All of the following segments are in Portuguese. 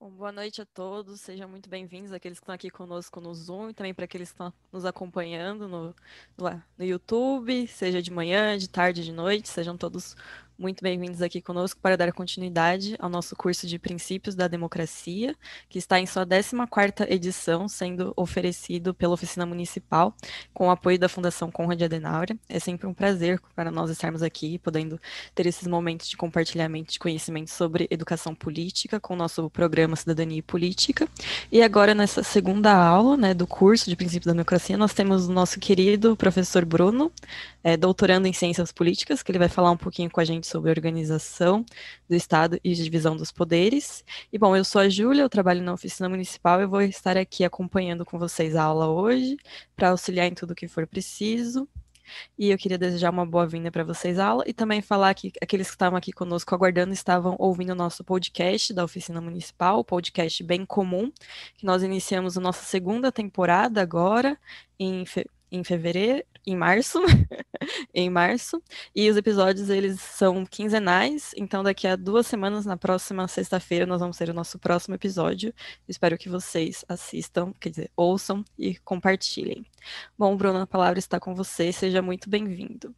Bom, boa noite a todos, sejam muito bem-vindos, aqueles que estão aqui conosco no Zoom e também para aqueles que estão nos acompanhando no, no, no YouTube, seja de manhã, de tarde, de noite, sejam todos muito bem-vindos aqui conosco para dar continuidade ao nosso curso de Princípios da Democracia, que está em sua 14ª edição, sendo oferecido pela Oficina Municipal, com o apoio da Fundação Conrad Adenauer. É sempre um prazer para nós estarmos aqui, podendo ter esses momentos de compartilhamento de conhecimento sobre educação política, com o nosso programa Cidadania e Política. E agora, nessa segunda aula né, do curso de Princípios da Democracia, nós temos o nosso querido professor Bruno, é, doutorando em ciências políticas, que ele vai falar um pouquinho com a gente sobre organização do Estado e divisão dos poderes. E bom, eu sou a Júlia, eu trabalho na oficina municipal e vou estar aqui acompanhando com vocês a aula hoje, para auxiliar em tudo que for preciso. E eu queria desejar uma boa-vinda para vocês à aula e também falar que aqueles que estavam aqui conosco aguardando estavam ouvindo o nosso podcast da Oficina Municipal, o podcast bem comum, que nós iniciamos a nossa segunda temporada agora, em, em fevereiro, em março, em março, e os episódios eles são quinzenais, então daqui a duas semanas, na próxima sexta-feira, nós vamos ter o nosso próximo episódio. Espero que vocês assistam, quer dizer, ouçam e compartilhem. Bom, Bruno, a palavra está com você, seja muito bem-vindo.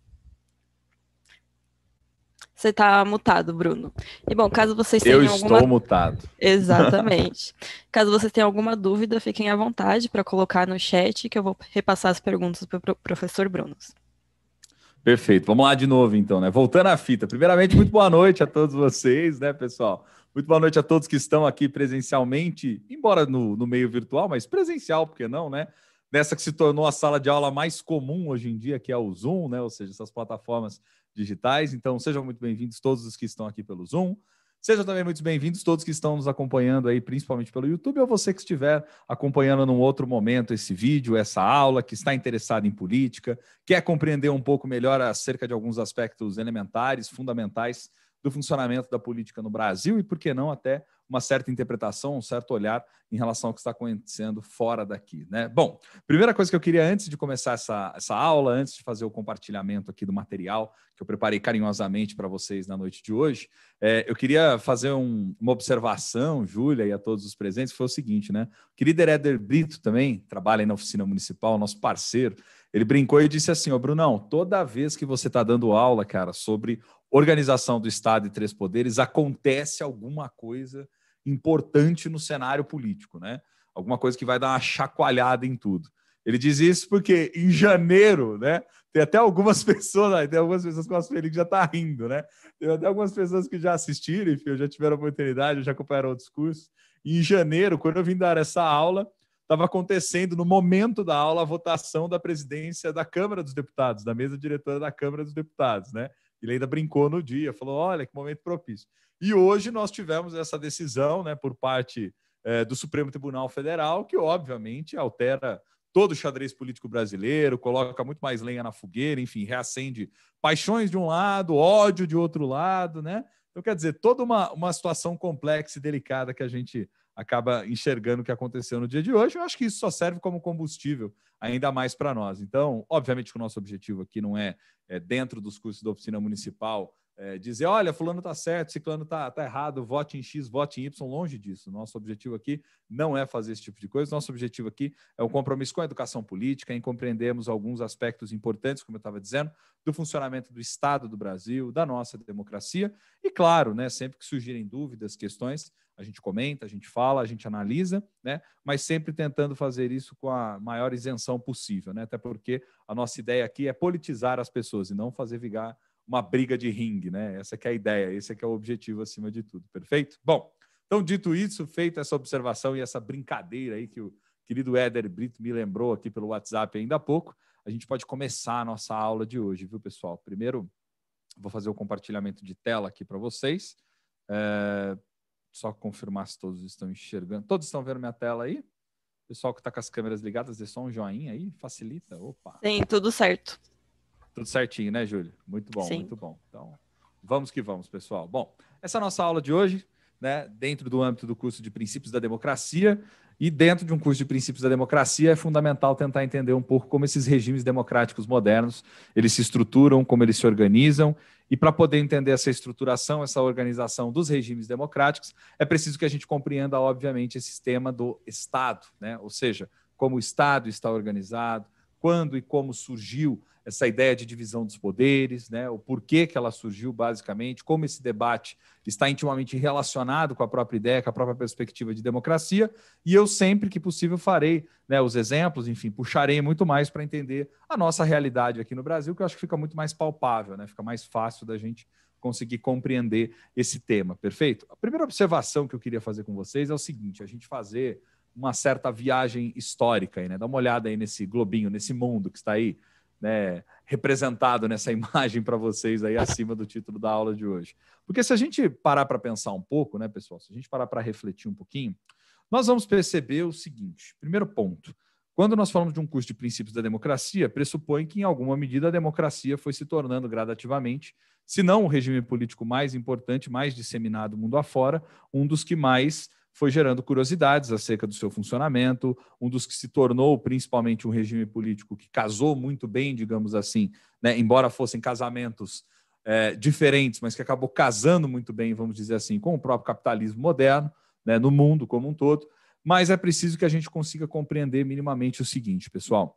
Você está mutado, Bruno. E bom, caso vocês tenham Eu alguma... estou mutado. Exatamente. caso vocês tenham alguma dúvida, fiquem à vontade para colocar no chat que eu vou repassar as perguntas para o professor Bruno. Perfeito. Vamos lá de novo então, né? Voltando à fita. Primeiramente, muito boa noite a todos vocês, né, pessoal? Muito boa noite a todos que estão aqui presencialmente, embora no, no meio virtual, mas presencial, porque não, né? Nessa que se tornou a sala de aula mais comum hoje em dia, que é o Zoom, né? Ou seja, essas plataformas digitais. Então, sejam muito bem-vindos todos os que estão aqui pelo Zoom. Sejam também muito bem-vindos todos que estão nos acompanhando aí, principalmente pelo YouTube, ou você que estiver acompanhando num outro momento esse vídeo, essa aula, que está interessado em política, quer compreender um pouco melhor acerca de alguns aspectos elementares, fundamentais do funcionamento da política no Brasil e, por que não, até uma certa interpretação, um certo olhar em relação ao que está acontecendo fora daqui. Né? Bom, primeira coisa que eu queria, antes de começar essa, essa aula, antes de fazer o compartilhamento aqui do material que eu preparei carinhosamente para vocês na noite de hoje, é, eu queria fazer um, uma observação, Júlia, e a todos os presentes, foi o seguinte, né? O querido Hereder Brito também, trabalha na oficina municipal, nosso parceiro, ele brincou e disse assim: Ô, oh, Brunão, toda vez que você está dando aula, cara, sobre organização do Estado e três poderes, acontece alguma coisa importante no cenário político, né? Alguma coisa que vai dar uma chacoalhada em tudo. Ele diz isso porque em janeiro, né? Tem até algumas pessoas, tem algumas pessoas com as Felipe já tá rindo, né? Tem até algumas pessoas que já assistiram, enfim, já tiveram oportunidade, já acompanharam outros cursos. Em janeiro, quando eu vim dar essa aula, estava acontecendo no momento da aula a votação da presidência da Câmara dos Deputados, da mesa diretora da Câmara dos Deputados, né? Ele ainda brincou no dia, falou: olha que momento propício. E hoje nós tivemos essa decisão né, por parte eh, do Supremo Tribunal Federal, que obviamente altera todo o xadrez político brasileiro, coloca muito mais lenha na fogueira, enfim, reacende paixões de um lado, ódio de outro lado, né? Então, quer dizer, toda uma, uma situação complexa e delicada que a gente acaba enxergando o que aconteceu no dia de hoje. Eu acho que isso só serve como combustível, ainda mais para nós. Então, obviamente, o nosso objetivo aqui não é, é dentro dos custos da oficina municipal, é, dizer, olha, fulano está certo, ciclano está tá errado, vote em X, vote em Y, longe disso. Nosso objetivo aqui não é fazer esse tipo de coisa, nosso objetivo aqui é o compromisso com a educação política, em compreendermos alguns aspectos importantes, como eu estava dizendo, do funcionamento do Estado do Brasil, da nossa democracia, e claro, né, sempre que surgirem dúvidas, questões, a gente comenta, a gente fala, a gente analisa, né? mas sempre tentando fazer isso com a maior isenção possível, né? até porque a nossa ideia aqui é politizar as pessoas e não fazer vigar uma briga de ringue, né? Essa é a ideia, esse é que é o objetivo acima de tudo, perfeito? Bom, então dito isso, feita essa observação e essa brincadeira aí que o querido Éder Brito me lembrou aqui pelo WhatsApp ainda há pouco, a gente pode começar a nossa aula de hoje, viu, pessoal? Primeiro, vou fazer o compartilhamento de tela aqui para vocês. É... Só confirmar se todos estão enxergando. Todos estão vendo minha tela aí? Pessoal que está com as câmeras ligadas, dê só um joinha aí, facilita. Opa. Sim, tudo certo. Tudo certinho, né, Júlio? Muito bom, Sim. muito bom. Então, vamos que vamos, pessoal. Bom, essa é nossa aula de hoje, né, dentro do âmbito do curso de Princípios da Democracia, e dentro de um curso de princípios da democracia, é fundamental tentar entender um pouco como esses regimes democráticos modernos eles se estruturam, como eles se organizam. E para poder entender essa estruturação, essa organização dos regimes democráticos, é preciso que a gente compreenda, obviamente, esse sistema do Estado, né? ou seja, como o Estado está organizado, quando e como surgiu essa ideia de divisão dos poderes, né? o porquê que ela surgiu, basicamente, como esse debate está intimamente relacionado com a própria ideia, com a própria perspectiva de democracia, e eu sempre que possível farei né, os exemplos, enfim, puxarei muito mais para entender a nossa realidade aqui no Brasil, que eu acho que fica muito mais palpável, né? fica mais fácil da gente conseguir compreender esse tema, perfeito? A primeira observação que eu queria fazer com vocês é o seguinte, a gente fazer uma certa viagem histórica. Aí, né? Dá uma olhada aí nesse globinho, nesse mundo que está aí né, representado nessa imagem para vocês aí acima do título da aula de hoje. Porque se a gente parar para pensar um pouco, né, pessoal, se a gente parar para refletir um pouquinho, nós vamos perceber o seguinte: primeiro ponto. Quando nós falamos de um curso de princípios da democracia, pressupõe que, em alguma medida, a democracia foi se tornando gradativamente, se não o regime político mais importante, mais disseminado mundo afora, um dos que mais foi gerando curiosidades acerca do seu funcionamento, um dos que se tornou principalmente um regime político que casou muito bem, digamos assim, né? embora fossem casamentos é, diferentes, mas que acabou casando muito bem, vamos dizer assim, com o próprio capitalismo moderno, né? no mundo como um todo. Mas é preciso que a gente consiga compreender minimamente o seguinte, pessoal.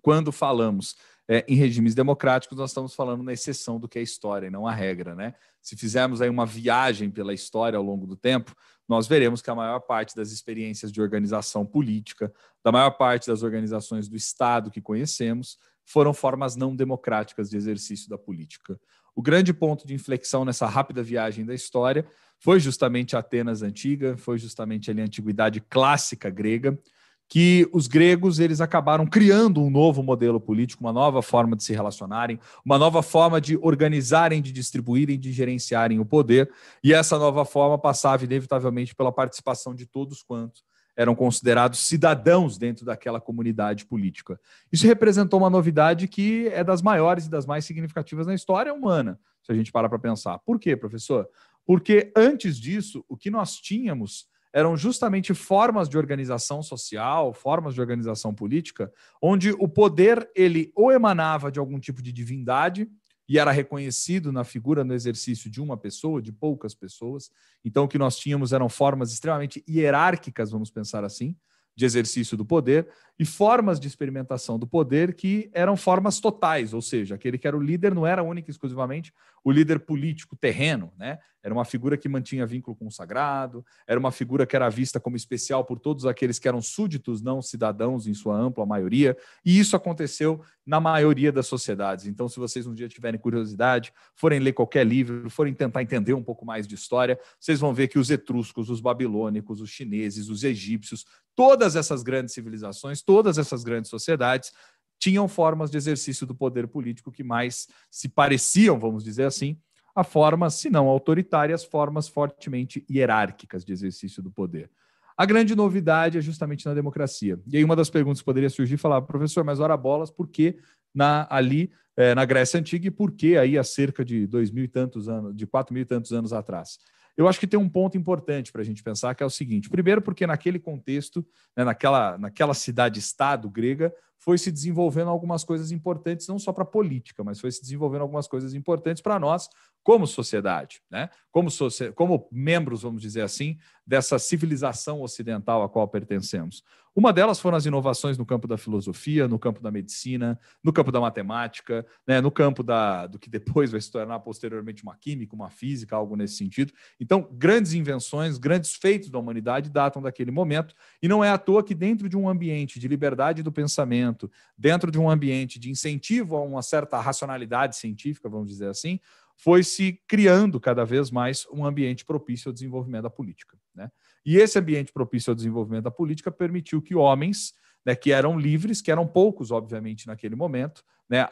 Quando falamos é, em regimes democráticos, nós estamos falando na exceção do que é história e não a regra. Né? Se fizermos aí uma viagem pela história ao longo do tempo, nós veremos que a maior parte das experiências de organização política, da maior parte das organizações do Estado que conhecemos, foram formas não democráticas de exercício da política. O grande ponto de inflexão nessa rápida viagem da história foi justamente Atenas antiga, foi justamente ali a antiguidade clássica grega, que os gregos eles acabaram criando um novo modelo político, uma nova forma de se relacionarem, uma nova forma de organizarem, de distribuírem, de gerenciarem o poder, e essa nova forma passava inevitavelmente pela participação de todos quantos eram considerados cidadãos dentro daquela comunidade política. Isso representou uma novidade que é das maiores e das mais significativas na história humana, se a gente parar para pensar. Por quê, professor? Porque antes disso, o que nós tínhamos eram justamente formas de organização social, formas de organização política, onde o poder ele ou emanava de algum tipo de divindade e era reconhecido na figura no exercício de uma pessoa, de poucas pessoas. Então o que nós tínhamos eram formas extremamente hierárquicas, vamos pensar assim, de exercício do poder, e formas de experimentação do poder que eram formas totais, ou seja, aquele que era o líder não era única e exclusivamente o líder político terreno, né? Era uma figura que mantinha vínculo com o sagrado, era uma figura que era vista como especial por todos aqueles que eram súditos, não cidadãos em sua ampla maioria, e isso aconteceu na maioria das sociedades. Então, se vocês um dia tiverem curiosidade, forem ler qualquer livro, forem tentar entender um pouco mais de história, vocês vão ver que os etruscos, os babilônicos, os chineses, os egípcios, todas essas grandes civilizações todas essas grandes sociedades tinham formas de exercício do poder político que mais se pareciam, vamos dizer assim, a formas, se não autoritárias, formas fortemente hierárquicas de exercício do poder. A grande novidade é justamente na democracia. E aí uma das perguntas que poderia surgir falar, professor, mas ora bolas, por que na, ali é, na Grécia Antiga e por que aí há cerca de dois mil e tantos anos, de quatro mil e tantos anos atrás? Eu acho que tem um ponto importante para a gente pensar, que é o seguinte: primeiro, porque naquele contexto, né, naquela, naquela cidade-estado grega, foi se desenvolvendo algumas coisas importantes, não só para a política, mas foi se desenvolvendo algumas coisas importantes para nós, como sociedade, né? como, soci... como membros, vamos dizer assim, dessa civilização ocidental a qual pertencemos. Uma delas foram as inovações no campo da filosofia, no campo da medicina, no campo da matemática, né? no campo da... do que depois vai se tornar posteriormente uma química, uma física, algo nesse sentido. Então, grandes invenções, grandes feitos da humanidade datam daquele momento, e não é à toa que, dentro de um ambiente de liberdade do pensamento, conhecimento dentro de um ambiente de incentivo a uma certa racionalidade científica, vamos dizer assim, foi se criando cada vez mais um ambiente propício ao desenvolvimento da política. Né? E esse ambiente propício ao desenvolvimento da política permitiu que homens né, que eram livres, que eram poucos, obviamente, naquele momento, né,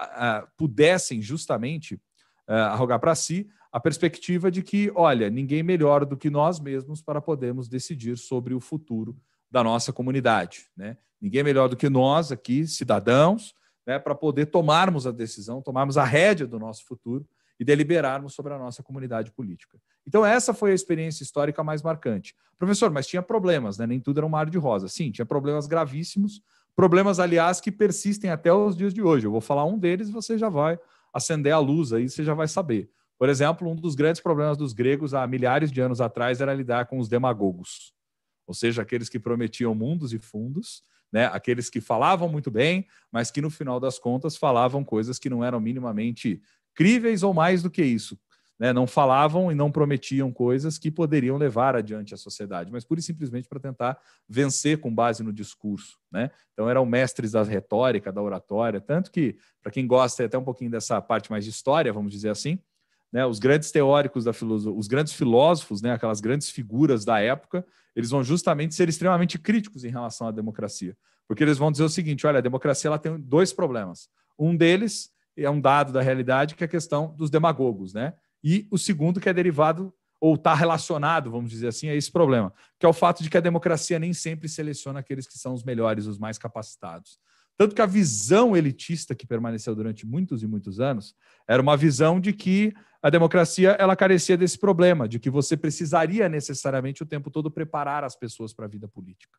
pudessem justamente uh, arrogar para si a perspectiva de que, olha, ninguém melhor do que nós mesmos para podermos decidir sobre o futuro da nossa comunidade. Né? Ninguém é melhor do que nós aqui, cidadãos, né, para poder tomarmos a decisão, tomarmos a rédea do nosso futuro e deliberarmos sobre a nossa comunidade política. Então, essa foi a experiência histórica mais marcante. Professor, mas tinha problemas, né? nem tudo era um mar de rosa. Sim, tinha problemas gravíssimos, problemas, aliás, que persistem até os dias de hoje. Eu vou falar um deles e você já vai acender a luz aí, você já vai saber. Por exemplo, um dos grandes problemas dos gregos há milhares de anos atrás era lidar com os demagogos ou seja, aqueles que prometiam mundos e fundos, né? aqueles que falavam muito bem, mas que no final das contas falavam coisas que não eram minimamente críveis ou mais do que isso. Né? Não falavam e não prometiam coisas que poderiam levar adiante a sociedade, mas pura e simplesmente para tentar vencer com base no discurso. Né? Então eram mestres da retórica, da oratória, tanto que, para quem gosta até um pouquinho dessa parte mais de história, vamos dizer assim, né, os grandes teóricos da filosofia, os grandes filósofos, né, aquelas grandes figuras da época, eles vão justamente ser extremamente críticos em relação à democracia, porque eles vão dizer o seguinte: olha, a democracia ela tem dois problemas. Um deles é um dado da realidade, que é a questão dos demagogos, né? E o segundo que é derivado ou está relacionado, vamos dizer assim, a esse problema, que é o fato de que a democracia nem sempre seleciona aqueles que são os melhores, os mais capacitados. Tanto que a visão elitista que permaneceu durante muitos e muitos anos era uma visão de que a democracia ela carecia desse problema, de que você precisaria necessariamente o tempo todo preparar as pessoas para a vida política.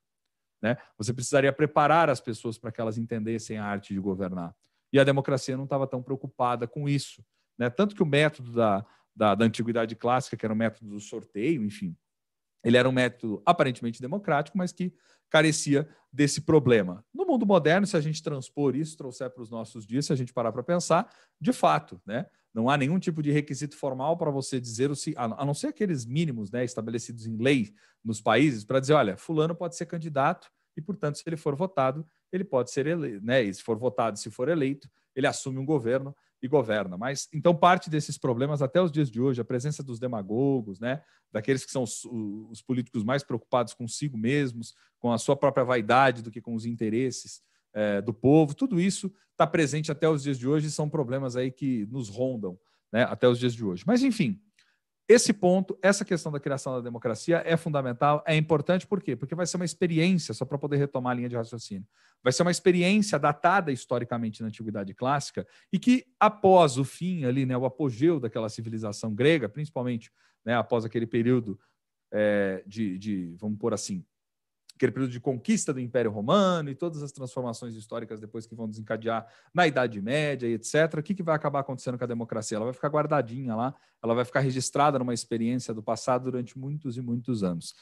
Né? Você precisaria preparar as pessoas para que elas entendessem a arte de governar. E a democracia não estava tão preocupada com isso. Né? Tanto que o método da, da, da antiguidade clássica, que era o método do sorteio, enfim, ele era um método aparentemente democrático, mas que carecia desse problema. No mundo moderno, se a gente transpor isso, trouxer para os nossos dias, se a gente parar para pensar, de fato, né, não há nenhum tipo de requisito formal para você dizer, o se, a não ser aqueles mínimos né, estabelecidos em lei nos países, para dizer, olha, fulano pode ser candidato e, portanto, se ele for votado, ele pode ser eleito, né, e se for votado, se for eleito, ele assume um governo e governa. Mas então parte desses problemas até os dias de hoje, a presença dos demagogos, né, daqueles que são os, os políticos mais preocupados consigo mesmos, com a sua própria vaidade do que com os interesses é, do povo, tudo isso está presente até os dias de hoje e são problemas aí que nos rondam, né, até os dias de hoje. Mas enfim, esse ponto, essa questão da criação da democracia é fundamental, é importante, por quê? Porque vai ser uma experiência, só para poder retomar a linha de raciocínio, vai ser uma experiência datada historicamente na Antiguidade Clássica e que, após o fim ali, né, o apogeu daquela civilização grega, principalmente né, após aquele período é, de, de, vamos pôr assim, aquele período de conquista do Império Romano e todas as transformações históricas depois que vão desencadear na Idade Média e etc. O que, que vai acabar acontecendo com a democracia? Ela vai ficar guardadinha lá, ela vai ficar registrada numa experiência do passado durante muitos e muitos anos.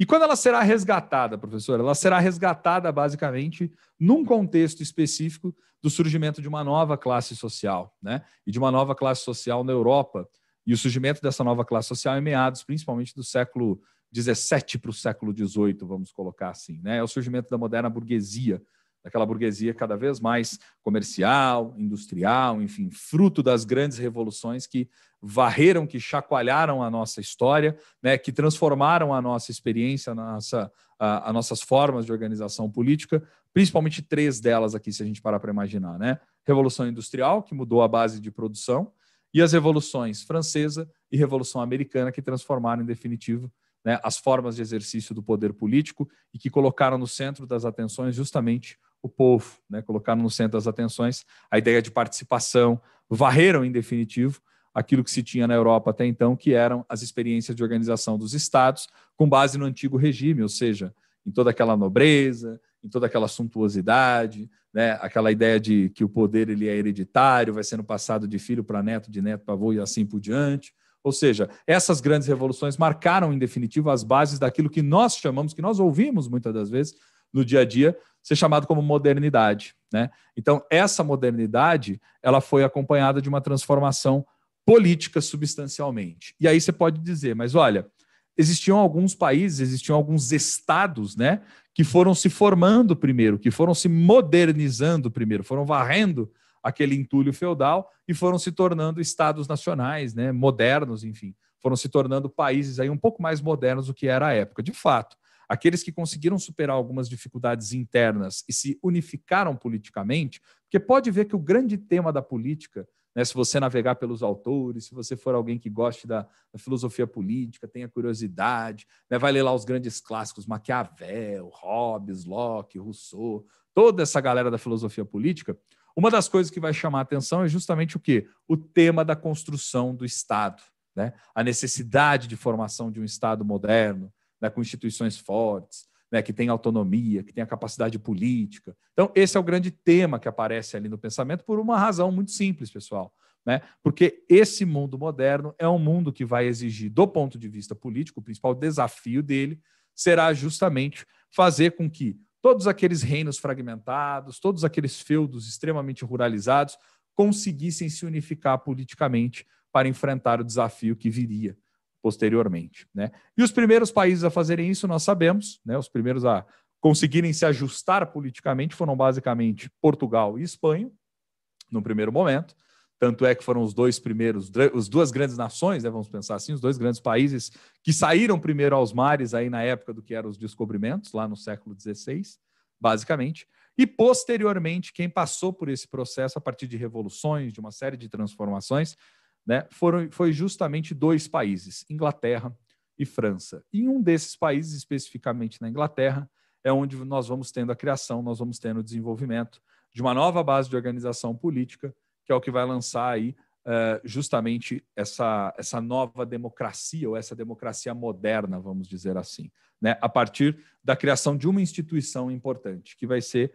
E quando ela será resgatada, professor? Ela será resgatada basicamente num contexto específico do surgimento de uma nova classe social, né? E de uma nova classe social na Europa. E o surgimento dessa nova classe social é em meados, principalmente do século 17 para o século XVIII, vamos colocar assim. Né? É o surgimento da moderna burguesia, daquela burguesia cada vez mais comercial, industrial, enfim, fruto das grandes revoluções que varreram, que chacoalharam a nossa história, né, que transformaram a nossa experiência, a nossa, a, as nossas formas de organização política, principalmente três delas aqui, se a gente parar para imaginar, né? Revolução Industrial, que mudou a base de produção, e as revoluções francesa e Revolução Americana, que transformaram, em definitivo, né, as formas de exercício do poder político e que colocaram no centro das atenções justamente o povo, né, colocaram no centro das atenções a ideia de participação, varreram em definitivo aquilo que se tinha na Europa até então, que eram as experiências de organização dos estados com base no antigo regime, ou seja, em toda aquela nobreza, em toda aquela suntuosidade, né? aquela ideia de que o poder ele é hereditário, vai sendo passado de filho para neto, de neto para avô e assim por diante. Ou seja, essas grandes revoluções marcaram, em definitivo, as bases daquilo que nós chamamos, que nós ouvimos muitas das vezes no dia a dia, ser chamado como modernidade. Né? Então, essa modernidade ela foi acompanhada de uma transformação política substancialmente. E aí você pode dizer, mas olha, existiam alguns países, existiam alguns estados, né, que foram se formando primeiro, que foram se modernizando primeiro, foram varrendo aquele entulho feudal e foram se tornando estados nacionais, né, modernos, enfim, foram se tornando países aí um pouco mais modernos do que era a época. De fato, aqueles que conseguiram superar algumas dificuldades internas e se unificaram politicamente, porque pode ver que o grande tema da política né, se você navegar pelos autores, se você for alguém que goste da, da filosofia política, tenha curiosidade, né, vai ler lá os grandes clássicos, Maquiavel, Hobbes, Locke, Rousseau, toda essa galera da filosofia política, uma das coisas que vai chamar a atenção é justamente o quê? O tema da construção do Estado, né? a necessidade de formação de um Estado moderno, né? com instituições fortes, né? que tem autonomia, que tem a capacidade política. Então, esse é o grande tema que aparece ali no pensamento por uma razão muito simples, pessoal. Né? Porque esse mundo moderno é um mundo que vai exigir, do ponto de vista político, o principal desafio dele será justamente fazer com que todos aqueles reinos fragmentados, todos aqueles feudos extremamente ruralizados conseguissem se unificar politicamente para enfrentar o desafio que viria posteriormente. Né? E os primeiros países a fazerem isso, nós sabemos, né? os primeiros a conseguirem se ajustar politicamente foram basicamente Portugal e Espanha, no primeiro momento. Tanto é que foram os dois primeiros, as duas grandes nações, né, vamos pensar assim, os dois grandes países que saíram primeiro aos mares aí na época do que eram os descobrimentos, lá no século XVI, basicamente. E posteriormente, quem passou por esse processo a partir de revoluções, de uma série de transformações, né, foram, foi justamente dois países, Inglaterra e França. E em um desses países, especificamente na Inglaterra, é onde nós vamos tendo a criação, nós vamos tendo o desenvolvimento de uma nova base de organização política que é o que vai lançar aí uh, justamente essa, essa nova democracia, ou essa democracia moderna, vamos dizer assim, né? a partir da criação de uma instituição importante, que vai ser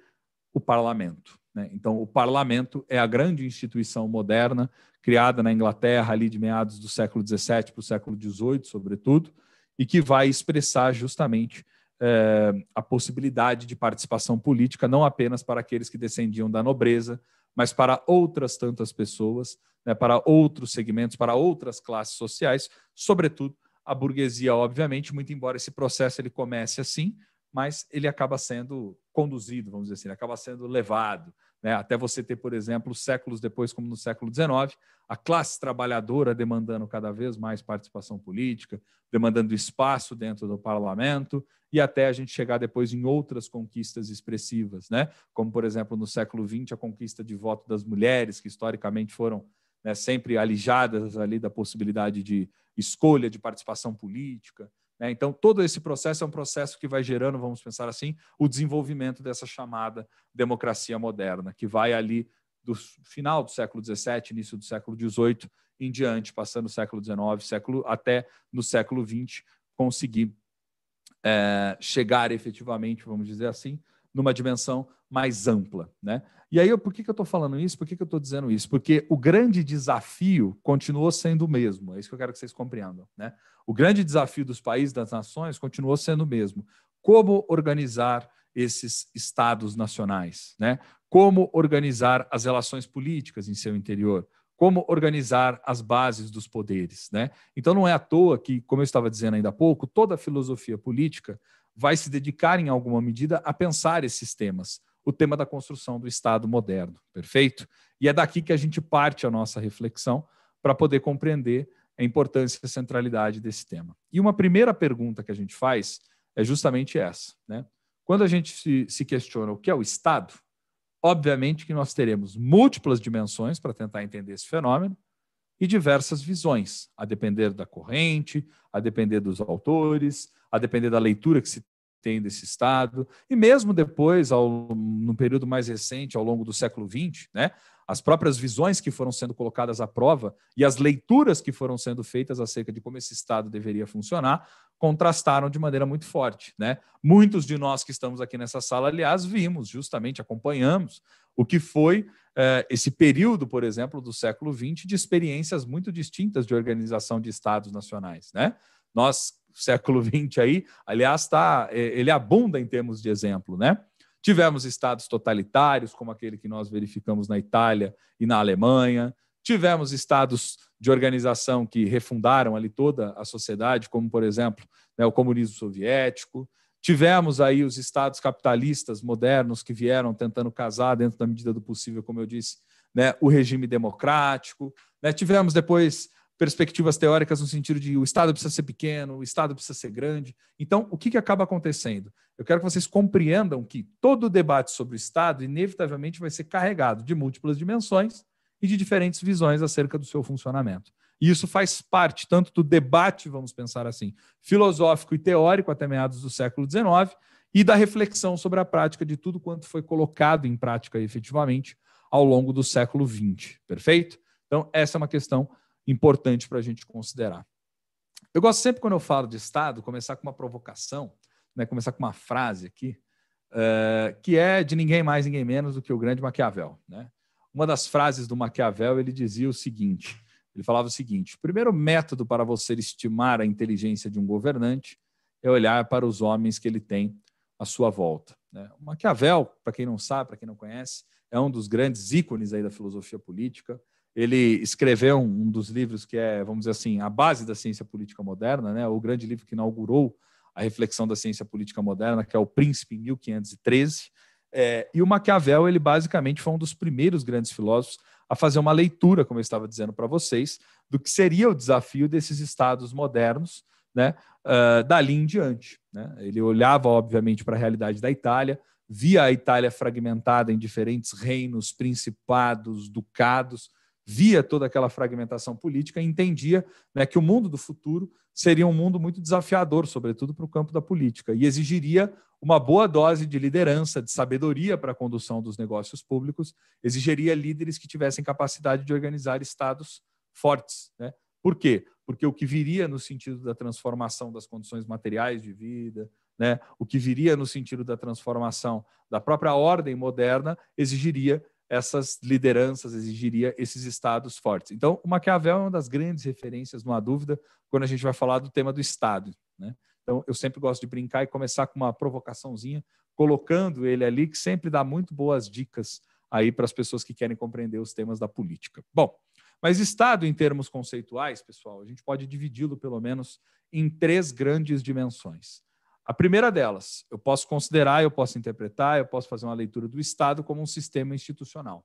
o parlamento. Né? Então, o parlamento é a grande instituição moderna, criada na Inglaterra ali de meados do século XVII para o século XVIII, sobretudo, e que vai expressar justamente eh, a possibilidade de participação política, não apenas para aqueles que descendiam da nobreza, mas para outras tantas pessoas, né, para outros segmentos, para outras classes sociais, sobretudo a burguesia, obviamente, muito embora esse processo ele comece assim, mas ele acaba sendo conduzido, vamos dizer assim, acaba sendo levado, né? Até você ter, por exemplo, séculos depois, como no século XIX, a classe trabalhadora demandando cada vez mais participação política, demandando espaço dentro do parlamento, e até a gente chegar depois em outras conquistas expressivas, né? como, por exemplo, no século XX, a conquista de voto das mulheres, que historicamente foram né, sempre alijadas ali da possibilidade de escolha, de participação política. Né? Então, todo esse processo é um processo que vai gerando, vamos pensar assim, o desenvolvimento dessa chamada democracia moderna, que vai ali do final do século XVII, início do século XVIII em diante, passando o século XIX, século, até no século XX, conseguir é, chegar efetivamente, vamos dizer assim, numa dimensão mais ampla. Né? E aí, por que, que eu estou falando isso? Por que, que eu estou dizendo isso? Porque o grande desafio continuou sendo o mesmo. É isso que eu quero que vocês compreendam. Né? O grande desafio dos países, das nações, continuou sendo o mesmo. Como organizar esses estados nacionais? Né? Como organizar as relações políticas em seu interior? Como organizar as bases dos poderes? Né? Então, não é à toa que, como eu estava dizendo ainda há pouco, toda a filosofia política vai se dedicar, em alguma medida, a pensar esses temas o tema da construção do Estado moderno, perfeito? E é daqui que a gente parte a nossa reflexão para poder compreender a importância e a centralidade desse tema. E uma primeira pergunta que a gente faz é justamente essa. Né? Quando a gente se, se questiona o que é o Estado, obviamente que nós teremos múltiplas dimensões para tentar entender esse fenômeno e diversas visões, a depender da corrente, a depender dos autores, a depender da leitura que se tem desse Estado, e mesmo depois, ao, no período mais recente, ao longo do século XX, né, as próprias visões que foram sendo colocadas à prova e as leituras que foram sendo feitas acerca de como esse Estado deveria funcionar contrastaram de maneira muito forte. Né? Muitos de nós que estamos aqui nessa sala, aliás, vimos, justamente acompanhamos o que foi eh, esse período, por exemplo, do século XX, de experiências muito distintas de organização de Estados nacionais. Né? Nós, século XX aí, aliás, tá, é, ele abunda em termos de exemplo, né? Tivemos estados totalitários, como aquele que nós verificamos na Itália e na Alemanha. Tivemos estados de organização que refundaram ali toda a sociedade, como, por exemplo, né, o comunismo soviético. Tivemos aí os estados capitalistas modernos que vieram tentando casar, dentro da medida do possível, como eu disse, né, o regime democrático. Né? Tivemos depois perspectivas teóricas no sentido de o Estado precisa ser pequeno, o Estado precisa ser grande. Então, o que, que acaba acontecendo? Eu quero que vocês compreendam que todo o debate sobre o Estado, inevitavelmente, vai ser carregado de múltiplas dimensões e de diferentes visões acerca do seu funcionamento. E isso faz parte tanto do debate, vamos pensar assim, filosófico e teórico até meados do século XIX, e da reflexão sobre a prática de tudo quanto foi colocado em prática efetivamente ao longo do século XX. Perfeito? Então, essa é uma questão importante para a gente considerar. Eu gosto sempre, quando eu falo de Estado, começar com uma provocação, né, começar com uma frase aqui, uh, que é de ninguém mais, ninguém menos do que o grande Maquiavel. Né? Uma das frases do Maquiavel, ele dizia o seguinte, ele falava o seguinte, o primeiro método para você estimar a inteligência de um governante é olhar para os homens que ele tem à sua volta. Né? O Maquiavel, para quem não sabe, para quem não conhece, é um dos grandes ícones aí da filosofia política, ele escreveu um dos livros que é, vamos dizer assim, a base da ciência política moderna, né? o grande livro que inaugurou a reflexão da ciência política moderna, que é O Príncipe, em 1513. É, e o Maquiavel, ele basicamente foi um dos primeiros grandes filósofos a fazer uma leitura, como eu estava dizendo para vocês, do que seria o desafio desses estados modernos, né, uh, dali em diante. Né? Ele olhava, obviamente, para a realidade da Itália, via a Itália fragmentada em diferentes reinos, principados, ducados, via toda aquela fragmentação política entendia né, que o mundo do futuro seria um mundo muito desafiador, sobretudo para o campo da política, e exigiria uma boa dose de liderança, de sabedoria para a condução dos negócios públicos, exigiria líderes que tivessem capacidade de organizar estados fortes. Né? Por quê? Porque o que viria no sentido da transformação das condições materiais de vida, né, o que viria no sentido da transformação da própria ordem moderna, exigiria essas lideranças, exigiria esses estados fortes. Então, o Maquiavel é uma das grandes referências, não há dúvida, quando a gente vai falar do tema do Estado. Né? Então, eu sempre gosto de brincar e começar com uma provocaçãozinha, colocando ele ali, que sempre dá muito boas dicas aí para as pessoas que querem compreender os temas da política. Bom, mas Estado, em termos conceituais, pessoal, a gente pode dividi-lo pelo menos em três grandes dimensões. A primeira delas, eu posso considerar, eu posso interpretar, eu posso fazer uma leitura do Estado como um sistema institucional. O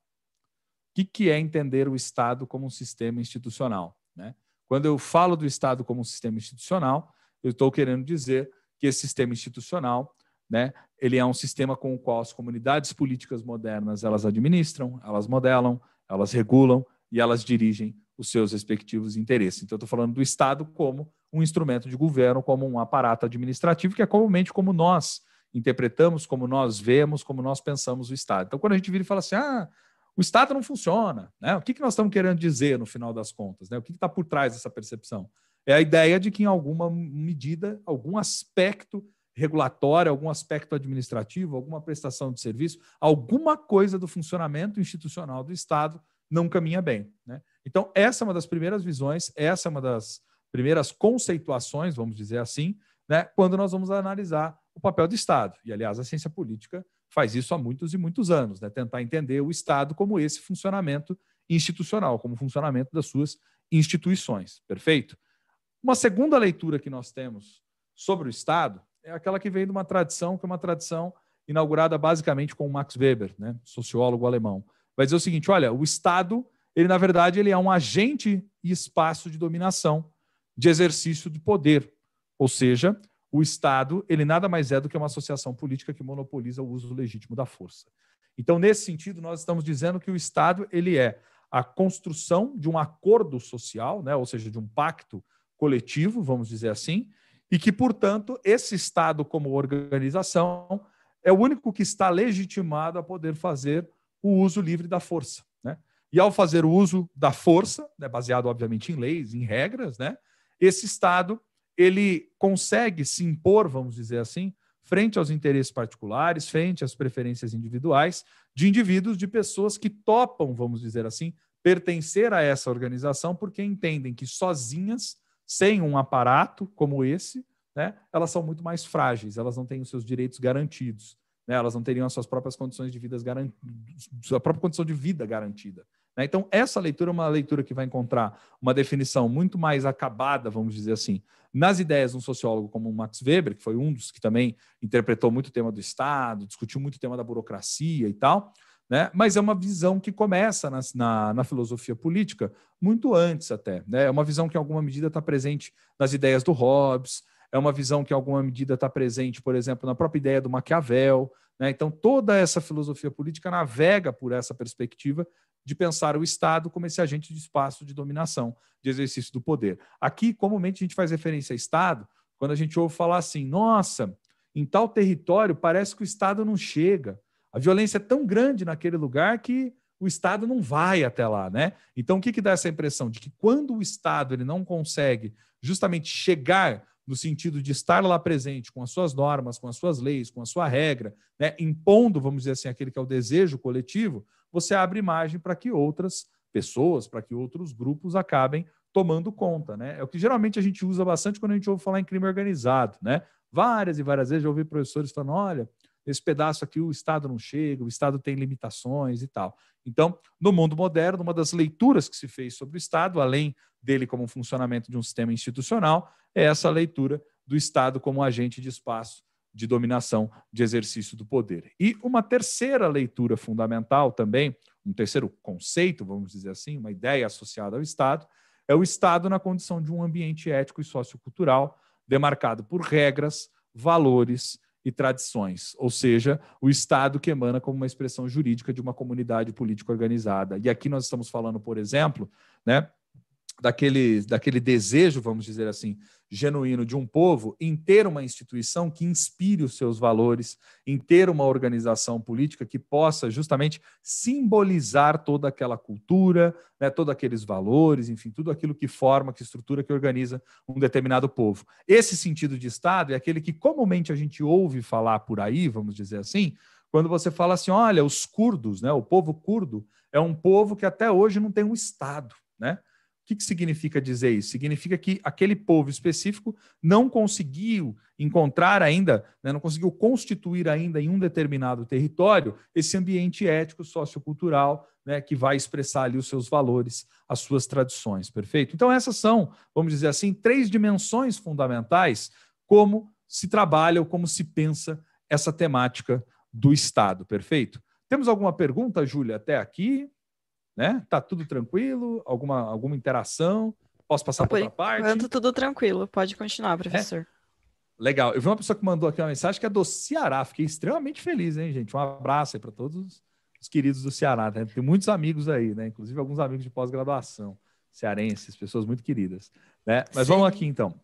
que, que é entender o Estado como um sistema institucional? Né? Quando eu falo do Estado como um sistema institucional, eu estou querendo dizer que esse sistema institucional né, ele é um sistema com o qual as comunidades políticas modernas elas administram, elas modelam, elas regulam, e elas dirigem os seus respectivos interesses. Então, eu estou falando do Estado como um instrumento de governo, como um aparato administrativo, que é comumente como nós interpretamos, como nós vemos, como nós pensamos o Estado. Então, quando a gente vira e fala assim, ah, o Estado não funciona, né? o que, que nós estamos querendo dizer no final das contas? Né? O que está por trás dessa percepção? É a ideia de que, em alguma medida, algum aspecto regulatório, algum aspecto administrativo, alguma prestação de serviço, alguma coisa do funcionamento institucional do Estado não caminha bem. Né? Então, essa é uma das primeiras visões, essa é uma das primeiras conceituações, vamos dizer assim, né, quando nós vamos analisar o papel do Estado. E, aliás, a ciência política faz isso há muitos e muitos anos, né, tentar entender o Estado como esse funcionamento institucional, como funcionamento das suas instituições. Perfeito? Uma segunda leitura que nós temos sobre o Estado é aquela que vem de uma tradição, que é uma tradição inaugurada basicamente com Max Weber, né, sociólogo alemão vai dizer o seguinte: olha, o Estado, ele na verdade, ele é um agente e espaço de dominação, de exercício de poder. Ou seja, o Estado, ele nada mais é do que uma associação política que monopoliza o uso legítimo da força. Então, nesse sentido, nós estamos dizendo que o Estado, ele é a construção de um acordo social, né, ou seja, de um pacto coletivo, vamos dizer assim, e que, portanto, esse Estado como organização é o único que está legitimado a poder fazer o uso livre da força. Né? E ao fazer o uso da força, né, baseado obviamente em leis, em regras, né, esse Estado ele consegue se impor, vamos dizer assim, frente aos interesses particulares, frente às preferências individuais de indivíduos, de pessoas que topam, vamos dizer assim, pertencer a essa organização porque entendem que sozinhas, sem um aparato como esse, né, elas são muito mais frágeis, elas não têm os seus direitos garantidos. Né? Elas não teriam as suas próprias condições de vida sua própria condição de vida garantida. Né? Então, essa leitura é uma leitura que vai encontrar uma definição muito mais acabada, vamos dizer assim, nas ideias de um sociólogo como o Max Weber, que foi um dos que também interpretou muito o tema do Estado, discutiu muito o tema da burocracia e tal, né? mas é uma visão que começa na, na, na filosofia política muito antes até. Né? É uma visão que, em alguma medida, está presente nas ideias do Hobbes, é uma visão que, em alguma medida, está presente, por exemplo, na própria ideia do Maquiavel. Né? Então, toda essa filosofia política navega por essa perspectiva de pensar o Estado como esse agente de espaço de dominação, de exercício do poder. Aqui, comumente, a gente faz referência a Estado quando a gente ouve falar assim: nossa, em tal território parece que o Estado não chega. A violência é tão grande naquele lugar que o Estado não vai até lá, né? Então, o que, que dá essa impressão? De que quando o Estado ele não consegue justamente chegar no sentido de estar lá presente com as suas normas, com as suas leis, com a sua regra, né, impondo, vamos dizer assim, aquele que é o desejo coletivo, você abre margem para que outras pessoas, para que outros grupos acabem tomando conta. Né? É o que geralmente a gente usa bastante quando a gente ouve falar em crime organizado. Né? Várias e várias vezes eu ouvi professores falando: olha, esse pedaço aqui o Estado não chega, o Estado tem limitações e tal. Então, no mundo moderno, uma das leituras que se fez sobre o Estado, além dele como funcionamento de um sistema institucional, é essa leitura do Estado como agente de espaço de dominação, de exercício do poder. E uma terceira leitura fundamental também, um terceiro conceito, vamos dizer assim, uma ideia associada ao Estado, é o Estado na condição de um ambiente ético e sociocultural demarcado por regras, valores e tradições, ou seja, o Estado que emana como uma expressão jurídica de uma comunidade política organizada. E aqui nós estamos falando, por exemplo, né, daquele, daquele desejo, vamos dizer assim, genuíno de um povo em ter uma instituição que inspire os seus valores, em ter uma organização política que possa justamente simbolizar toda aquela cultura, né, todos aqueles valores, enfim, tudo aquilo que forma, que estrutura, que organiza um determinado povo. Esse sentido de Estado é aquele que comumente a gente ouve falar por aí, vamos dizer assim, quando você fala assim, olha, os curdos, né, o povo curdo é um povo que até hoje não tem um Estado, né? O que, que significa dizer isso? Significa que aquele povo específico não conseguiu encontrar ainda, né, não conseguiu constituir ainda em um determinado território esse ambiente ético, sociocultural, né, que vai expressar ali os seus valores, as suas tradições, perfeito? Então, essas são, vamos dizer assim, três dimensões fundamentais como se trabalha ou como se pensa essa temática do Estado, perfeito? Temos alguma pergunta, Júlia, até aqui? né? Tá tudo tranquilo? Alguma, alguma interação? Posso passar para outra parte? Enquanto tudo tranquilo, pode continuar, é? professor. É? Legal. Eu vi uma pessoa que mandou aqui uma mensagem que é do Ceará. Fiquei extremamente feliz, hein, gente? Um abraço aí para todos os queridos do Ceará. Né? Tem muitos amigos aí, né? Inclusive alguns amigos de pós-graduação cearenses, pessoas muito queridas. Né? Mas Sim. vamos aqui então.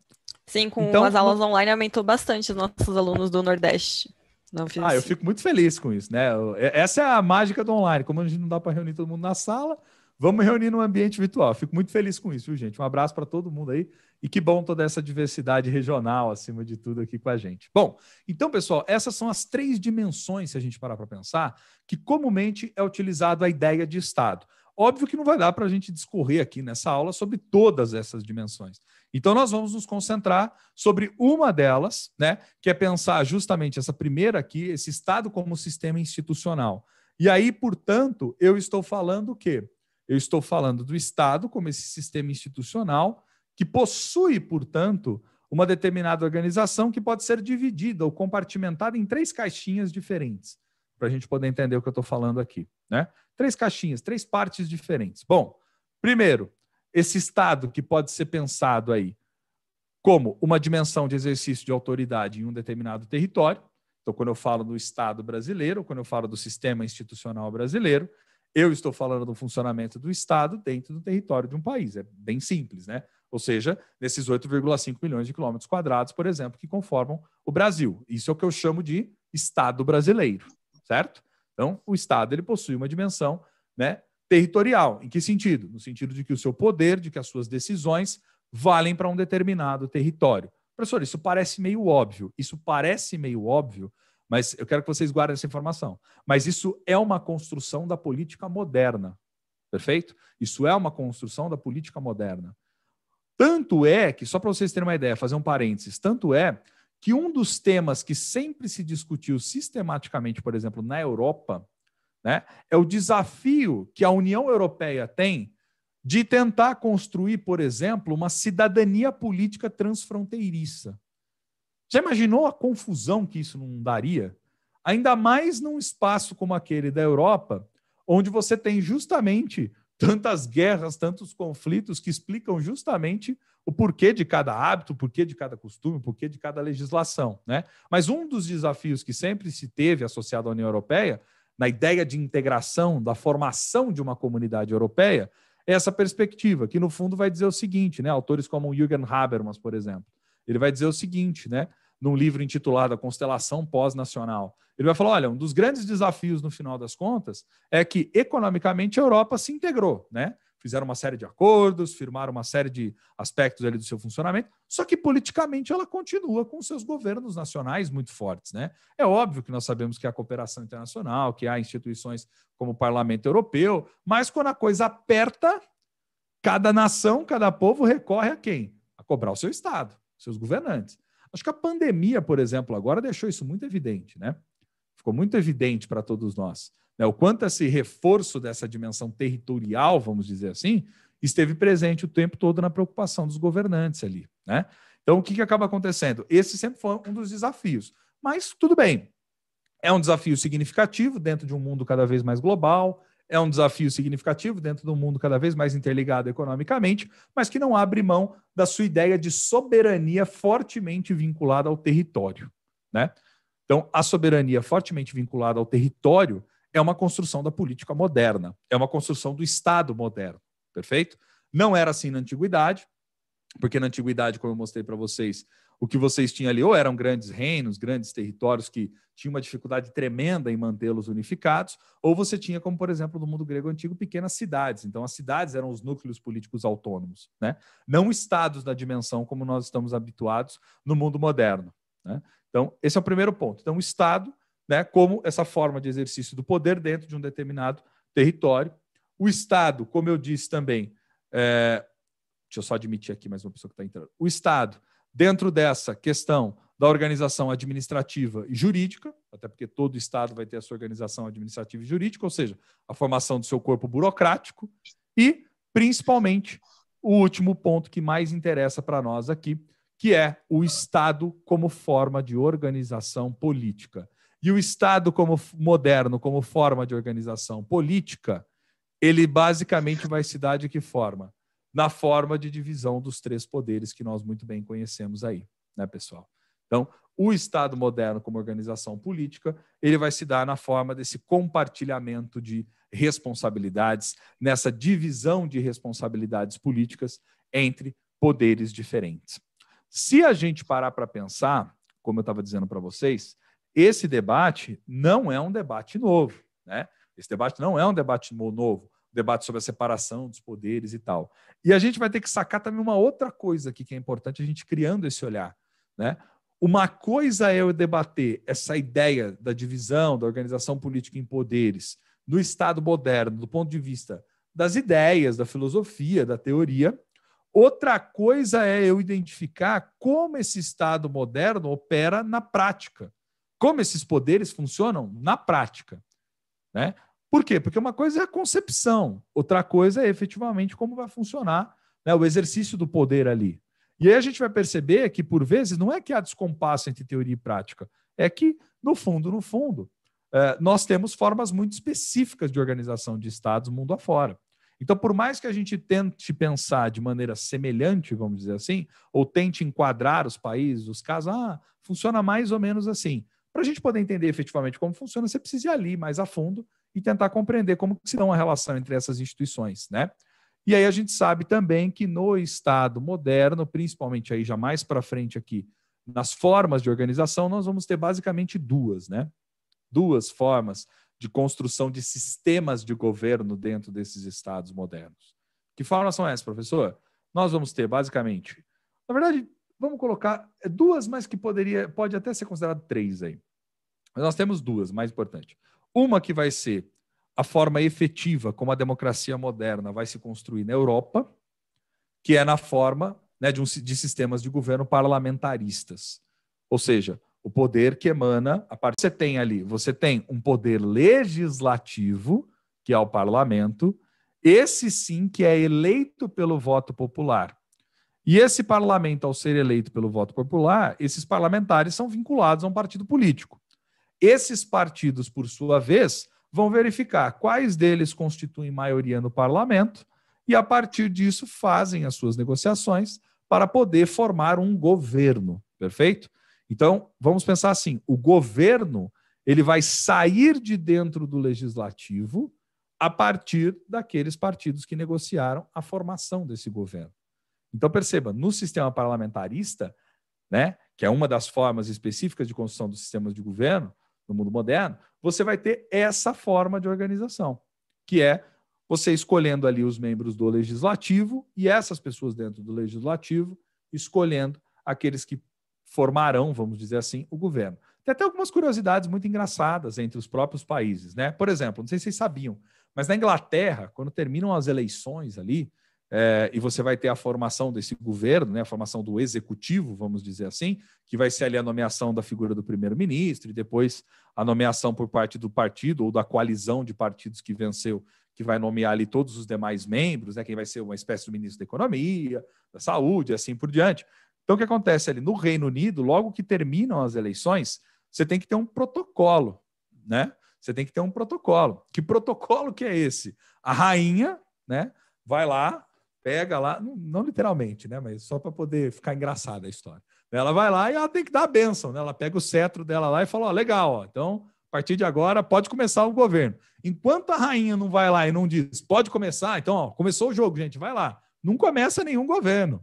Sim, com então, as aulas online aumentou bastante os nossos alunos do Nordeste. Não fiz ah, eu assim. fico muito feliz com isso, né? É, essa é a mágica do online. Como a gente não dá para reunir todo mundo na sala, vamos reunir num ambiente virtual. Eu fico muito feliz com isso, viu, gente? Um abraço para todo mundo aí. E que bom toda essa diversidade regional, acima de tudo, aqui com a gente. Bom, então, pessoal, essas são as três dimensões, se a gente parar para pensar, que comumente é utilizado a ideia de Estado. Óbvio que não vai dar para a gente discorrer aqui nessa aula sobre todas essas dimensões. Então, nós vamos nos concentrar sobre uma delas, né, que é pensar justamente essa primeira aqui, esse Estado como sistema institucional. E aí, portanto, eu estou falando o quê? Eu estou falando do Estado como esse sistema institucional que possui, portanto, uma determinada organização que pode ser dividida ou compartimentada em três caixinhas diferentes, para a gente poder entender o que eu estou falando aqui. Né? Três caixinhas, três partes diferentes. Bom, primeiro, esse Estado que pode ser pensado aí como uma dimensão de exercício de autoridade em um determinado território. Então, quando eu falo do Estado brasileiro, quando eu falo do sistema institucional brasileiro, eu estou falando do funcionamento do Estado dentro do território de um país. É bem simples, né? Ou seja, nesses 8,5 milhões de quilômetros quadrados, por exemplo, que conformam o Brasil. Isso é o que eu chamo de Estado brasileiro, certo? Então, o Estado ele possui uma dimensão né, territorial. Em que sentido? No sentido de que o seu poder, de que as suas decisões valem para um determinado território. Professor, isso parece meio óbvio. Isso parece meio óbvio, mas eu quero que vocês guardem essa informação. Mas isso é uma construção da política moderna. Perfeito? Isso é uma construção da política moderna. Tanto é que, só para vocês terem uma ideia, fazer um parênteses, tanto é que um dos temas que sempre se discutiu sistematicamente, por exemplo, na Europa, né? É o desafio que a União Europeia tem de tentar construir, por exemplo, uma cidadania política transfronteiriça. Já imaginou a confusão que isso não daria? Ainda mais num espaço como aquele da Europa, onde você tem justamente tantas guerras, tantos conflitos que explicam justamente o porquê de cada hábito, o porquê de cada costume, o porquê de cada legislação. Né? Mas um dos desafios que sempre se teve associado à União Europeia na ideia de integração, da formação de uma comunidade europeia, é essa perspectiva, que no fundo vai dizer o seguinte, né? Autores como Jürgen Habermas, por exemplo, ele vai dizer o seguinte, né? Num livro intitulado A Constelação Pós-Nacional, ele vai falar: olha, um dos grandes desafios no final das contas é que economicamente a Europa se integrou, né? fizeram uma série de acordos, firmaram uma série de aspectos ali do seu funcionamento, só que politicamente ela continua com seus governos nacionais muito fortes. Né? É óbvio que nós sabemos que há cooperação internacional, que há instituições como o Parlamento Europeu, mas quando a coisa aperta, cada nação, cada povo recorre a quem? A cobrar o seu Estado, seus governantes. Acho que a pandemia, por exemplo, agora deixou isso muito evidente, né? Ficou muito evidente para todos nós. Né? O quanto esse reforço dessa dimensão territorial, vamos dizer assim, esteve presente o tempo todo na preocupação dos governantes ali. Né? Então, o que, que acaba acontecendo? Esse sempre foi um dos desafios. Mas tudo bem, é um desafio significativo dentro de um mundo cada vez mais global, é um desafio significativo dentro de um mundo cada vez mais interligado economicamente, mas que não abre mão da sua ideia de soberania fortemente vinculada ao território. Né? Então, a soberania fortemente vinculada ao território é uma construção da política moderna, é uma construção do Estado moderno, perfeito? Não era assim na antiguidade, porque na antiguidade, como eu mostrei para vocês, o que vocês tinham ali ou eram grandes reinos, grandes territórios que tinham uma dificuldade tremenda em mantê-los unificados, ou você tinha, como por exemplo no mundo grego antigo, pequenas cidades. Então, as cidades eram os núcleos políticos autônomos, né? não estados na dimensão como nós estamos habituados no mundo moderno. Né? Então, esse é o primeiro ponto. Então, o Estado né, como essa forma de exercício do poder dentro de um determinado território. O Estado, como eu disse também, é, deixa eu só admitir aqui mais uma pessoa que está entrando. O Estado, dentro dessa questão da organização administrativa e jurídica, até porque todo Estado vai ter a sua organização administrativa e jurídica, ou seja, a formação do seu corpo burocrático, e, principalmente, o último ponto que mais interessa para nós aqui, que é o Estado como forma de organização política. E o Estado como moderno, como forma de organização política, ele basicamente vai se dar de que forma? Na forma de divisão dos três poderes que nós muito bem conhecemos aí, né, pessoal? Então, o Estado moderno como organização política, ele vai se dar na forma desse compartilhamento de responsabilidades, nessa divisão de responsabilidades políticas entre poderes diferentes. Se a gente parar para pensar, como eu estava dizendo para vocês, esse debate não é um debate novo, né? Esse debate não é um debate novo, um debate sobre a separação dos poderes e tal. E a gente vai ter que sacar também uma outra coisa aqui que é importante a gente criando esse olhar, né? Uma coisa é eu debater essa ideia da divisão, da organização política em poderes no Estado moderno, do ponto de vista das ideias, da filosofia, da teoria. Outra coisa é eu identificar como esse Estado moderno opera na prática, como esses poderes funcionam na prática. Né? Por quê? Porque uma coisa é a concepção, outra coisa é efetivamente como vai funcionar né, o exercício do poder ali. E aí a gente vai perceber que, por vezes, não é que há descompasso entre teoria e prática, é que, no fundo, no fundo, eh, nós temos formas muito específicas de organização de estados mundo afora. Então, por mais que a gente tente pensar de maneira semelhante, vamos dizer assim, ou tente enquadrar os países, os casos, ah, funciona mais ou menos assim. Para a gente poder entender efetivamente como funciona, você precisa ir ali mais a fundo e tentar compreender como se dá uma relação entre essas instituições, né? E aí a gente sabe também que no Estado moderno, principalmente aí já mais para frente aqui, nas formas de organização, nós vamos ter basicamente duas, né? Duas formas de construção de sistemas de governo dentro desses estados modernos. Que formas são essas, professor? Nós vamos ter basicamente, na verdade, vamos colocar duas, mas que poderia, pode até ser considerado três aí. nós temos duas, mais importante. Uma que vai ser a forma efetiva como a democracia moderna vai se construir na Europa, que é na forma né, de, um, de sistemas de governo parlamentaristas. Ou seja, o poder que emana a parte. Você tem ali, você tem um poder legislativo, que é o parlamento, esse sim que é eleito pelo voto popular. E esse parlamento, ao ser eleito pelo voto popular, esses parlamentares são vinculados a um partido político. Esses partidos, por sua vez, vão verificar quais deles constituem maioria no parlamento e, a partir disso, fazem as suas negociações para poder formar um governo, perfeito? Então, vamos pensar assim, o governo, ele vai sair de dentro do legislativo a partir daqueles partidos que negociaram a formação desse governo. Então, perceba, no sistema parlamentarista, né, que é uma das formas específicas de construção dos sistemas de governo no mundo moderno, você vai ter essa forma de organização, que é você escolhendo ali os membros do legislativo e essas pessoas dentro do legislativo escolhendo aqueles que formarão, vamos dizer assim, o governo. Tem até algumas curiosidades muito engraçadas entre os próprios países, né? Por exemplo, não sei se vocês sabiam, mas na Inglaterra, quando terminam as eleições ali, é, e você vai ter a formação desse governo, né, a formação do executivo, vamos dizer assim, que vai ser ali a nomeação da figura do primeiro-ministro, e depois a nomeação por parte do partido ou da coalizão de partidos que venceu, que vai nomear ali todos os demais membros, né, quem vai ser uma espécie de ministro da Economia, da Saúde, e assim por diante. Então, o que acontece ali? No Reino Unido, logo que terminam as eleições, você tem que ter um protocolo, né? Você tem que ter um protocolo. Que protocolo que é esse? A rainha, né? Vai lá, pega lá, não literalmente, né? Mas só para poder ficar engraçada a história. Ela vai lá e ela tem que dar a bênção, né? Ela pega o cetro dela lá e fala: ó, legal, ó, então a partir de agora pode começar o governo. Enquanto a rainha não vai lá e não diz pode começar, então ó, começou o jogo, gente, vai lá. Não começa nenhum governo.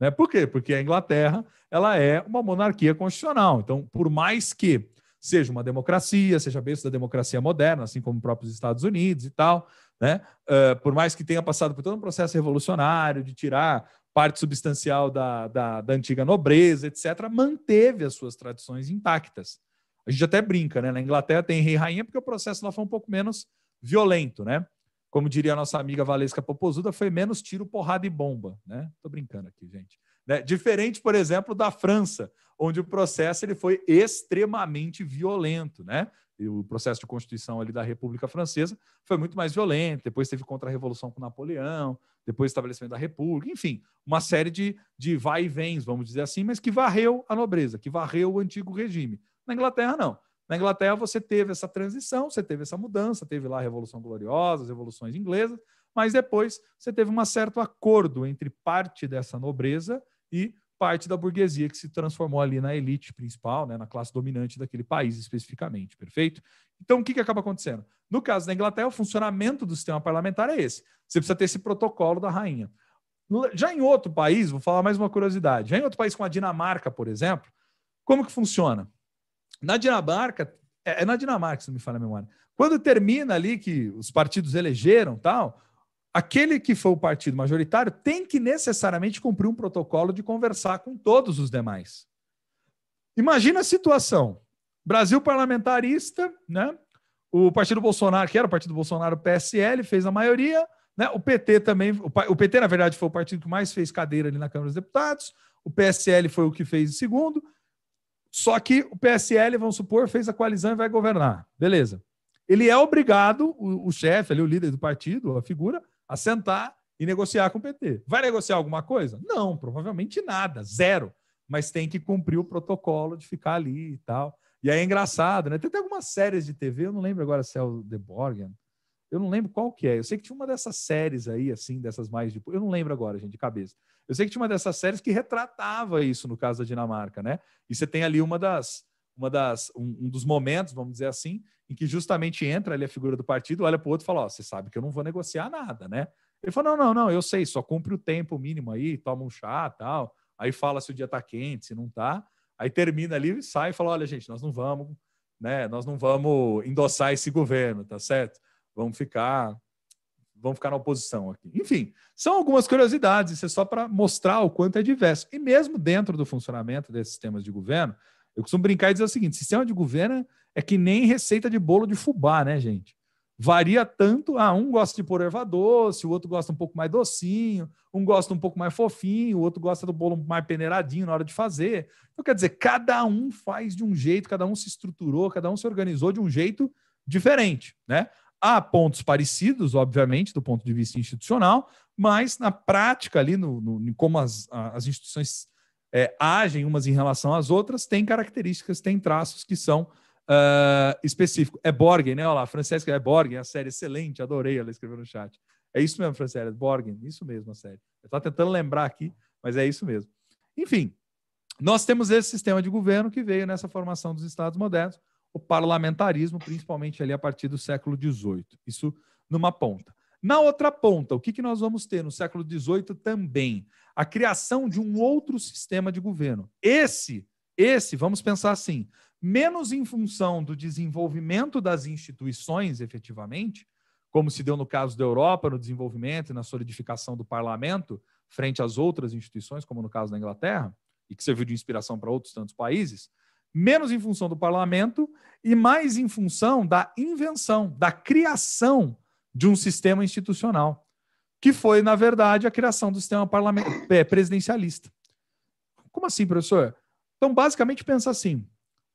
Né? Por quê? Porque a Inglaterra ela é uma monarquia constitucional. Então, por mais que seja uma democracia, seja berço da democracia moderna, assim como os próprios Estados Unidos e tal, né? Uh, por mais que tenha passado por todo um processo revolucionário de tirar parte substancial da, da, da antiga nobreza, etc., manteve as suas tradições intactas. A gente até brinca, né? Na Inglaterra tem rei e rainha porque o processo lá foi um pouco menos violento, né? Como diria a nossa amiga Valesca Popozuda, foi menos tiro, porrada e bomba, né? Tô brincando aqui, gente. Né? Diferente, por exemplo, da França, onde o processo ele foi extremamente violento, né? o processo de constituição ali da República Francesa foi muito mais violento. Depois teve contra-revolução com Napoleão, depois estabelecimento da República, enfim, uma série de, de vai e vens, vamos dizer assim, mas que varreu a nobreza, que varreu o antigo regime. Na Inglaterra, não. Na Inglaterra, você teve essa transição, você teve essa mudança, teve lá a Revolução Gloriosa, as revoluções inglesas, mas depois você teve um certo acordo entre parte dessa nobreza e parte da burguesia que se transformou ali na elite principal, né, na classe dominante daquele país especificamente, perfeito? Então, o que, que acaba acontecendo? No caso da Inglaterra, o funcionamento do sistema parlamentar é esse. Você precisa ter esse protocolo da rainha. Já em outro país, vou falar mais uma curiosidade, já em outro país como a Dinamarca, por exemplo, como que funciona? Na Dinamarca, é, é na Dinamarca, se não me falha a memória, quando termina ali que os partidos elegeram tal, aquele que foi o partido majoritário tem que necessariamente cumprir um protocolo de conversar com todos os demais. Imagina a situação. Brasil parlamentarista, né? O partido Bolsonaro, que era o partido Bolsonaro, o PSL, fez a maioria. Né? O PT também, o PT, na verdade, foi o partido que mais fez cadeira ali na Câmara dos Deputados. O PSL foi o que fez o segundo. Só que o PSL, vamos supor, fez a coalizão e vai governar. Beleza. Ele é obrigado, o, o chefe ali, o líder do partido, a figura, a sentar e negociar com o PT. Vai negociar alguma coisa? Não, provavelmente nada, zero. Mas tem que cumprir o protocolo de ficar ali e tal. E aí é engraçado, né? Tem até algumas séries de TV, eu não lembro agora se é o The Borgen, eu não lembro qual que é. Eu sei que tinha uma dessas séries aí, assim, dessas mais de. Eu não lembro agora, gente, de cabeça. Eu sei que tinha uma dessas séries que retratava isso no caso da Dinamarca, né? E você tem ali uma das uma das, um, um, dos momentos, vamos dizer assim, em que justamente entra ali a figura do partido, olha para o outro e fala: Ó, você sabe que eu não vou negociar nada, né? Ele falou: Não, não, não, eu sei, só cumpre o tempo mínimo aí, toma um chá tal. Aí fala se o dia está quente, se não está. Aí termina ali, sai e fala: Olha, gente, nós não vamos, né? Nós não vamos endossar esse governo, tá certo? Vamos ficar. Vamos ficar na oposição aqui. Enfim, são algumas curiosidades, isso é só para mostrar o quanto é diverso. E mesmo dentro do funcionamento desses sistemas de governo, eu costumo brincar e dizer o seguinte: sistema de governo é que nem receita de bolo de fubá, né, gente? Varia tanto. Ah, um gosta de pôr erva doce, o outro gosta um pouco mais docinho, um gosta um pouco mais fofinho, o outro gosta do bolo mais peneiradinho na hora de fazer. Então, quer dizer, cada um faz de um jeito, cada um se estruturou, cada um se organizou de um jeito diferente, né? Há pontos parecidos, obviamente, do ponto de vista institucional, mas na prática, ali, no, no como as, as instituições é, agem umas em relação às outras, têm características, têm traços que são uh, específicos. É Borgen, né? Olha lá, Francesca, é Borgen, a série excelente, adorei, ela escreveu no chat. É isso mesmo, Francesca, é Borgen, isso mesmo a série. Eu estava tentando lembrar aqui, mas é isso mesmo. Enfim, nós temos esse sistema de governo que veio nessa formação dos Estados modernos, o parlamentarismo, principalmente ali a partir do século XVIII. Isso numa ponta. Na outra ponta, o que, que nós vamos ter no século XVIII também? a criação de um outro sistema de governo. Esse, esse, vamos pensar assim, menos em função do desenvolvimento das instituições, efetivamente, como se deu no caso da Europa, no desenvolvimento e na solidificação do parlamento frente às outras instituições, como no caso da Inglaterra, e que serviu de inspiração para outros tantos países, menos em função do parlamento e mais em função da invenção, da criação de um sistema institucional que foi, na verdade, a criação do sistema é, presidencialista. Como assim, professor? Então, basicamente, pensa assim: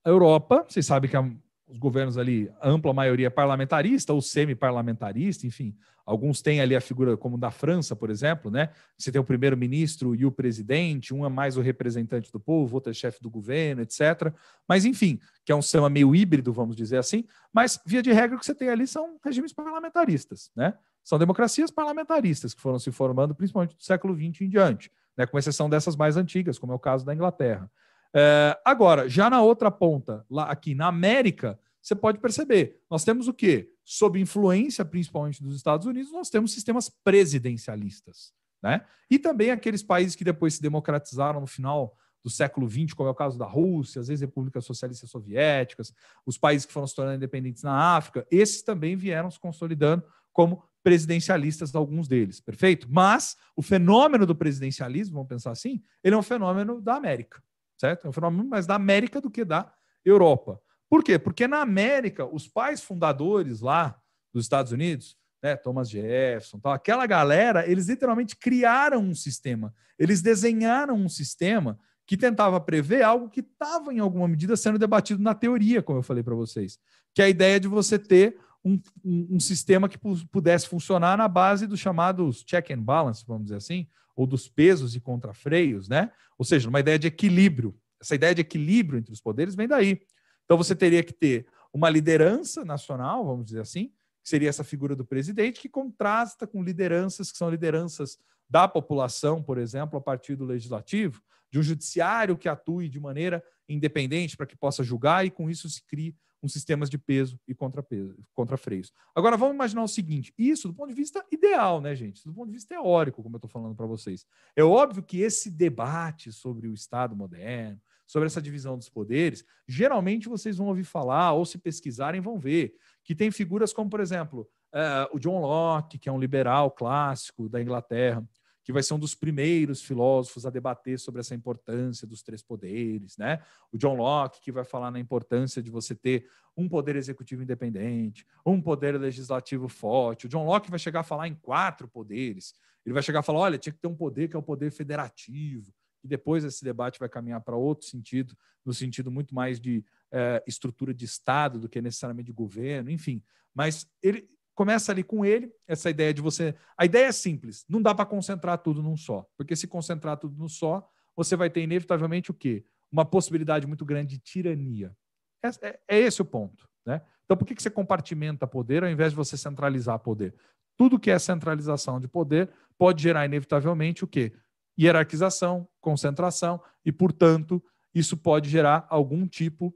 a Europa, vocês sabem que a, os governos ali, ampla maioria parlamentarista ou semi-parlamentarista, enfim, alguns têm ali a figura como da França, por exemplo, né? Você tem o primeiro-ministro e o presidente, um é mais o representante do povo, outro é chefe do governo, etc. Mas, enfim, que é um sistema meio híbrido, vamos dizer assim, mas via de regra o que você tem ali são regimes parlamentaristas, né? São democracias parlamentaristas que foram se formando, principalmente do século XX em diante, né, com exceção dessas mais antigas, como é o caso da Inglaterra. É, agora, já na outra ponta, lá aqui na América, você pode perceber, nós temos o quê? Sob influência, principalmente dos Estados Unidos, nós temos sistemas presidencialistas. Né? E também aqueles países que depois se democratizaram no final do século XX, como é o caso da Rússia, as ex-repúblicas socialistas soviéticas, os países que foram se tornando independentes na África, esses também vieram se consolidando como presidencialistas, alguns deles, perfeito? Mas o fenômeno do presidencialismo, vamos pensar assim, ele é um fenômeno da América, certo? É um fenômeno mais da América do que da Europa. Por quê? Porque na América, os pais fundadores lá dos Estados Unidos, né, Thomas Jefferson, tal, aquela galera, eles literalmente criaram um sistema, eles desenharam um sistema que tentava prever algo que estava, em alguma medida, sendo debatido na teoria, como eu falei para vocês, que é a ideia de você ter um, um, um sistema que pudesse funcionar na base dos chamados check and balance, vamos dizer assim, ou dos pesos e contrafreios, né? Ou seja, uma ideia de equilíbrio. Essa ideia de equilíbrio entre os poderes vem daí. Então você teria que ter uma liderança nacional, vamos dizer assim, que seria essa figura do presidente, que contrasta com lideranças que são lideranças da população, por exemplo, a partir do legislativo, de um judiciário que atue de maneira independente para que possa julgar e com isso se crie com sistemas de peso e contrapeso, contrafreios. Agora vamos imaginar o seguinte: isso do ponto de vista ideal, né, gente? Do ponto de vista teórico, como eu estou falando para vocês. É óbvio que esse debate sobre o Estado moderno, sobre essa divisão dos poderes, geralmente vocês vão ouvir falar, ou se pesquisarem, vão ver que tem figuras como, por exemplo, uh, o John Locke, que é um liberal clássico da Inglaterra, que vai ser um dos primeiros filósofos a debater sobre essa importância dos três poderes, né? O John Locke, que vai falar na importância de você ter um poder executivo independente, um poder legislativo forte. O John Locke vai chegar a falar em quatro poderes. Ele vai chegar a falar: olha, tinha que ter um poder que é o poder federativo. E depois esse debate vai caminhar para outro sentido, no sentido muito mais de eh, estrutura de Estado do que necessariamente de governo, enfim. Mas ele, Começa ali com ele, essa ideia de você. A ideia é simples, não dá para concentrar tudo num só. Porque se concentrar tudo num só, você vai ter inevitavelmente o quê? Uma possibilidade muito grande de tirania. É, é, é esse o ponto. Né? Então, por que, que você compartimenta poder ao invés de você centralizar poder? Tudo que é centralização de poder pode gerar inevitavelmente o quê? Hierarquização, concentração, e, portanto, isso pode gerar algum tipo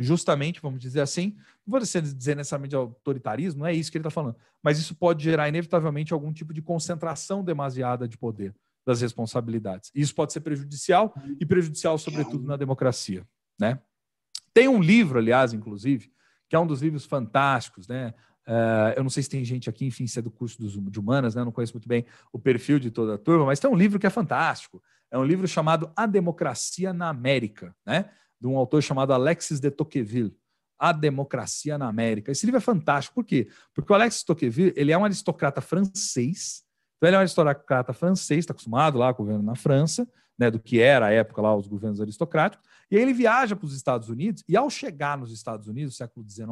justamente, vamos dizer assim, não vou dizer necessariamente autoritarismo, não é isso que ele está falando, mas isso pode gerar, inevitavelmente, algum tipo de concentração demasiada de poder das responsabilidades. Isso pode ser prejudicial e prejudicial, sobretudo, na democracia. Né? Tem um livro, aliás, inclusive, que é um dos livros fantásticos, né? Uh, eu não sei se tem gente aqui, enfim, se é do curso dos, hum, de humanas, né? Eu não conheço muito bem o perfil de toda a turma, mas tem um livro que é fantástico. É um livro chamado A Democracia na América, né? de um autor chamado Alexis de Tocqueville, A Democracia na América. Esse livro é fantástico, por quê? Porque o Alexis de Tocqueville ele é um aristocrata francês, então ele é um aristocrata francês, está acostumado lá com o governo na França, né, do que era a época lá os governos aristocráticos, e aí ele viaja para os Estados Unidos, e ao chegar nos Estados Unidos, século XIX,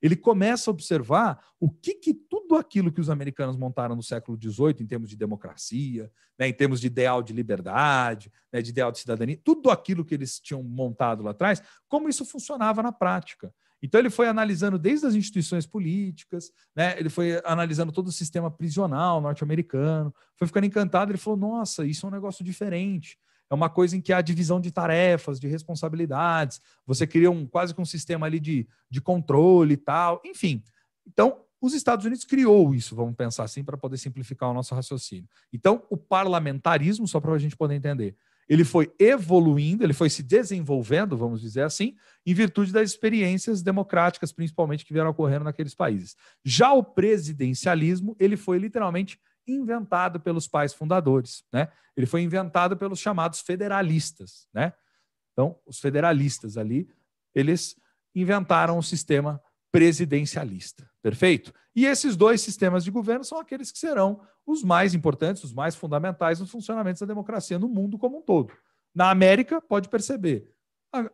ele começa a observar o que, que tudo aquilo que os americanos montaram no século XVIII, em termos de democracia, né, em termos de ideal de liberdade, né, de ideal de cidadania, tudo aquilo que eles tinham montado lá atrás, como isso funcionava na prática. Então ele foi analisando desde as instituições políticas, né? ele foi analisando todo o sistema prisional norte-americano, foi ficando encantado, ele falou: nossa, isso é um negócio diferente é uma coisa em que há divisão de tarefas, de responsabilidades, você cria um quase que um sistema ali de, de controle e tal, enfim. Então, os Estados Unidos criou isso, vamos pensar assim, para poder simplificar o nosso raciocínio. Então, o parlamentarismo, só para a gente poder entender, ele foi evoluindo, ele foi se desenvolvendo, vamos dizer assim, em virtude das experiências democráticas, principalmente, que vieram ocorrendo naqueles países. Já o presidencialismo, ele foi literalmente inventado pelos pais fundadores, né? Ele foi inventado pelos chamados federalistas, né? Então, os federalistas ali, eles inventaram o sistema presidencialista, perfeito? E esses dois sistemas de governo são aqueles que serão os mais importantes, os mais fundamentais nos funcionamentos da democracia no mundo como um todo. Na América, pode perceber, a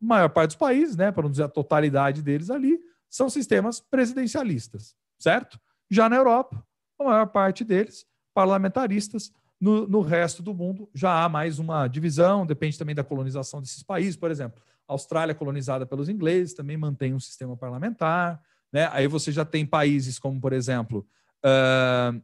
maior parte dos países, né, para não dizer a totalidade deles ali, são sistemas presidencialistas, certo? Já na Europa, a maior parte deles parlamentaristas. No, no resto do mundo já há mais uma divisão, depende também da colonização desses países, por exemplo. A Austrália, colonizada pelos ingleses, também mantém um sistema parlamentar. Né? Aí você já tem países como, por exemplo, uh,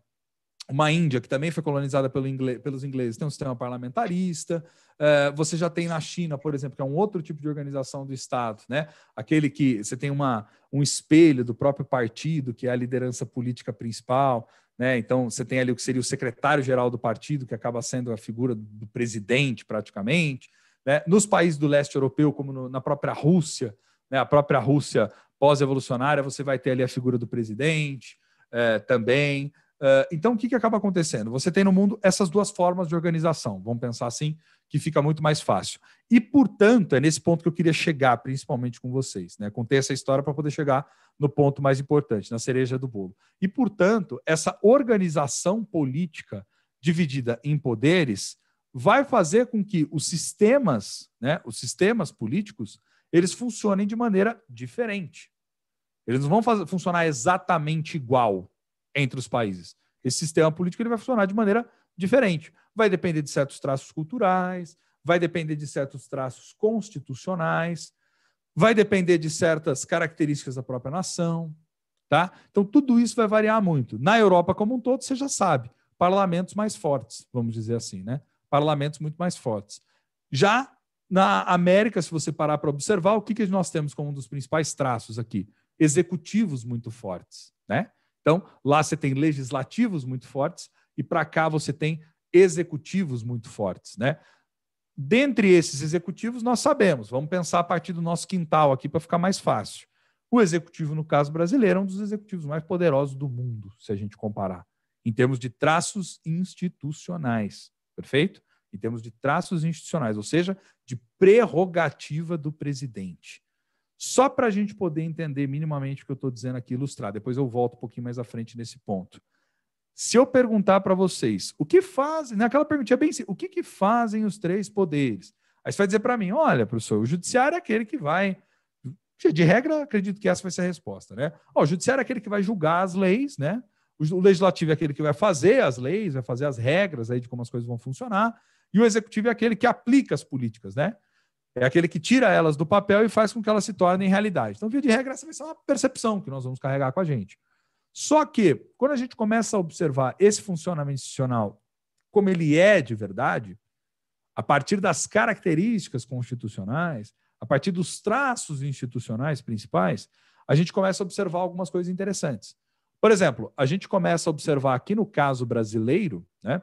uma Índia, que também foi colonizada pelo inglês, pelos ingleses, tem um sistema parlamentarista. Uh, você já tem na China, por exemplo, que é um outro tipo de organização do Estado, né? aquele que você tem uma, um espelho do próprio partido, que é a liderança política principal. Né? Então, você tem ali o que seria o secretário-geral do partido, que acaba sendo a figura do presidente, praticamente. Né? Nos países do leste europeu, como no, na própria Rússia, né? a própria Rússia pós-evolucionária, você vai ter ali a figura do presidente é, também. Eh, então, o que, que acaba acontecendo? Você tem no mundo essas duas formas de organização, vamos pensar assim, que fica muito mais fácil. E, portanto, é nesse ponto que eu queria chegar, principalmente com vocês. Né? Contei essa história para poder chegar no ponto mais importante, na cereja do bolo. E, portanto, essa organização política dividida em poderes vai fazer com que os sistemas, né, os sistemas políticos, eles funcionem de maneira diferente. Eles não vão fazer, funcionar exatamente igual, entre os países. Esse sistema político ele vai funcionar de maneira diferente. Vai depender de certos traços culturais, vai depender de certos traços constitucionais, vai depender de certas características da própria nação. Tá? Então, tudo isso vai variar muito. Na Europa, como um todo, você já sabe, parlamentos mais fortes, vamos dizer assim, né? Parlamentos muito mais fortes. Já na América, se você parar para observar, o que, que nós temos como um dos principais traços aqui? Executivos muito fortes, né? Então, lá você tem legislativos muito fortes e para cá você tem executivos muito fortes, né? Dentre esses executivos, nós sabemos, vamos pensar a partir do nosso quintal aqui para ficar mais fácil. O executivo, no caso brasileiro, é um dos executivos mais poderosos do mundo, se a gente comparar, em termos de traços institucionais, perfeito? Em termos de traços institucionais, ou seja, de prerrogativa do presidente. Só para a gente poder entender minimamente o que eu estou dizendo aqui, ilustrar. Depois eu volto um pouquinho mais à frente nesse ponto. Se eu perguntar para vocês, o que fazem, naquela né, pergunta é bem o que, que fazem os três poderes? Aí você vai dizer para mim, olha, professor, o judiciário é aquele que vai, de regra, acredito que essa vai ser a resposta, né? Ó, o judiciário é aquele que vai julgar as leis, né? O legislativo é aquele que vai fazer as leis, vai fazer as regras aí de como as coisas vão funcionar, e o executivo é aquele que aplica as políticas, né? é aquele que tira elas do papel e faz com que elas se tornem realidade. Então, via de regra, essa vai ser uma percepção que nós vamos carregar com a gente. Só que, quando a gente começa a observar esse funcionamento institucional como ele é de verdade, a partir das características constitucionais, a partir dos traços institucionais principais, a gente começa a observar algumas coisas interessantes. Por exemplo, a gente começa a observar aqui no caso brasileiro, né?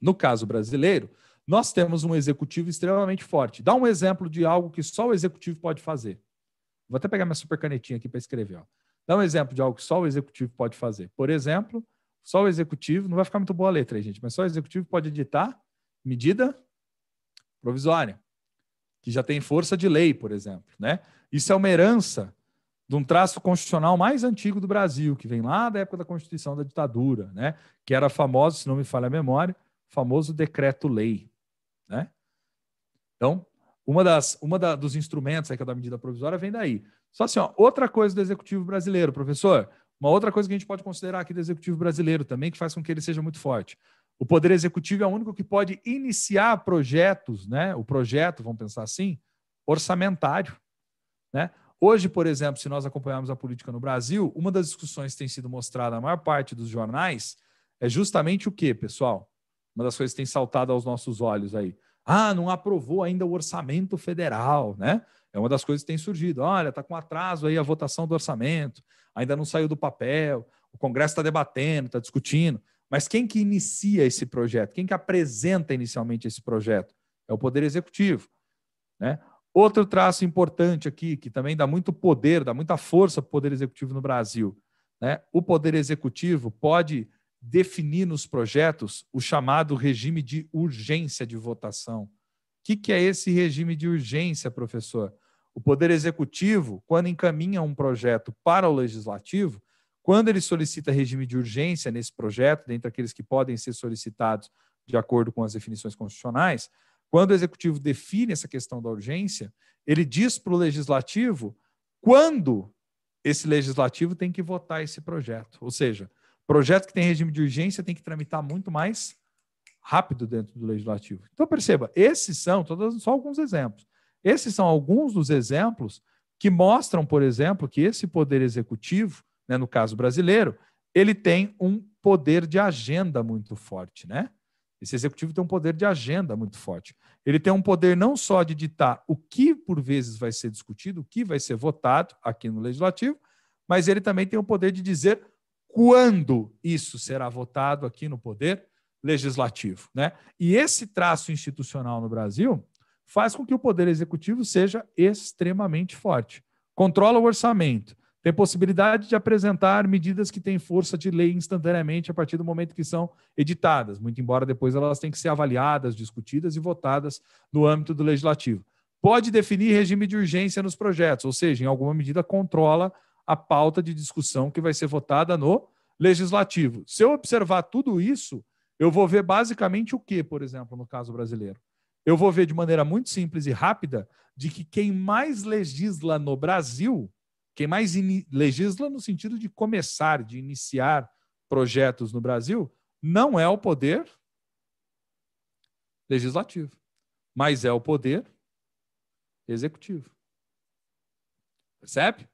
No caso brasileiro, nós temos um executivo extremamente forte. Dá um exemplo de algo que só o executivo pode fazer. Vou até pegar minha super canetinha aqui para escrever. Ó. Dá um exemplo de algo que só o executivo pode fazer. Por exemplo, só o executivo, não vai ficar muito boa a letra aí, gente, mas só o executivo pode editar medida provisória, que já tem força de lei, por exemplo. Né? Isso é uma herança de um traço constitucional mais antigo do Brasil, que vem lá da época da Constituição da ditadura, né? que era famoso, se não me falha a memória, famoso decreto-lei. Né? Então, uma das, uma da, dos instrumentos aí que é da medida provisória vem daí. Só assim, ó, outra coisa do executivo brasileiro, professor, uma outra coisa que a gente pode considerar aqui do executivo brasileiro também, que faz com que ele seja muito forte. O poder executivo é o único que pode iniciar projetos, né? O projeto, vamos pensar assim, orçamentário, né? Hoje, por exemplo, se nós acompanharmos a política no Brasil, uma das discussões que tem sido mostrada na maior parte dos jornais é justamente o que, pessoal? Uma das coisas que tem saltado aos nossos olhos aí. Ah, não aprovou ainda o orçamento federal, né? É uma das coisas que tem surgido. Olha, está com atraso aí a votação do orçamento, ainda não saiu do papel, o Congresso está debatendo, está discutindo. Mas quem que inicia esse projeto? Quem que apresenta inicialmente esse projeto? É o Poder Executivo. Né? Outro traço importante aqui, que também dá muito poder, dá muita força para o Poder Executivo no Brasil. Né? O Poder Executivo pode definir nos projetos o chamado regime de urgência de votação. O que, que é esse regime de urgência, professor? O Poder Executivo, quando encaminha um projeto para o Legislativo, quando ele solicita regime de urgência nesse projeto, dentre aqueles que podem ser solicitados de acordo com as definições constitucionais, quando o Executivo define essa questão da urgência, ele diz para o Legislativo quando esse Legislativo tem que votar esse projeto. Ou seja, Projeto que tem regime de urgência tem que tramitar muito mais rápido dentro do legislativo. Então, perceba, esses são, todos, só alguns exemplos. Esses são alguns dos exemplos que mostram, por exemplo, que esse poder executivo, né, no caso brasileiro, ele tem um poder de agenda muito forte, né? Esse executivo tem um poder de agenda muito forte. Ele tem um poder não só de ditar o que por vezes vai ser discutido, o que vai ser votado aqui no legislativo, mas ele também tem o poder de dizer quando isso será votado aqui no Poder Legislativo. Né? E esse traço institucional no Brasil faz com que o Poder Executivo seja extremamente forte. Controla o orçamento, tem possibilidade de apresentar medidas que têm força de lei instantaneamente a partir do momento que são editadas, muito embora depois elas tenham que ser avaliadas, discutidas e votadas no âmbito do legislativo. Pode definir regime de urgência nos projetos, ou seja, em alguma medida controla a pauta de discussão que vai ser votada no legislativo. Se eu observar tudo isso, eu vou ver basicamente o que, por exemplo, no caso brasileiro? Eu vou ver de maneira muito simples e rápida de que quem mais legisla no Brasil, quem mais legisla no sentido de começar, de iniciar projetos no Brasil, não é o poder legislativo, mas é o poder executivo. Percebe?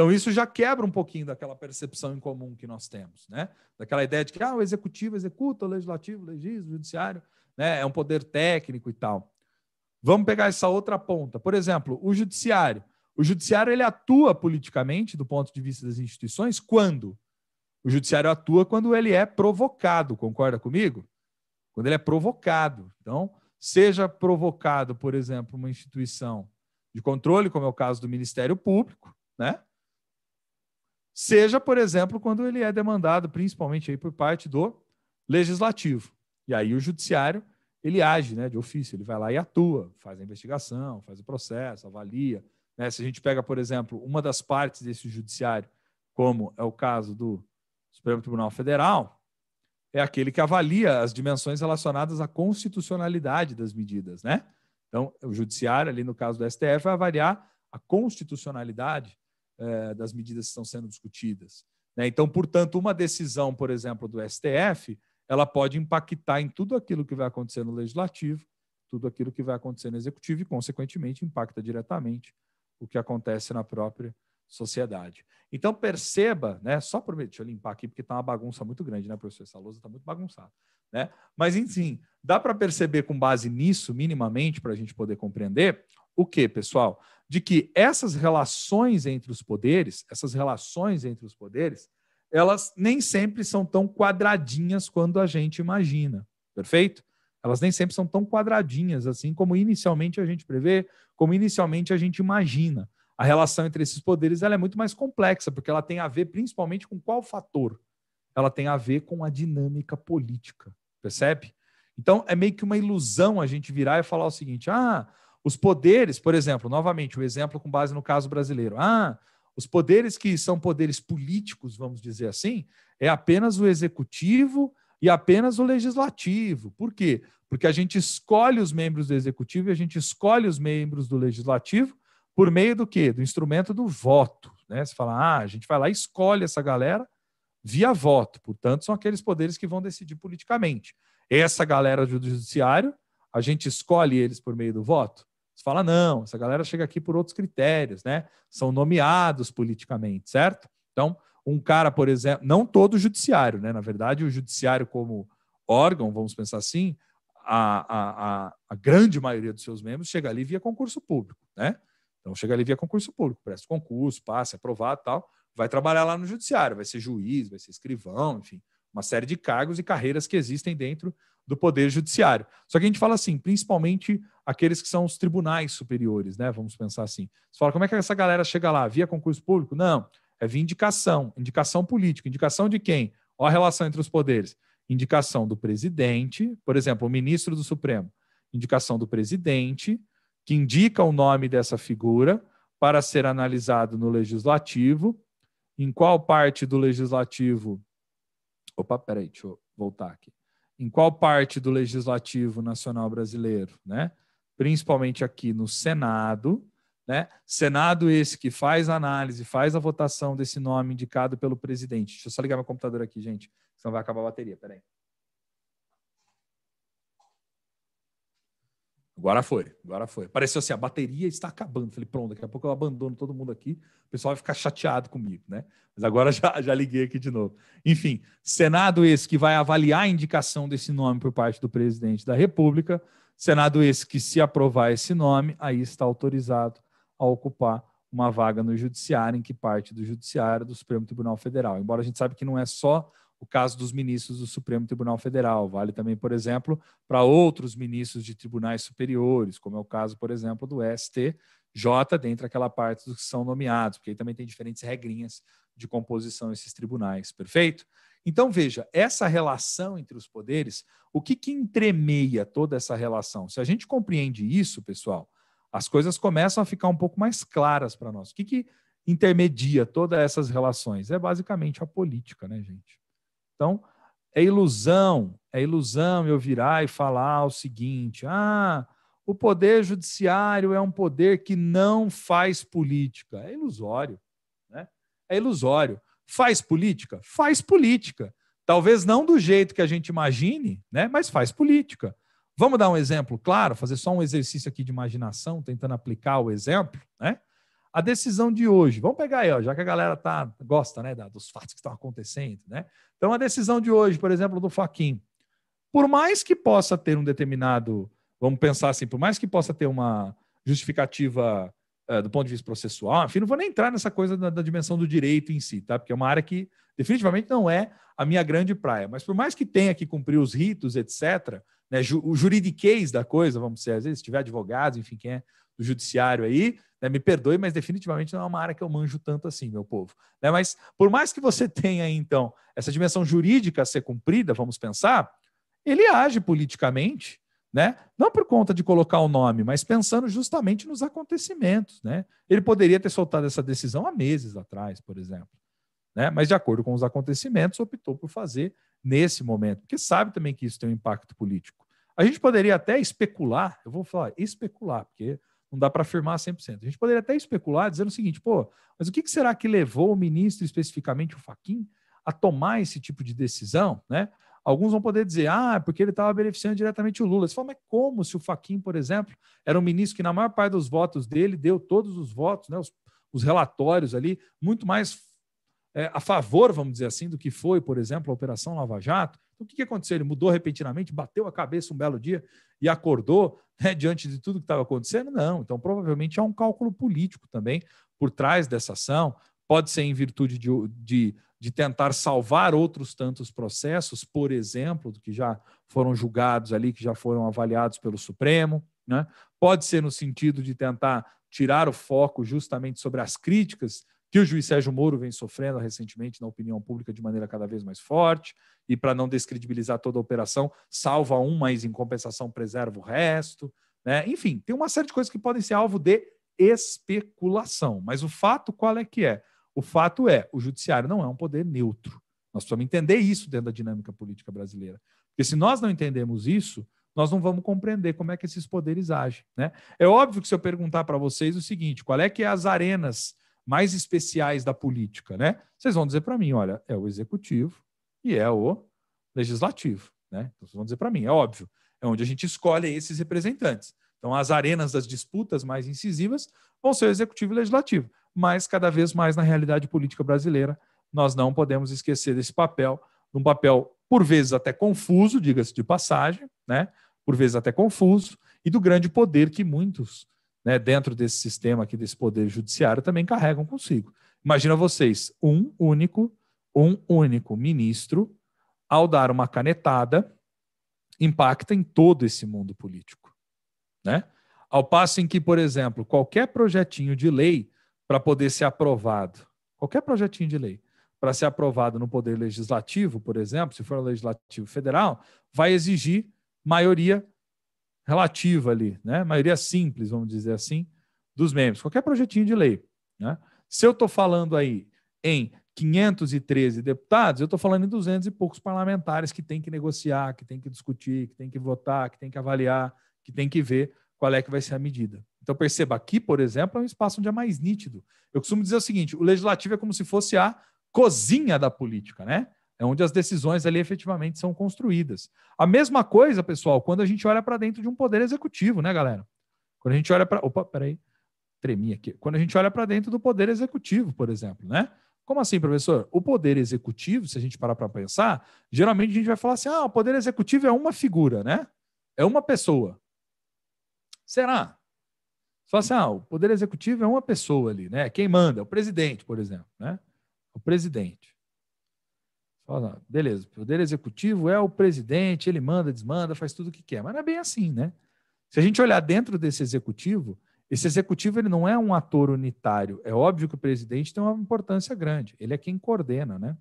Então, isso já quebra um pouquinho daquela percepção em comum que nós temos, né? Daquela ideia de que ah, o executivo executa, o legislativo legisla, o judiciário né? é um poder técnico e tal. Vamos pegar essa outra ponta. Por exemplo, o judiciário. O judiciário ele atua politicamente do ponto de vista das instituições quando o judiciário atua quando ele é provocado, concorda comigo? Quando ele é provocado. Então, seja provocado, por exemplo, uma instituição de controle, como é o caso do Ministério Público, né? seja, por exemplo, quando ele é demandado principalmente aí por parte do legislativo. E aí o judiciário, ele age, né, de ofício, ele vai lá e atua, faz a investigação, faz o processo, avalia. Né? Se a gente pega, por exemplo, uma das partes desse judiciário, como é o caso do Supremo Tribunal Federal, é aquele que avalia as dimensões relacionadas à constitucionalidade das medidas, né? Então, o judiciário, ali no caso do STF, vai avaliar a constitucionalidade eh, das medidas que estão sendo discutidas. Né? Então, portanto, uma decisão, por exemplo, do STF, ela pode impactar em tudo aquilo que vai acontecer no legislativo, tudo aquilo que vai acontecer no executivo e, consequentemente, impacta diretamente o que acontece na própria sociedade. Então, perceba, né, só para deixa eu limpar aqui, porque está uma bagunça muito grande, né, professor? Essa lousa está muito bagunçada. Né? Mas, enfim, dá para perceber com base nisso, minimamente, para a gente poder compreender, o que, pessoal? De que essas relações entre os poderes, essas relações entre os poderes, elas nem sempre são tão quadradinhas quanto a gente imagina, perfeito? Elas nem sempre são tão quadradinhas assim como inicialmente a gente prevê, como inicialmente a gente imagina. A relação entre esses poderes ela é muito mais complexa, porque ela tem a ver principalmente com qual fator? Ela tem a ver com a dinâmica política, percebe? Então é meio que uma ilusão a gente virar e falar o seguinte: ah, os poderes, por exemplo, novamente, o exemplo com base no caso brasileiro. Ah, os poderes que são poderes políticos, vamos dizer assim, é apenas o executivo e apenas o legislativo. Por quê? Porque a gente escolhe os membros do executivo e a gente escolhe os membros do legislativo por meio do quê? Do instrumento do voto. Né? Você fala, ah, a gente vai lá e escolhe essa galera via voto. Portanto, são aqueles poderes que vão decidir politicamente. Essa galera do judiciário, a gente escolhe eles por meio do voto? Você fala, não, essa galera chega aqui por outros critérios, né? São nomeados politicamente, certo? Então, um cara, por exemplo, não todo o judiciário, né? Na verdade, o judiciário como órgão, vamos pensar assim, a, a, a, grande maioria dos seus membros chega ali via concurso público, né? Então chega ali via concurso público, presta concurso, passa, é aprovado tal, vai trabalhar lá no judiciário, vai ser juiz, vai ser escrivão, enfim, uma série de cargos e carreiras que existem dentro do Poder Judiciário. Só que a gente fala assim, principalmente aqueles que são os tribunais superiores, né? Vamos pensar assim. Você fala, como é que essa galera chega lá? Via concurso público? Não, é via indicação, indicação política. Indicação de quem? Olha a relação entre os poderes. Indicação do presidente, por exemplo, o ministro do Supremo. Indicação do presidente, que indica o nome dessa figura para ser analisado no legislativo. Em qual parte do legislativo. Opa, peraí, deixa eu voltar aqui em qual parte do legislativo nacional brasileiro, né? Principalmente aqui no Senado, né? Senado esse que faz a análise, faz a votação desse nome indicado pelo presidente. Deixa eu só ligar meu computador aqui, gente, senão vai acabar a bateria. Peraí. Agora foi, agora foi. Pareceu assim, a bateria está acabando. Falei, pronto, daqui a pouco eu abandono todo mundo aqui, o pessoal vai ficar chateado comigo, né? Mas agora já, já liguei aqui de novo. Enfim, Senado esse que vai avaliar a indicação desse nome por parte do presidente da República, Senado esse que, se aprovar esse nome, aí está autorizado a ocupar uma vaga no Judiciário, em que parte do Judiciário do Supremo Tribunal Federal. Embora a gente saiba que não é só o caso dos ministros do Supremo Tribunal Federal. Vale também, por exemplo, para outros ministros de tribunais superiores, como é o caso, por exemplo, do STJ, dentro daquela parte dos que são nomeados, porque aí também tem diferentes regrinhas de composição esses tribunais, perfeito? Então, veja, essa relação entre os poderes, o que, que entremeia toda essa relação? Se a gente compreende isso, pessoal, as coisas começam a ficar um pouco mais claras para nós. O que, que intermedia todas essas relações? É basicamente a política, né, gente? Então, é ilusão, é ilusão eu virar e falar o seguinte: ah, o poder judiciário é um poder que não faz política. É ilusório, né? É ilusório. Faz política? Faz política. Talvez não do jeito que a gente imagine, né? Mas faz política. Vamos dar um exemplo claro, fazer só um exercício aqui de imaginação, tentando aplicar o exemplo, né? a decisão de hoje, vamos pegar aí, ó, já que a galera tá, gosta né, da, dos fatos que estão acontecendo, né? Então, a decisão de hoje, por exemplo, do Faquin, por mais que possa ter um determinado, vamos pensar assim, por mais que possa ter uma justificativa eh, do ponto de vista processual, enfim, não vou nem entrar nessa coisa da, da dimensão do direito em si, tá? Porque é uma área que definitivamente não é a minha grande praia. Mas por mais que tenha que cumprir os ritos, etc., né, ju, o juridiquês da coisa, vamos dizer, às vezes, se tiver advogados, enfim, quem é do judiciário aí, né? Me perdoe, mas definitivamente não é uma área que eu manjo tanto assim, meu povo. Né? Mas por mais que você tenha, então, essa dimensão jurídica a ser cumprida, vamos pensar, ele age politicamente, né? Não por conta de colocar o nome, mas pensando justamente nos acontecimentos, né? Ele poderia ter soltado essa decisão há meses atrás, por exemplo, né? Mas de acordo com os acontecimentos, optou por fazer nesse momento, porque sabe também que isso tem um impacto político. A gente poderia até especular, eu vou falar especular, porque não dá para afirmar 100%. A gente poderia até especular dizendo o seguinte, pô, mas o que, que será que levou o ministro, especificamente o Faquin, a tomar esse tipo de decisão, né? Alguns vão poder dizer, ah, porque ele estava beneficiando diretamente o Lula. Você fala, mas como se o Faquin, por exemplo, era um ministro que na maior parte dos votos dele deu todos os votos, né, os, os relatórios ali, muito mais é, a favor, vamos dizer assim, do que foi, por exemplo, a Operação Lava Jato. Então, o que aconteceu? Ele mudou repentinamente, bateu a cabeça um belo dia e acordou né, diante de tudo que estava acontecendo? Não. Então, provavelmente há um cálculo político também por trás dessa ação. Pode ser em virtude de, de, de tentar salvar outros tantos processos, por exemplo, que já foram julgados ali, que já foram avaliados pelo Supremo. Né? Pode ser no sentido de tentar tirar o foco justamente sobre as críticas que o juiz Sérgio Moro vem sofrendo recentemente na opinião pública de maneira cada vez mais forte, e para não descredibilizar toda a operação, salva um, mas em compensação preserva o resto. Né? Enfim, tem uma série de coisas que podem ser alvo de especulação. Mas o fato qual é que é? O fato é, o judiciário não é um poder neutro. Nós precisamos entender isso dentro da dinâmica política brasileira. Porque se nós não entendemos isso, nós não vamos compreender como é que esses poderes agem. Né? É óbvio que se eu perguntar para vocês o seguinte: qual é que é as arenas mais especiais da política, né? Vocês vão dizer para mim, olha, é o executivo e é o legislativo, né? Então, vocês vão dizer para mim, é óbvio, é onde a gente escolhe esses representantes. Então, as arenas das disputas mais incisivas vão ser o executivo e o legislativo, mas cada vez mais na realidade política brasileira, nós não podemos esquecer desse papel, um papel por vezes até confuso, diga-se de passagem, né? Por vezes até confuso, e do grande poder que muitos né, dentro desse sistema aqui, desse poder judiciário, também carregam consigo. Imagina vocês, um único, um único ministro, ao dar uma canetada, impacta em todo esse mundo político. Né? Ao passo em que, por exemplo, qualquer projetinho de lei para poder ser aprovado, qualquer projetinho de lei para ser aprovado no Poder Legislativo, por exemplo, se for o Legislativo Federal, vai exigir maioria relativa ali, né? maioria simples, vamos dizer assim, dos membros, qualquer projetinho de lei. Né? Se eu estou falando aí em 513 deputados, eu estou falando em 200 e poucos parlamentares que tem que negociar, que tem que discutir, que tem que votar, que tem que avaliar, que tem que ver qual é que vai ser a medida. Então perceba, aqui, por exemplo, é um espaço onde é mais nítido. Eu costumo dizer o seguinte, o legislativo é como se fosse a cozinha da política, né? É onde as decisões ali efetivamente são construídas. A mesma coisa, pessoal, quando a gente olha para dentro de um poder executivo, né, galera? Quando a gente olha para. Opa, peraí. Tremi aqui. Quando a gente olha para dentro do poder executivo, por exemplo, né? Como assim, professor? O poder executivo, se a gente parar para pensar, geralmente a gente vai falar assim: ah, o poder executivo é uma figura, né? É uma pessoa. Será? Só assim, ah, o poder executivo é uma pessoa ali, né? Quem manda? O presidente, por exemplo, né? O presidente. Fala, beleza, o poder executivo é o presidente, ele manda, desmanda, faz tudo o que quer. Mas não é bem assim, né? Se a gente olhar dentro desse executivo, esse executivo ele não é um ator unitário. É óbvio que o presidente tem uma importância grande. Ele é quem coordena, né?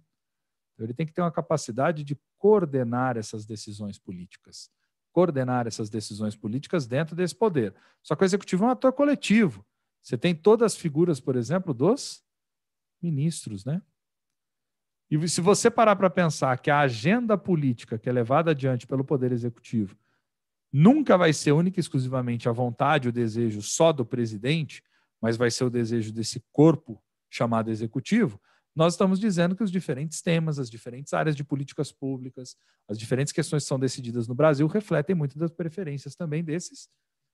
Então, ele tem que ter uma capacidade de coordenar essas decisões políticas, coordenar essas decisões políticas dentro desse poder. Só que o executivo é um ator coletivo. Você tem todas as figuras, por exemplo, dos ministros, né? E se você parar para pensar que a agenda política que é levada adiante pelo Poder Executivo nunca vai ser única e exclusivamente a vontade, o desejo só do presidente, mas vai ser o desejo desse corpo chamado executivo, nós estamos dizendo que os diferentes temas, as diferentes áreas de políticas públicas, as diferentes questões que são decididas no Brasil refletem muito das preferências também desses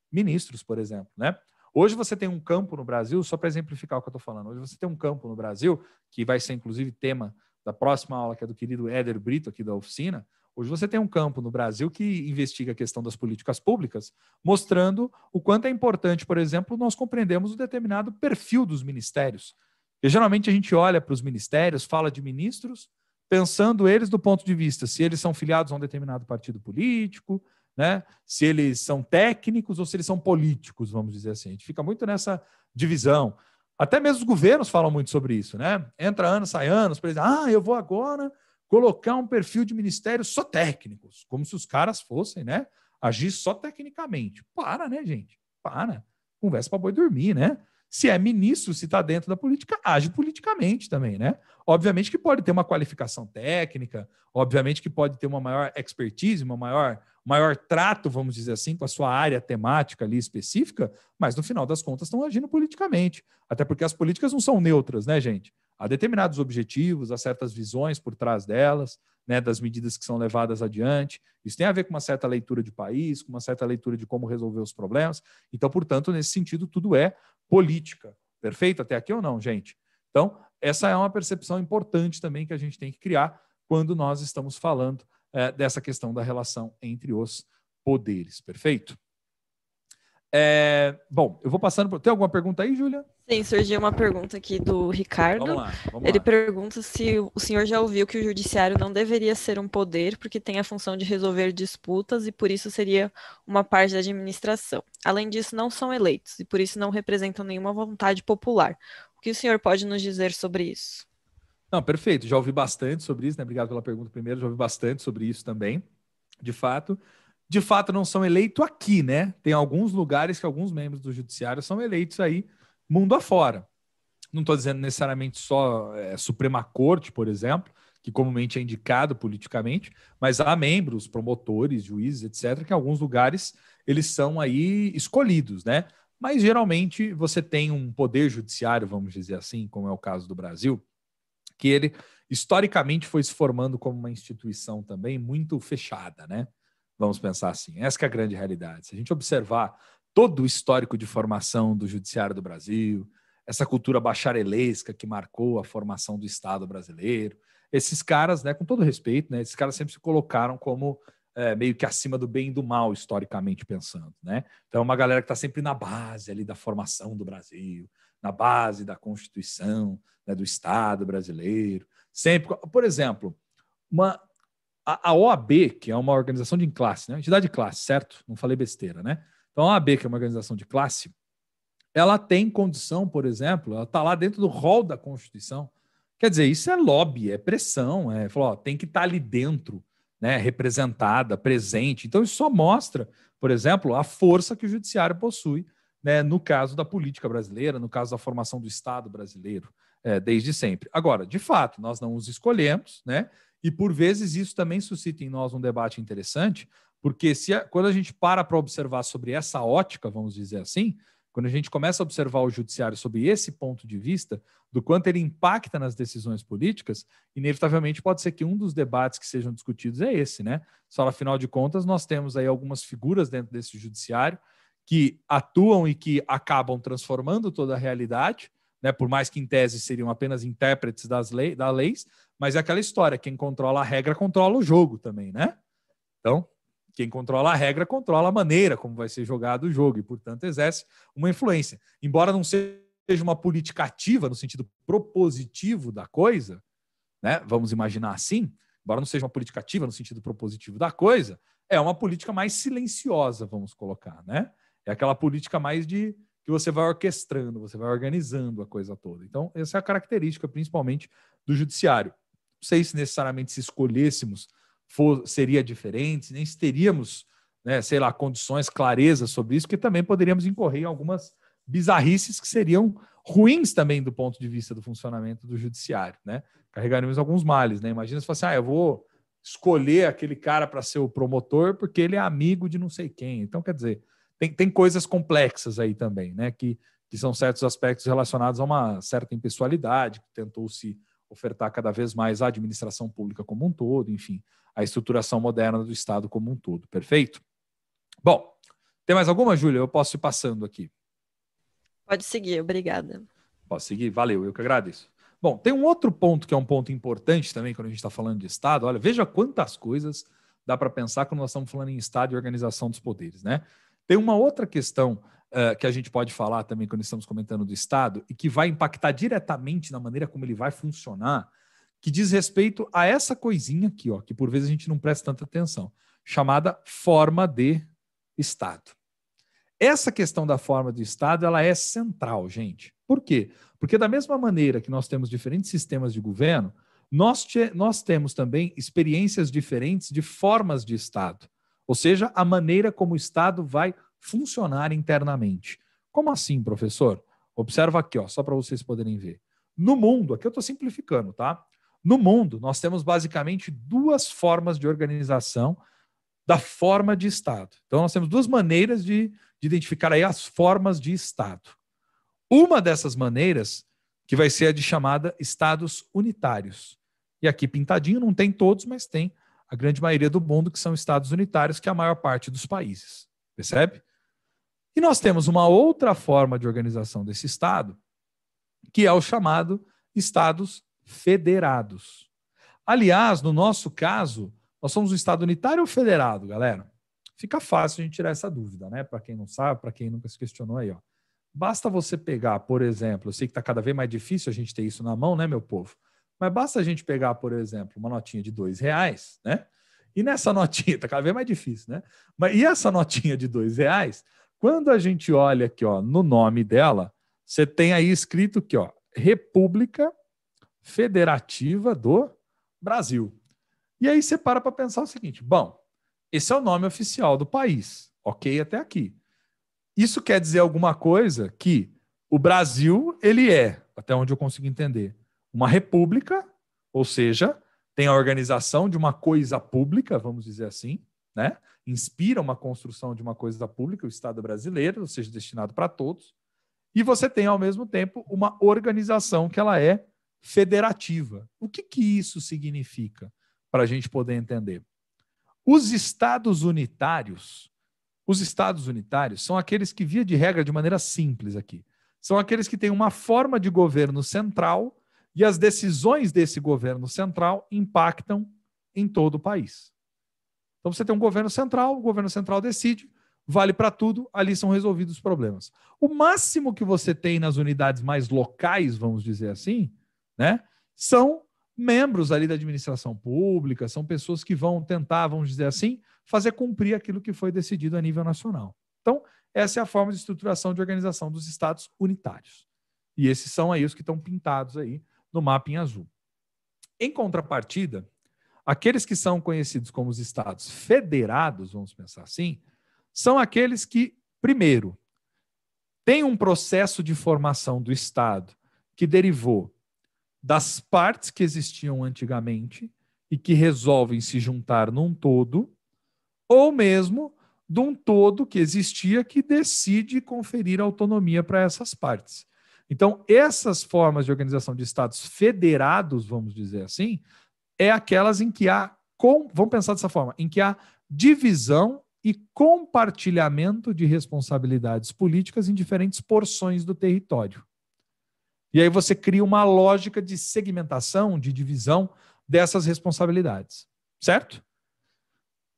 ministros, por exemplo, né? Hoje você tem um campo no Brasil, só para exemplificar o que eu estou falando, hoje você tem um campo no Brasil, que vai ser inclusive tema da próxima aula, que é do querido Éder Brito, aqui da oficina, hoje você tem um campo no Brasil que investiga a questão das políticas públicas, mostrando o quanto é importante, por exemplo, nós compreendermos um determinado perfil dos ministérios. geralmente a gente olha para os ministérios, fala de ministros, pensando eles do ponto de vista se eles são filiados a um determinado partido político, né? se eles são técnicos ou se eles são políticos, vamos dizer assim. A gente fica muito nessa divisão. Até mesmo os governos falam muito sobre isso, né? Entra ano, sai ano, os presidentes, ah, eu vou agora colocar um perfil de ministério só técnicos, como se os caras fossem, né? Agir só tecnicamente. Para, né, gente? Para. Conversa para boi dormir, né? Se é ministro, se está dentro da política, age politicamente também, né? Obviamente que pode ter uma qualificação técnica, obviamente que pode ter uma maior expertise, uma maior maior trato, vamos dizer assim, com a sua área temática ali específica, mas no final das contas estão agindo politicamente. Até porque as políticas não são neutras, né, gente? Há determinados objetivos, há certas visões por trás delas, né, das medidas que são levadas adiante. Isso tem a ver com uma certa leitura de país, com uma certa leitura de como resolver os problemas. Então, portanto, nesse sentido, tudo é política. Perfeito até aqui ou não, gente? Então, essa é uma percepção importante também que a gente tem que criar quando nós estamos falando é, dessa questão da relação entre os poderes, perfeito? É, bom, eu vou passando por. Tem alguma pergunta aí, Júlia? Sim, surgiu uma pergunta aqui do Ricardo. Vamos lá, vamos Ele lá. pergunta se o senhor já ouviu que o judiciário não deveria ser um poder, porque tem a função de resolver disputas e por isso seria uma parte da administração. Além disso, não são eleitos e por isso não representam nenhuma vontade popular. O que o senhor pode nos dizer sobre isso? Não, perfeito. Já ouvi bastante sobre isso, né? Obrigado pela pergunta primeiro. Já ouvi bastante sobre isso também, de fato. De fato, não são eleitos aqui, né? Tem alguns lugares que alguns membros do judiciário são eleitos aí mundo afora. Não estou dizendo necessariamente só é, Suprema Corte, por exemplo, que comumente é indicado politicamente, mas há membros, promotores, juízes, etc., que em alguns lugares eles são aí escolhidos, né? Mas geralmente você tem um poder judiciário, vamos dizer assim, como é o caso do Brasil, que ele historicamente foi se formando como uma instituição também muito fechada, né? Vamos pensar assim. Essa é a grande realidade. Se a gente observar todo o histórico de formação do judiciário do Brasil, essa cultura bacharelesca que marcou a formação do Estado brasileiro, esses caras, né, com todo respeito, né, esses caras sempre se colocaram como é, meio que acima do bem e do mal, historicamente pensando, né? Então é uma galera que está sempre na base ali da formação do Brasil, na base da Constituição, né, do Estado brasileiro. Sempre, por exemplo, uma, a, OAB, que é uma organização de classe, né, entidade de classe, certo? Não falei besteira, né? Então, a OAB, que é uma organização de classe, ela tem condição, por exemplo, ela está lá dentro do rol da Constituição. Quer dizer, isso é lobby, é pressão, é, falou, ó, tem que estar tá ali dentro, né, representada, presente. Então, isso só mostra, por exemplo, a força que o judiciário possui né, no caso da política brasileira, no caso da formação do Estado brasileiro, é, desde sempre. Agora, de fato, nós não os escolhemos, né? E por vezes isso também suscita em nós um debate interessante, porque se a, quando a gente para para observar sobre essa ótica, vamos dizer assim, quando a gente começa a observar o judiciário sob esse ponto de vista, do quanto ele impacta nas decisões políticas, inevitavelmente pode ser que um dos debates que sejam discutidos é esse, né? Só afinal de contas, nós temos aí algumas figuras dentro desse judiciário que atuam e que acabam transformando toda a realidade, né? por mais que em tese seriam apenas intérpretes das lei, da leis, mas é aquela história, quem controla a regra controla o jogo também, né? Então, quem controla a regra controla a maneira como vai ser jogado o jogo e, portanto, exerce uma influência. Embora não seja uma política ativa no sentido propositivo da coisa, né? Vamos imaginar assim, embora não seja uma política ativa no sentido propositivo da coisa, é uma política mais silenciosa, vamos colocar, né? É aquela política mais de que você vai orquestrando, você vai organizando a coisa toda. Então, essa é a característica, principalmente, do judiciário. Não sei se necessariamente se escolhêssemos for, seria diferente, nem se teríamos, né, sei lá, condições, clareza sobre isso, que também poderíamos incorrer em algumas bizarrices que seriam ruins também do ponto de vista do funcionamento do judiciário, né? Carregaremos alguns males, né? Imagina se fosse, ah, eu vou escolher aquele cara para ser o promotor porque ele é amigo de não sei quem. Então, quer dizer, tem, tem coisas complexas aí também, né? Que, que são certos aspectos relacionados a uma certa impessoalidade, que tentou se ofertar cada vez mais à administração pública como um todo, enfim, a estruturação moderna do Estado como um todo, perfeito? Bom, tem mais alguma, Júlia? Eu posso ir passando aqui. Pode seguir, obrigada. Posso seguir? Valeu, eu que agradeço. Bom, tem um outro ponto que é um ponto importante também quando a gente está falando de Estado. Olha, veja quantas coisas dá para pensar quando nós estamos falando em Estado e organização dos poderes, né? Tem uma outra questão uh, que a gente pode falar também quando estamos comentando do Estado e que vai impactar diretamente na maneira como ele vai funcionar, que diz respeito a essa coisinha aqui, ó, que por vezes a gente não presta tanta atenção, chamada forma de Estado. Essa questão da forma do Estado ela é central, gente. Por quê? Porque da mesma maneira que nós temos diferentes sistemas de governo, nós, te, nós temos também experiências diferentes de formas de Estado ou seja, a maneira como o Estado vai funcionar internamente. Como assim, professor? Observa aqui, ó, só para vocês poderem ver. No mundo, aqui eu estou simplificando, tá? No mundo, nós temos basicamente duas formas de organização da forma de Estado. Então, nós temos duas maneiras de, de identificar aí as formas de Estado. Uma dessas maneiras, que vai ser a de chamada Estados unitários. E aqui pintadinho, não tem todos, mas tem a grande maioria do mundo, que são estados unitários, que é a maior parte dos países. Percebe? E nós temos uma outra forma de organização desse Estado, que é o chamado Estados Federados. Aliás, no nosso caso, nós somos um Estado unitário ou federado, galera? Fica fácil a gente tirar essa dúvida, né? Para quem não sabe, para quem nunca se questionou aí, ó. Basta você pegar, por exemplo, eu sei que está cada vez mais difícil a gente ter isso na mão, né, meu povo? Mas basta a gente pegar, por exemplo, uma notinha de dois reais, né? E nessa notinha, tá cada vez mais difícil, né? Mas e essa notinha de dois reais? Quando a gente olha aqui, ó, no nome dela, você tem aí escrito que, ó, República Federativa do Brasil. E aí você para para pensar o seguinte: bom, esse é o nome oficial do país, ok até aqui. Isso quer dizer alguma coisa que o Brasil ele é, até onde eu consigo entender, uma república, ou seja, tem a organização de uma coisa pública, vamos dizer assim, né? inspira uma construção de uma coisa pública, o Estado brasileiro, ou seja, destinado para todos, e você tem, ao mesmo tempo, uma organização que ela é federativa. O que, que isso significa para a gente poder entender? Os estados unitários, os estados unitários são aqueles que, via de regra, de maneira simples aqui, são aqueles que têm uma forma de governo central e as decisões desse governo central impactam em todo o país. Então você tem um governo central, o governo central decide, vale para tudo, ali são resolvidos os problemas. O máximo que você tem nas unidades mais locais, vamos dizer assim, né, são membros ali da administração pública, são pessoas que vão tentar, vamos dizer assim, fazer cumprir aquilo que foi decidido a nível nacional. Então, essa é a forma de estruturação de organização dos estados unitários. E esses são aí os que estão pintados aí no mapa em azul. Em contrapartida, aqueles que são conhecidos como os estados federados, vamos pensar assim, são aqueles que, primeiro, têm um processo de formação do estado que derivou das partes que existiam antigamente e que resolvem se juntar num todo, ou mesmo de um todo que existia que decide conferir autonomia para essas partes. Então, essas formas de organização de estados federados, vamos dizer assim, é aquelas em que há, com, vamos pensar dessa forma, em que há divisão e compartilhamento de responsabilidades políticas em diferentes porções do território. E aí você cria uma lógica de segmentação, de divisão dessas responsabilidades, certo?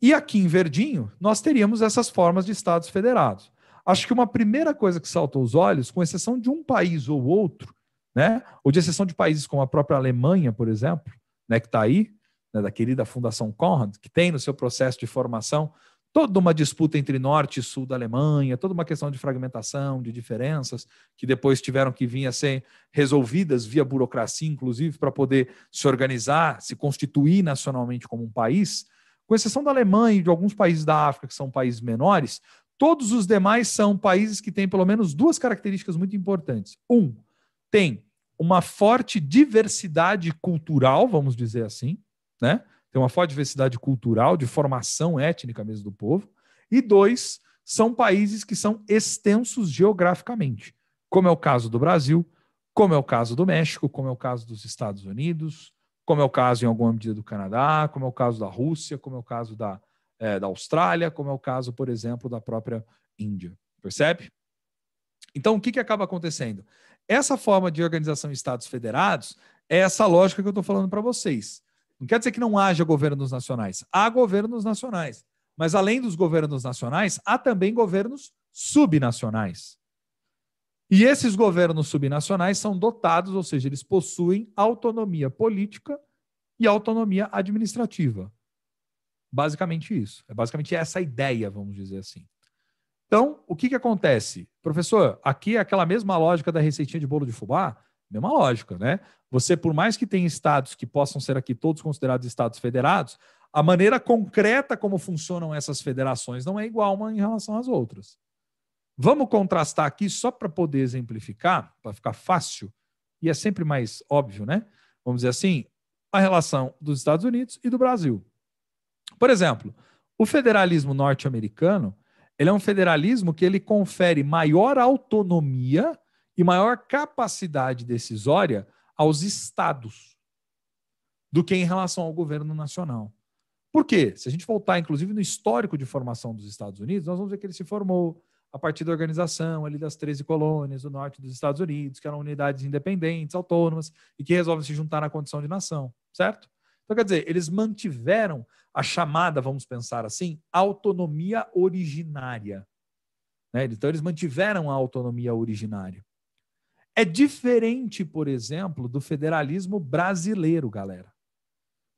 E aqui em verdinho, nós teríamos essas formas de estados federados acho que uma primeira coisa que salta aos olhos, com exceção de um país ou outro, né, ou de exceção de países como a própria Alemanha, por exemplo, né, que está aí, né, da querida Fundação Conrad, que tem no seu processo de formação toda uma disputa entre norte e sul da Alemanha, toda uma questão de fragmentação, de diferenças, que depois tiveram que vir a ser resolvidas via burocracia, inclusive, para poder se organizar, se constituir nacionalmente como um país. Com exceção da Alemanha e de alguns países da África, que são países menores, Todos os demais são países que têm pelo menos duas características muito importantes. Um, tem uma forte diversidade cultural, vamos dizer assim, né? Tem uma forte diversidade cultural, de formação étnica mesmo do povo. E dois, são países que são extensos geograficamente, como é o caso do Brasil, como é o caso do México, como é o caso dos Estados Unidos, como é o caso, em alguma medida, do Canadá, como é o caso da Rússia, como é o caso da, é, da Austrália, como é o caso, por exemplo, da própria Índia. Percebe? Então, o que, que acaba acontecendo? Essa forma de organização de Estados federados é essa lógica que eu estou falando para vocês. Não quer dizer que não haja governos nacionais. Há governos nacionais. Mas, além dos governos nacionais, há também governos subnacionais. E esses governos subnacionais são dotados, ou seja, eles possuem autonomia política e autonomia administrativa. Basicamente isso. É basicamente essa ideia, vamos dizer assim. Então, o que, que acontece? Professor, aqui é aquela mesma lógica da receitinha de bolo de fubá, mesma lógica, né? Você, por mais que tenha estados que possam ser aqui todos considerados estados federados, a maneira concreta como funcionam essas federações não é igual uma em relação às outras. Vamos contrastar aqui só para poder exemplificar, para ficar fácil, e é sempre mais óbvio, né? Vamos dizer assim, a relação dos Estados Unidos e do Brasil. Por exemplo, o federalismo norte-americano, ele é um federalismo que ele confere maior autonomia e maior capacidade decisória aos estados do que em relação ao governo nacional. Por quê? Se a gente voltar, inclusive, no histórico de formação dos Estados Unidos, nós vamos ver que ele se formou a partir da organização ali das 13 colônias do norte dos Estados Unidos, que eram unidades independentes, autônomas, e que resolvem se juntar na condição de nação, certo? Então, quer dizer, eles mantiveram a chamada, vamos pensar assim, autonomia originária. Né? Então, eles mantiveram a autonomia originária. É diferente, por exemplo, do federalismo brasileiro, galera.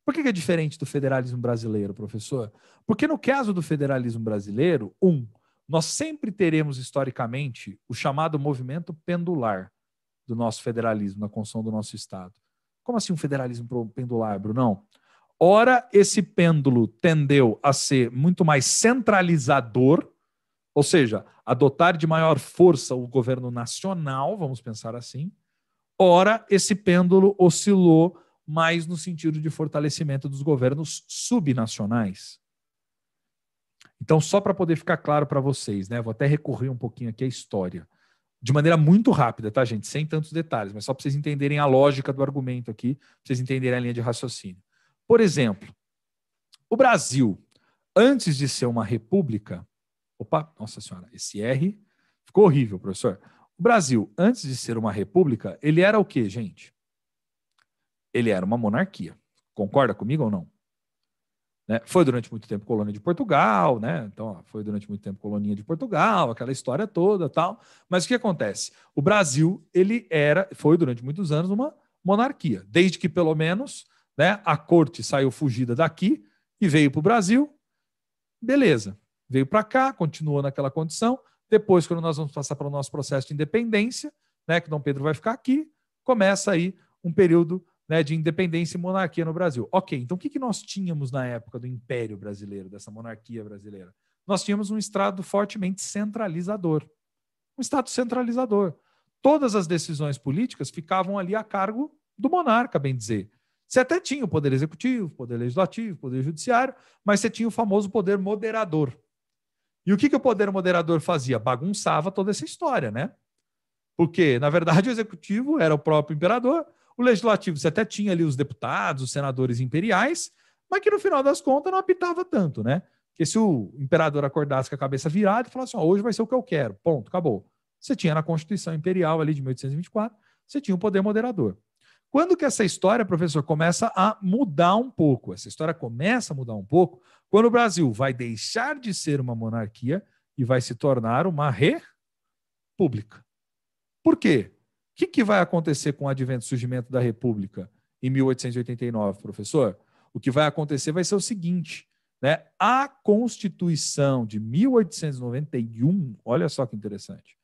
Por que é diferente do federalismo brasileiro, professor? Porque no caso do federalismo brasileiro, um, nós sempre teremos historicamente o chamado movimento pendular do nosso federalismo, na construção do nosso Estado. Como assim um federalismo pendular, Não. Ora, esse pêndulo tendeu a ser muito mais centralizador, ou seja, adotar de maior força o governo nacional, vamos pensar assim. Ora, esse pêndulo oscilou mais no sentido de fortalecimento dos governos subnacionais. Então, só para poder ficar claro para vocês, né? Vou até recorrer um pouquinho aqui à história de maneira muito rápida, tá, gente? Sem tantos detalhes, mas só para vocês entenderem a lógica do argumento aqui, para vocês entenderem a linha de raciocínio. Por exemplo, o Brasil, antes de ser uma república, opa, nossa senhora, esse R ficou horrível, professor. O Brasil, antes de ser uma república, ele era o quê, gente? Ele era uma monarquia. Concorda comigo ou não? Né? Foi durante muito tempo colônia de Portugal, né? Então, ó, foi durante muito tempo colônia de Portugal, aquela história toda tal. Mas o que acontece? O Brasil, ele era, foi durante muitos anos uma monarquia, desde que pelo menos né, a corte saiu fugida daqui e veio para o Brasil. Beleza, veio para cá, continuou naquela condição. Depois, quando nós vamos passar para o nosso processo de independência, né, que Dom Pedro vai ficar aqui, começa aí um período né, de independência e monarquia no Brasil. Ok, então o que, que nós tínhamos na época do Império Brasileiro, dessa monarquia brasileira? Nós tínhamos um Estado fortemente centralizador. Um Estado centralizador. Todas as decisões políticas ficavam ali a cargo do monarca, bem dizer. Você até tinha o poder executivo, poder legislativo, poder judiciário, mas você tinha o famoso poder moderador. E o que, que o poder moderador fazia? Bagunçava toda essa história, né? Porque, na verdade, o executivo era o próprio imperador, o legislativo você até tinha ali os deputados, os senadores imperiais, mas que no final das contas não apitava tanto, né? Porque se o imperador acordasse com a cabeça virada e falasse, ó, oh, hoje vai ser o que eu quero, ponto, acabou. Você tinha na Constituição Imperial ali de 1824, você tinha o um poder moderador. Quando que essa história, professor, começa a mudar um pouco? Essa história começa a mudar um pouco quando o Brasil vai deixar de ser uma monarquia e vai se tornar uma república. Por quê? que, que vai acontecer com o advento e surgimento da República em 1889, professor? O que vai acontecer vai ser o seguinte: né? a Constituição de 1891, olha só que interessante,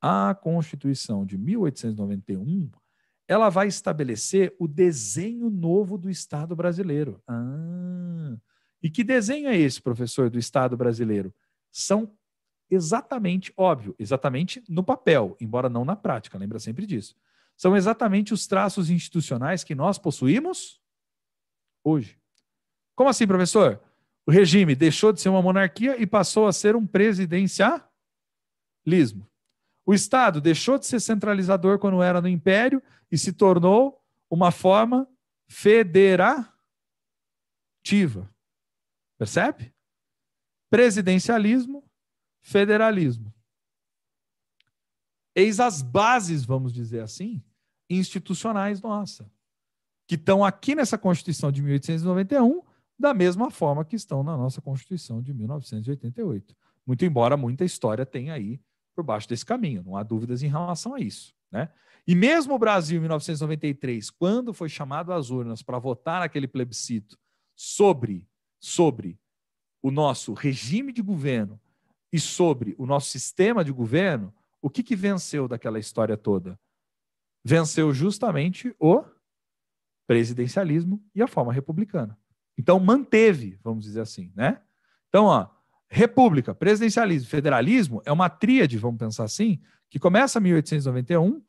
a Constituição de 1891 ela vai estabelecer o desenho novo do Estado brasileiro. Ah, e que desenho é esse, professor, do Estado brasileiro? São exatamente, óbvio, exatamente no papel, embora não na prática, lembra sempre disso. São exatamente os traços institucionais que nós possuímos hoje. Como assim, professor? O regime deixou de ser uma monarquia e passou a ser um presidencialismo. O Estado deixou de ser centralizador quando era no Império e se tornou uma forma federativa. Percebe? Presidencialismo federalismo. Eis as bases, vamos dizer assim, institucionais nossa, que estão aqui nessa Constituição de 1891, da mesma forma que estão na nossa Constituição de 1988. Muito embora muita história tenha aí por baixo desse caminho, não há dúvidas em relação a isso. Né? E mesmo o Brasil, em 1993, quando foi chamado às urnas para votar aquele plebiscito sobre, sobre o nosso regime de governo e sobre o nosso sistema de governo, o que, que venceu daquela história toda? Venceu justamente o presidencialismo e a forma republicana. Então, manteve, vamos dizer assim, né? Então, ó, república, presidencialismo, federalismo é uma tríade, vamos pensar assim, que começa em 1891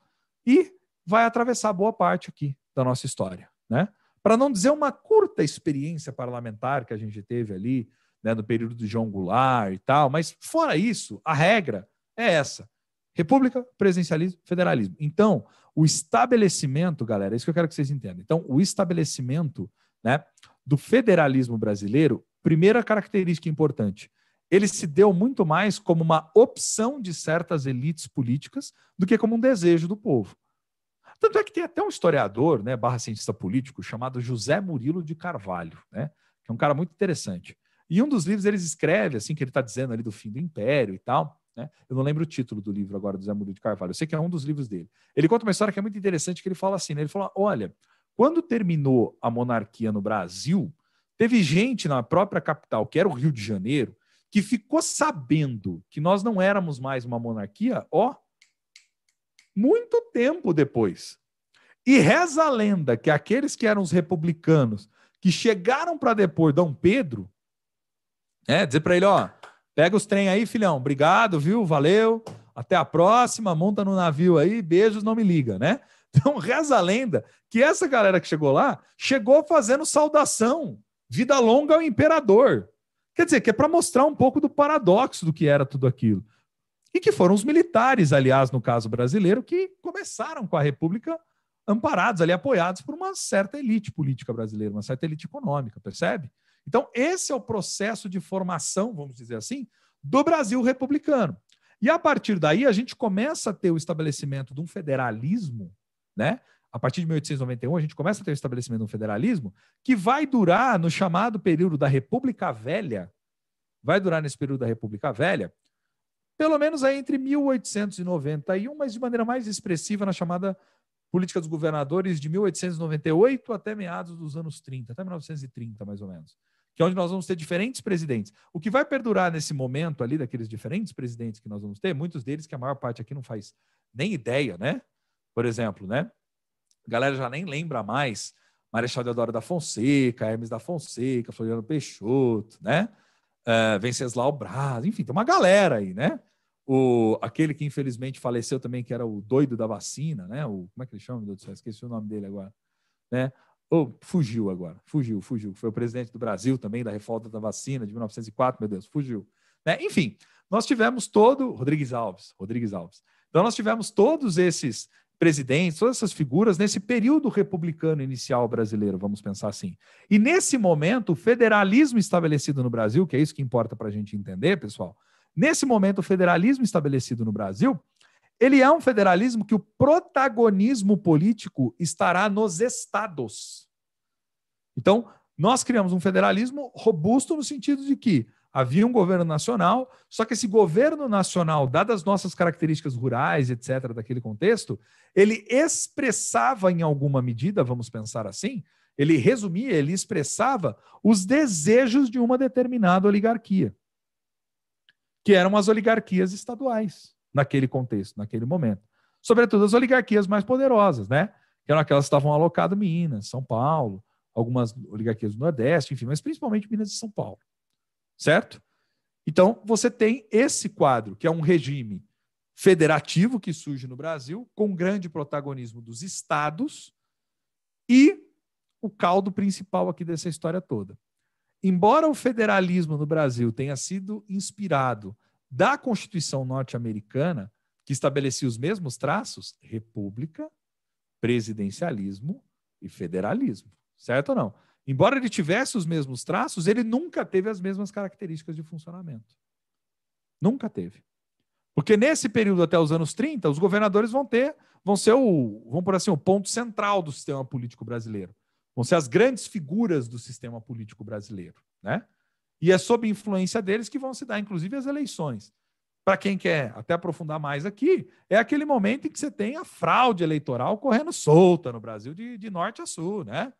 e vai atravessar boa parte aqui da nossa história, né? Para não dizer uma curta experiência parlamentar que a gente teve ali né, no período de João Goulart e tal, mas fora isso, a regra é essa. República, presencialismo, federalismo. Então, o estabelecimento, galera, é isso que eu quero que vocês entendam. Então, o estabelecimento né, do federalismo brasileiro, primeira característica importante, ele se deu muito mais como uma opção de certas elites políticas do que como um desejo do povo. Tanto é que tem até um historiador, né, barra cientista político, chamado José Murilo de Carvalho, né, que é um cara muito interessante. E um dos livros eles escreve, assim, que ele está dizendo ali do fim do império e tal. Né? Eu não lembro o título do livro agora do Zé Murilo de Carvalho, eu sei que é um dos livros dele. Ele conta uma história que é muito interessante, que ele fala assim, né? ele fala, olha, quando terminou a monarquia no Brasil, teve gente na própria capital, que era o Rio de Janeiro, que ficou sabendo que nós não éramos mais uma monarquia, ó, muito tempo depois. E reza a lenda que aqueles que eram os republicanos que chegaram para depor Dom Pedro é, dizer para ele, ó, pega os trem aí, filhão. Obrigado, viu? Valeu. Até a próxima, monta no navio aí, beijos, não me liga, né? Então, reza a lenda que essa galera que chegou lá chegou fazendo saudação, vida longa ao imperador. Quer dizer, que é para mostrar um pouco do paradoxo do que era tudo aquilo. E que foram os militares, aliás, no caso brasileiro, que começaram com a República amparados ali, apoiados por uma certa elite política brasileira, uma certa elite econômica, percebe? Então, esse é o processo de formação, vamos dizer assim, do Brasil republicano. E a partir daí, a gente começa a ter o estabelecimento de um federalismo, né? A partir de 1891, a gente começa a ter o estabelecimento de um federalismo que vai durar no chamado período da República Velha, vai durar nesse período da República Velha, pelo menos aí entre 1891, mas de maneira mais expressiva na chamada política dos governadores de 1898 até meados dos anos 30, até 1930, mais ou menos que é onde nós vamos ter diferentes presidentes. O que vai perdurar nesse momento ali, daqueles diferentes presidentes que nós vamos ter, muitos deles que a maior parte aqui não faz nem ideia, né? Por exemplo, né? A galera já nem lembra mais Marechal Deodoro da Fonseca, Hermes da Fonseca, Floriano Peixoto, né? Uh, Venceslau Braz, enfim, tem uma galera aí, né? O, aquele que infelizmente faleceu também, que era o doido da vacina, né? O, como é que ele chama, meu Deus do céu? Esqueci o nome dele agora. Né? Oh, fugiu agora, fugiu, fugiu. Foi o presidente do Brasil também, da revolta da vacina de 1904, meu Deus, fugiu. Né? Enfim, nós tivemos todo. Rodrigues Alves, Rodrigues Alves. Então, nós tivemos todos esses presidentes, todas essas figuras nesse período republicano inicial brasileiro, vamos pensar assim. E nesse momento, o federalismo estabelecido no Brasil, que é isso que importa para a gente entender, pessoal, nesse momento, o federalismo estabelecido no Brasil ele é um federalismo que o protagonismo político estará nos estados. Então, nós criamos um federalismo robusto no sentido de que havia um governo nacional, só que esse governo nacional, dadas as nossas características rurais, etc., daquele contexto, ele expressava em alguma medida, vamos pensar assim, ele resumia, ele expressava os desejos de uma determinada oligarquia, que eram as oligarquias estaduais naquele contexto, naquele momento. Sobretudo as oligarquias mais poderosas, né? Que eram aquelas que estavam alocadas Minas, São Paulo, algumas oligarquias do Nordeste, enfim, mas principalmente Minas e São Paulo. Certo? Então, você tem esse quadro, que é um regime federativo que surge no Brasil, com grande protagonismo dos estados e o caldo principal aqui dessa história toda. Embora o federalismo no Brasil tenha sido inspirado da Constituição norte-americana, que estabelecia os mesmos traços, república, presidencialismo e federalismo, certo ou não? Embora ele tivesse os mesmos traços, ele nunca teve as mesmas características de funcionamento. Nunca teve. Porque nesse período até os anos 30, os governadores vão ter, vão ser o, vão por assim, o ponto central do sistema político brasileiro. Vão ser as grandes figuras do sistema político brasileiro, né? E é sob influência deles que vão se dar, inclusive, as eleições. Para quem quer até aprofundar mais aqui, é aquele momento em que você tem a fraude eleitoral correndo solta no Brasil, de, de norte a sul, né?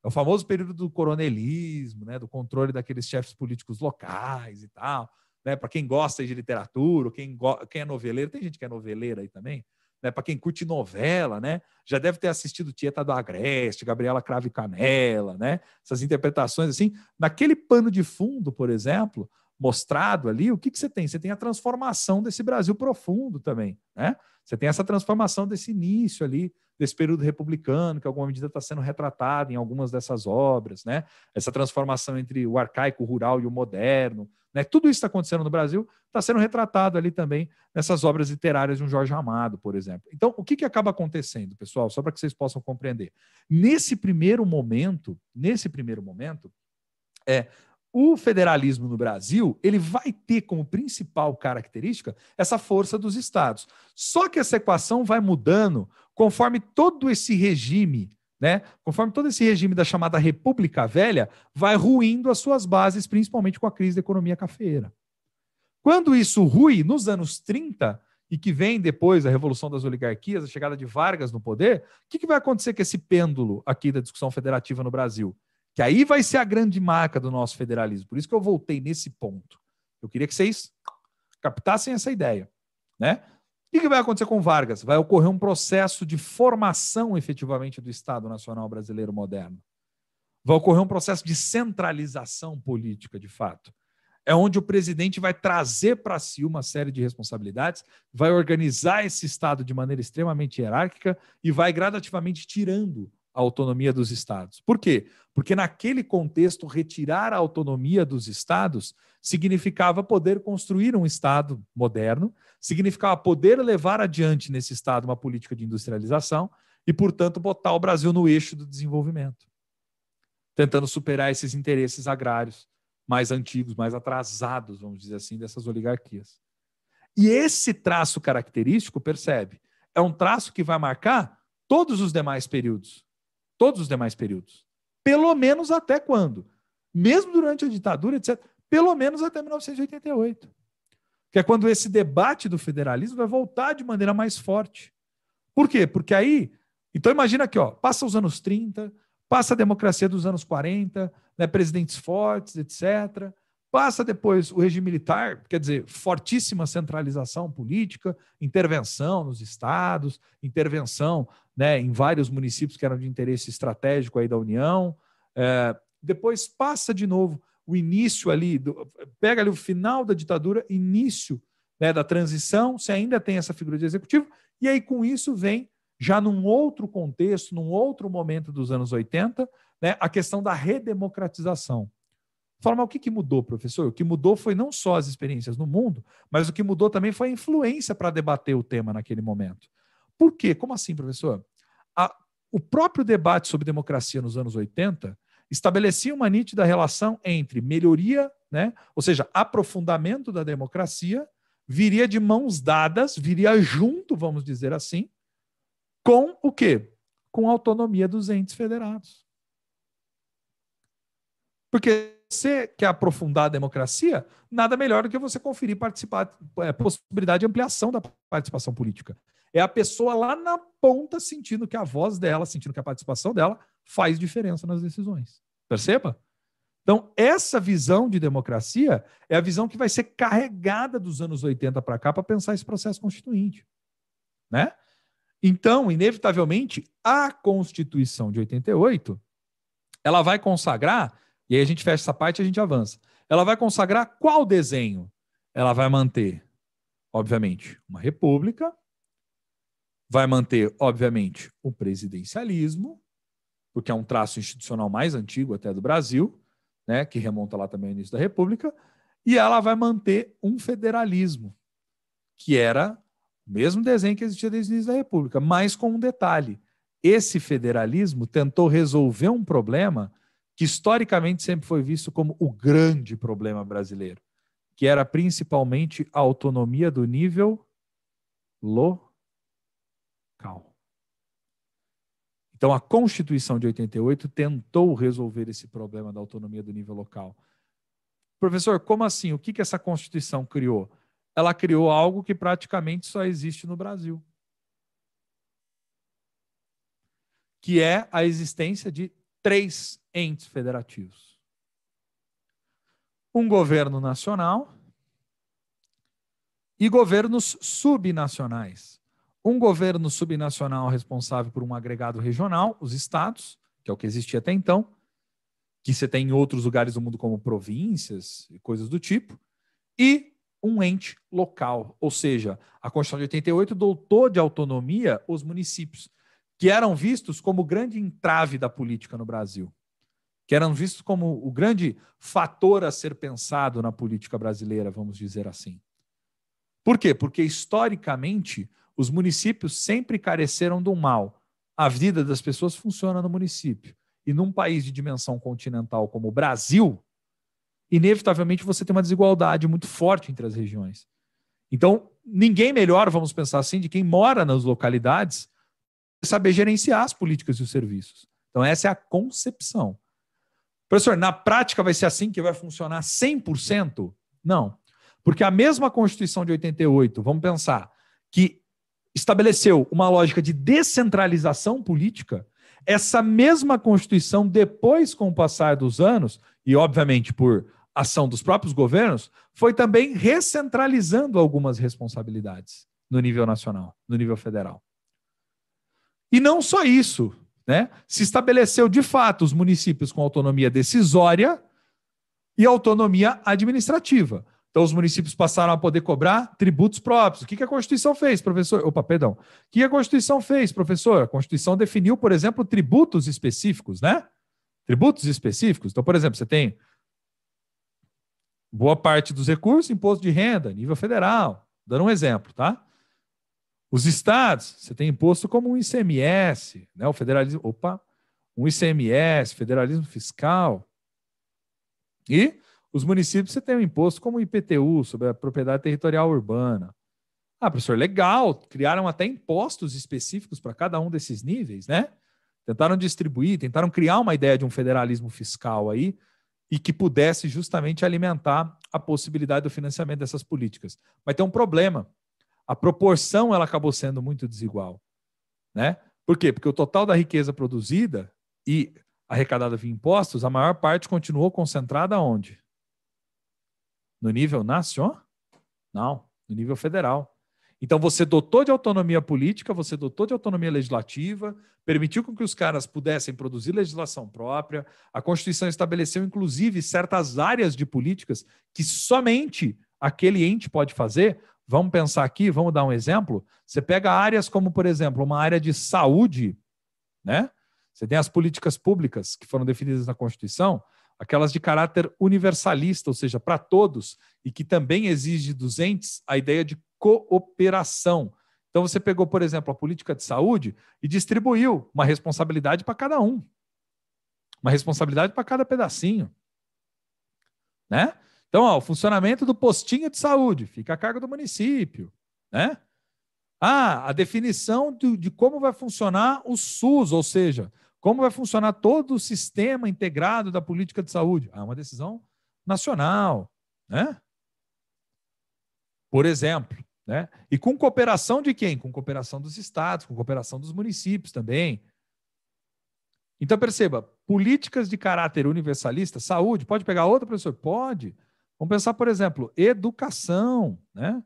É o famoso período do coronelismo, né? do controle daqueles chefes políticos locais e tal. Né? Para quem gosta de literatura, quem, quem é noveleiro, tem gente que é noveleira aí também, né? Para quem curte novela, né? Já deve ter assistido Tieta do Agreste, Gabriela Crave Canela, né? Essas interpretações assim. Naquele pano de fundo, por exemplo, mostrado ali, o que, que você tem? Você tem a transformação desse Brasil profundo também, né? Você tem essa transformação desse início ali desse período republicano, que alguma medida está sendo retratada em algumas dessas obras, né? Essa transformação entre o arcaico, o rural e o moderno, né? Tudo isso está acontecendo no Brasil, está sendo retratado ali também nessas obras literárias de um Jorge Amado, por exemplo. Então, o que, que acaba acontecendo, pessoal? Só para que vocês possam compreender. Nesse primeiro momento, nesse primeiro momento, é, o federalismo no Brasil, ele vai ter como principal característica essa força dos estados. Só que essa equação vai mudando conforme todo esse regime, né? Conforme todo esse regime da chamada República Velha vai ruindo as suas bases, principalmente com a crise da economia cafeeira. Quando isso rui nos anos 30 e que vem depois a revolução das oligarquias, a chegada de Vargas no poder, o que, que vai acontecer com esse pêndulo aqui da discussão federativa no Brasil? Que aí vai ser a grande marca do nosso federalismo. Por isso que eu voltei nesse ponto. Eu queria que vocês captassem essa ideia, né? O que vai acontecer com Vargas? Vai ocorrer um processo de formação efetivamente do Estado Nacional Brasileiro Moderno. Vai ocorrer um processo de centralização política, de fato. É onde o presidente vai trazer para si uma série de responsabilidades, vai organizar esse Estado de maneira extremamente hierárquica e vai gradativamente tirando a autonomia dos estados. Por quê? Porque naquele contexto retirar a autonomia dos estados significava poder construir um estado moderno, significava poder levar adiante nesse estado uma política de industrialização e, portanto, botar o Brasil no eixo do desenvolvimento, tentando superar esses interesses agrários mais antigos, mais atrasados, vamos dizer assim, dessas oligarquias. E esse traço característico, percebe, é um traço que vai marcar todos os demais períodos todos os demais períodos. Pelo menos até quando? Mesmo durante a ditadura, etc. Pelo menos até 1988. Que é quando esse debate do federalismo vai voltar de maneira mais forte. Por quê? Porque aí. Então imagina aqui, ó, passa os anos 30, passa a democracia dos anos 40, né, presidentes fortes, etc. Passa depois o regime militar, quer dizer, fortíssima centralização política, intervenção nos estados, intervenção né, em vários municípios que eram de interesse estratégico aí da União. É, depois passa de novo o início ali, do, pega ali o final da ditadura, início né, da transição, se ainda tem essa figura de executivo, e aí com isso vem, já num outro contexto, num outro momento dos anos 80, né, a questão da redemocratização. Fala, mas o que, que mudou, professor? O que mudou foi não só as experiências no mundo, mas o que mudou também foi a influência para debater o tema naquele momento. Por quê? Como assim, professor? A, o próprio debate sobre democracia nos anos 80 estabelecia uma nítida relação entre melhoria, né, ou seja, aprofundamento da democracia, viria de mãos dadas, viria junto, vamos dizer assim, com o quê? Com a autonomia dos entes federados. Porque você quer aprofundar a democracia, nada melhor do que você conferir participar, é, possibilidade de ampliação da participação política. É a pessoa lá na ponta sentindo que a voz dela, sentindo que a participação dela faz diferença nas decisões. Perceba? Então, essa visão de democracia é a visão que vai ser carregada dos anos 80 para cá para pensar esse processo constituinte. Né? Então, inevitavelmente, a Constituição de 88 ela vai consagrar e aí a gente fecha essa parte e a gente avança. Ela vai consagrar qual desenho? Ela vai manter, obviamente, uma república, vai manter, obviamente, o presidencialismo, porque é um traço institucional mais antigo até do Brasil, né, que remonta lá também ao início da República, e ela vai manter um federalismo, que era o mesmo desenho que existia desde o início da República, mas com um detalhe. Esse federalismo tentou resolver um problema que historicamente sempre foi visto como o grande problema brasileiro, que era principalmente a autonomia do nível local. Então, a Constituição de 88 tentou resolver esse problema da autonomia do nível local. Professor, como assim? O que, que essa Constituição criou? Ela criou algo que praticamente só existe no Brasil, que é a existência de três entes federativos: um governo nacional e governos subnacionais. Um governo subnacional responsável por um agregado regional, os estados, que é o que existia até então, que você tem em outros lugares do mundo, como províncias e coisas do tipo, e um ente local, ou seja, a Constituição de 88 dotou de autonomia os municípios que eram vistos como o grande entrave da política no Brasil, que eram vistos como o grande fator a ser pensado na política brasileira, vamos dizer assim. Por quê? Porque historicamente os municípios sempre careceram do mal. A vida das pessoas funciona no município. E num país de dimensão continental como o Brasil, inevitavelmente você tem uma desigualdade muito forte entre as regiões. Então, ninguém melhor, vamos pensar assim, de quem mora nas localidades saber gerenciar as políticas e os serviços. Então, essa é a concepção. Professor, na prática vai ser assim que vai funcionar 100%? Não. Porque a mesma Constituição de 88, vamos pensar, que estabeleceu uma lógica de descentralização política, essa mesma Constituição, depois, com o passar dos anos, e obviamente por ação dos próprios governos, foi também recentralizando algumas responsabilidades no nível nacional, no nível federal. E não só isso, né? Se estabeleceu de fato os municípios com autonomia decisória e autonomia administrativa. Então, os municípios passaram a poder cobrar tributos próprios. O que, a Constituição fez, professor? Opa, perdão. O que a Constituição fez, professor? A Constituição definiu, por exemplo, tributos específicos, né? Tributos específicos. Então, por exemplo, você tem boa parte dos recursos, imposto de renda, nível federal. Dando um exemplo, tá? Os estados, você tem imposto como um ICMS, né? O federalismo, opa, um ICMS, federalismo fiscal. E os municípios, você tem um imposto como o IPTU, sobre a propriedade territorial urbana. Ah, professor, legal, criaram até impostos específicos para cada um desses níveis, né? Tentaram distribuir, tentaram criar uma ideia de um federalismo fiscal aí e que pudesse justamente alimentar a possibilidade do financiamento dessas políticas. Mas tem um problema a proporção ela acabou sendo muito desigual, né? Por quê? Porque o total da riqueza produzida e arrecadada via impostos, a maior parte continuou concentrada onde? No nível nacional? Não, no nível federal. Então você dotou de autonomia política, você dotou de autonomia legislativa, permitiu com que os caras pudessem produzir legislação própria. A Constituição estabeleceu inclusive certas áreas de políticas que somente aquele ente pode fazer, Vamos pensar aqui, vamos dar um exemplo. Você pega áreas como, por exemplo, uma área de saúde, né? Você tem as políticas públicas que foram definidas na Constituição, aquelas de caráter universalista, ou seja, para todos, e que também exige dos entes a ideia de cooperação. Então você pegou, por exemplo, a política de saúde e distribuiu uma responsabilidade para cada um. Uma responsabilidade para cada pedacinho, né? Então, ó, o funcionamento do postinho de saúde fica a cargo do município, né? Ah, a definição de, de como vai funcionar o SUS, ou seja, como vai funcionar todo o sistema integrado da política de saúde. Ah, é uma decisão nacional, né? Por exemplo, né? E com cooperação de quem? Com cooperação dos estados, com cooperação dos municípios também. Então perceba, políticas de caráter universalista, saúde, pode pegar outra professor? Pode. Pode. Vamos pensar, por exemplo, educação, né?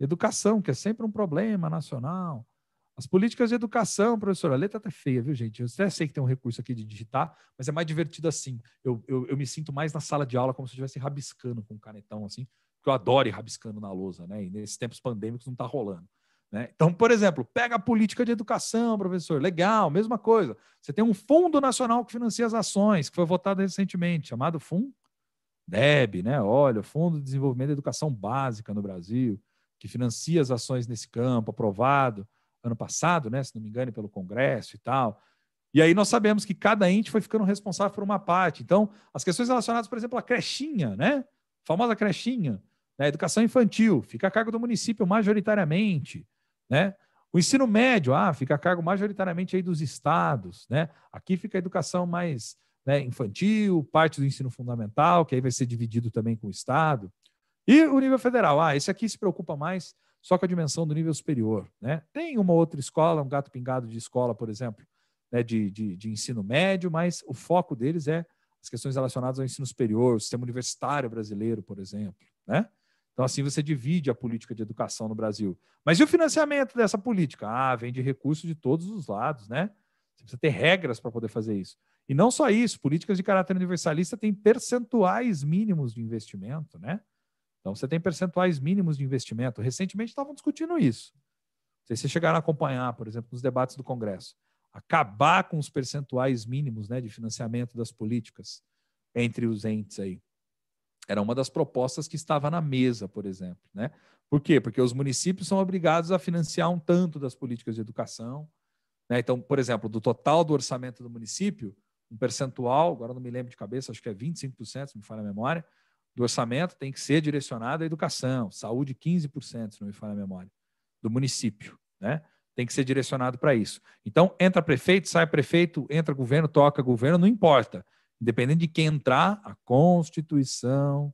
Educação, que é sempre um problema nacional. As políticas de educação, professora, a letra tá feia, viu, gente? Eu até sei que tem um recurso aqui de digitar, mas é mais divertido assim. Eu, eu, eu me sinto mais na sala de aula como se eu estivesse rabiscando com um canetão, assim, porque eu adoro ir rabiscando na lousa, né? E nesses tempos pandêmicos não está rolando. Né? Então, por exemplo, pega a política de educação, professor, legal, mesma coisa. Você tem um Fundo Nacional que financia as ações, que foi votado recentemente, chamado Fundo DEB, né? Olha, o Fundo de Desenvolvimento da Educação Básica no Brasil, que financia as ações nesse campo, aprovado ano passado, né? Se não me engano, pelo Congresso e tal. E aí nós sabemos que cada ente foi ficando responsável por uma parte. Então, as questões relacionadas, por exemplo, à crechinha, né? A famosa crechinha, né? educação infantil, fica a cargo do município majoritariamente, né? O ensino médio, ah, fica a cargo majoritariamente aí dos estados, né? Aqui fica a educação mais né, infantil, parte do ensino fundamental, que aí vai ser dividido também com o Estado. E o nível federal. Ah, esse aqui se preocupa mais só com a dimensão do nível superior. Né? Tem uma outra escola, um gato pingado de escola, por exemplo, né, de, de, de ensino médio, mas o foco deles é as questões relacionadas ao ensino superior, o sistema universitário brasileiro, por exemplo. Né? Então, assim você divide a política de educação no Brasil. Mas e o financiamento dessa política? Ah, vem de recursos de todos os lados, né? Você precisa ter regras para poder fazer isso. E não só isso, políticas de caráter universalista têm percentuais mínimos de investimento, né? Então você tem percentuais mínimos de investimento. Recentemente estavam discutindo isso. Se vocês chegaram a acompanhar, por exemplo, nos debates do Congresso, acabar com os percentuais mínimos né, de financiamento das políticas entre os entes aí. Era uma das propostas que estava na mesa, por exemplo. Né? Por quê? Porque os municípios são obrigados a financiar um tanto das políticas de educação, né? Então, por exemplo, do total do orçamento do município, um percentual, agora não me lembro de cabeça, acho que é 25%, se me falha a memória, do orçamento tem que ser direcionado à educação, saúde 15%, se não me falha a memória, do município. Né? Tem que ser direcionado para isso. Então, entra prefeito, sai prefeito, entra governo, toca governo, não importa. Independente de quem entrar, a Constituição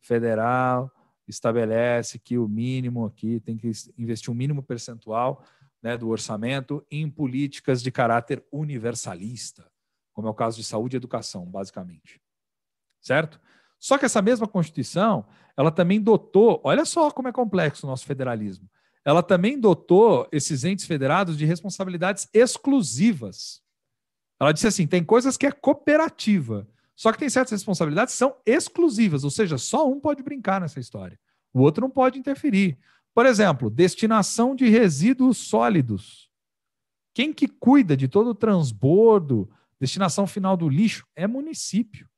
Federal estabelece que o mínimo aqui tem que investir um mínimo percentual né, do orçamento em políticas de caráter universalista, como é o caso de saúde e educação, basicamente. Certo? Só que essa mesma Constituição, ela também dotou, olha só como é complexo o nosso federalismo, ela também dotou esses entes federados de responsabilidades exclusivas. Ela disse assim: tem coisas que é cooperativa, só que tem certas responsabilidades que são exclusivas, ou seja, só um pode brincar nessa história, o outro não pode interferir. Por exemplo, destinação de resíduos sólidos. Quem que cuida de todo o transbordo, destinação final do lixo é município.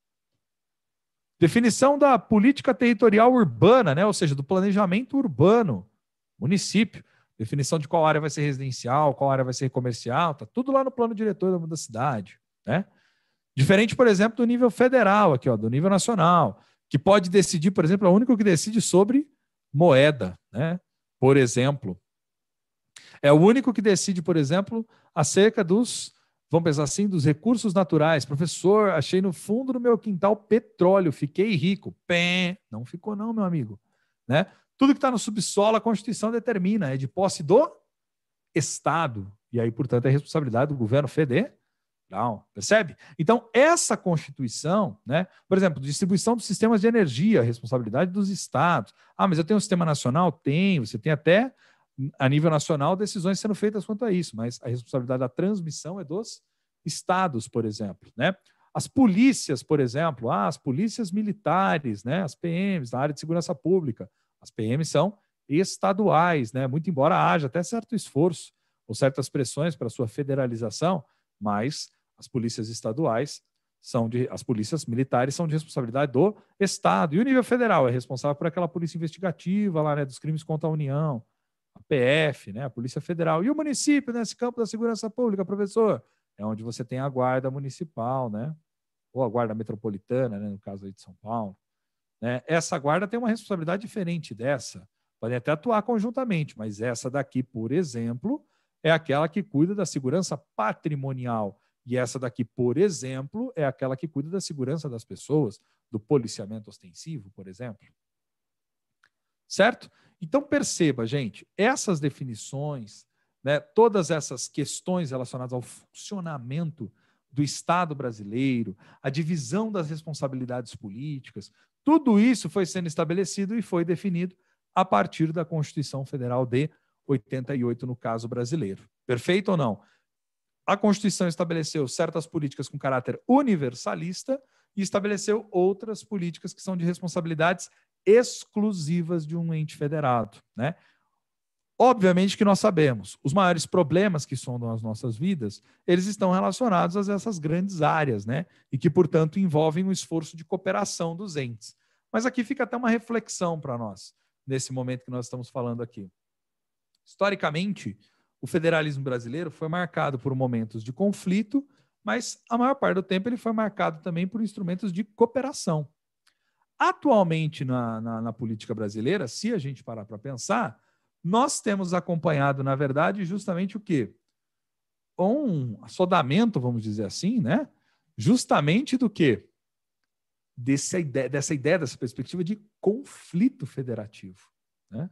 Definição da política territorial urbana, né? ou seja, do planejamento urbano, município. Definição de qual área vai ser residencial, qual área vai ser comercial, tá tudo lá no plano diretor da cidade. Né? Diferente, por exemplo, do nível federal, aqui, ó, do nível nacional, que pode decidir, por exemplo, é o único que decide sobre moeda, né? por exemplo. É o único que decide, por exemplo, acerca dos, vamos pensar assim, dos recursos naturais. Professor, achei no fundo do meu quintal petróleo, fiquei rico. Pé, não ficou não, meu amigo. Né? Tudo que está no subsolo, a Constituição determina, é de posse do Estado. E aí, portanto, é responsabilidade do governo federal não, percebe? Então, essa Constituição, né, por exemplo, distribuição dos sistemas de energia, responsabilidade dos estados. Ah, mas eu tenho um sistema nacional? Tem, você tem até hum, a nível nacional decisões sendo feitas quanto a isso, mas a responsabilidade da transmissão é dos estados, por exemplo, né? As polícias, por exemplo, ah, as polícias militares, né, as PMs da área de segurança pública, as PMs são estaduais, né? Muito embora haja até certo esforço ou certas pressões para sua federalização, mas as polícias estaduais são de as polícias militares são de responsabilidade do estado e o nível federal é responsável por aquela polícia investigativa lá, né, dos crimes contra a União, a PF, né, a Polícia Federal e o município nesse né, campo da segurança pública, professor, é onde você tem a guarda municipal, né, ou a guarda metropolitana, né, no caso aí de São Paulo. Né, essa guarda tem uma responsabilidade diferente dessa, podem até atuar conjuntamente, mas essa daqui, por exemplo, é aquela que cuida da segurança patrimonial. E essa daqui, por exemplo, é aquela que cuida da segurança das pessoas, do policiamento ostensivo, por exemplo. Certo? Então perceba, gente, essas definições, né, todas essas questões relacionadas ao funcionamento do Estado brasileiro, a divisão das responsabilidades políticas, tudo isso foi sendo estabelecido e foi definido a partir da Constituição Federal de 88 no caso brasileiro. Perfeito ou não? A Constituição estabeleceu certas políticas com caráter universalista e estabeleceu outras políticas que são de responsabilidades exclusivas de um ente federado, né? Obviamente que nós sabemos, os maiores problemas que sondam as nossas vidas, eles estão relacionados a essas grandes áreas, né? E que, portanto, envolvem um esforço de cooperação dos entes. Mas aqui fica até uma reflexão para nós, nesse momento que nós estamos falando aqui. Historicamente, o federalismo brasileiro foi marcado por momentos de conflito, mas a maior parte do tempo ele foi marcado também por instrumentos de cooperação. Atualmente, na, na, na política brasileira, se a gente parar para pensar, nós temos acompanhado, na verdade, justamente o quê? Um assodamento, vamos dizer assim, né? Justamente do quê? Dessa ideia, dessa ideia, dessa perspectiva de conflito federativo, né?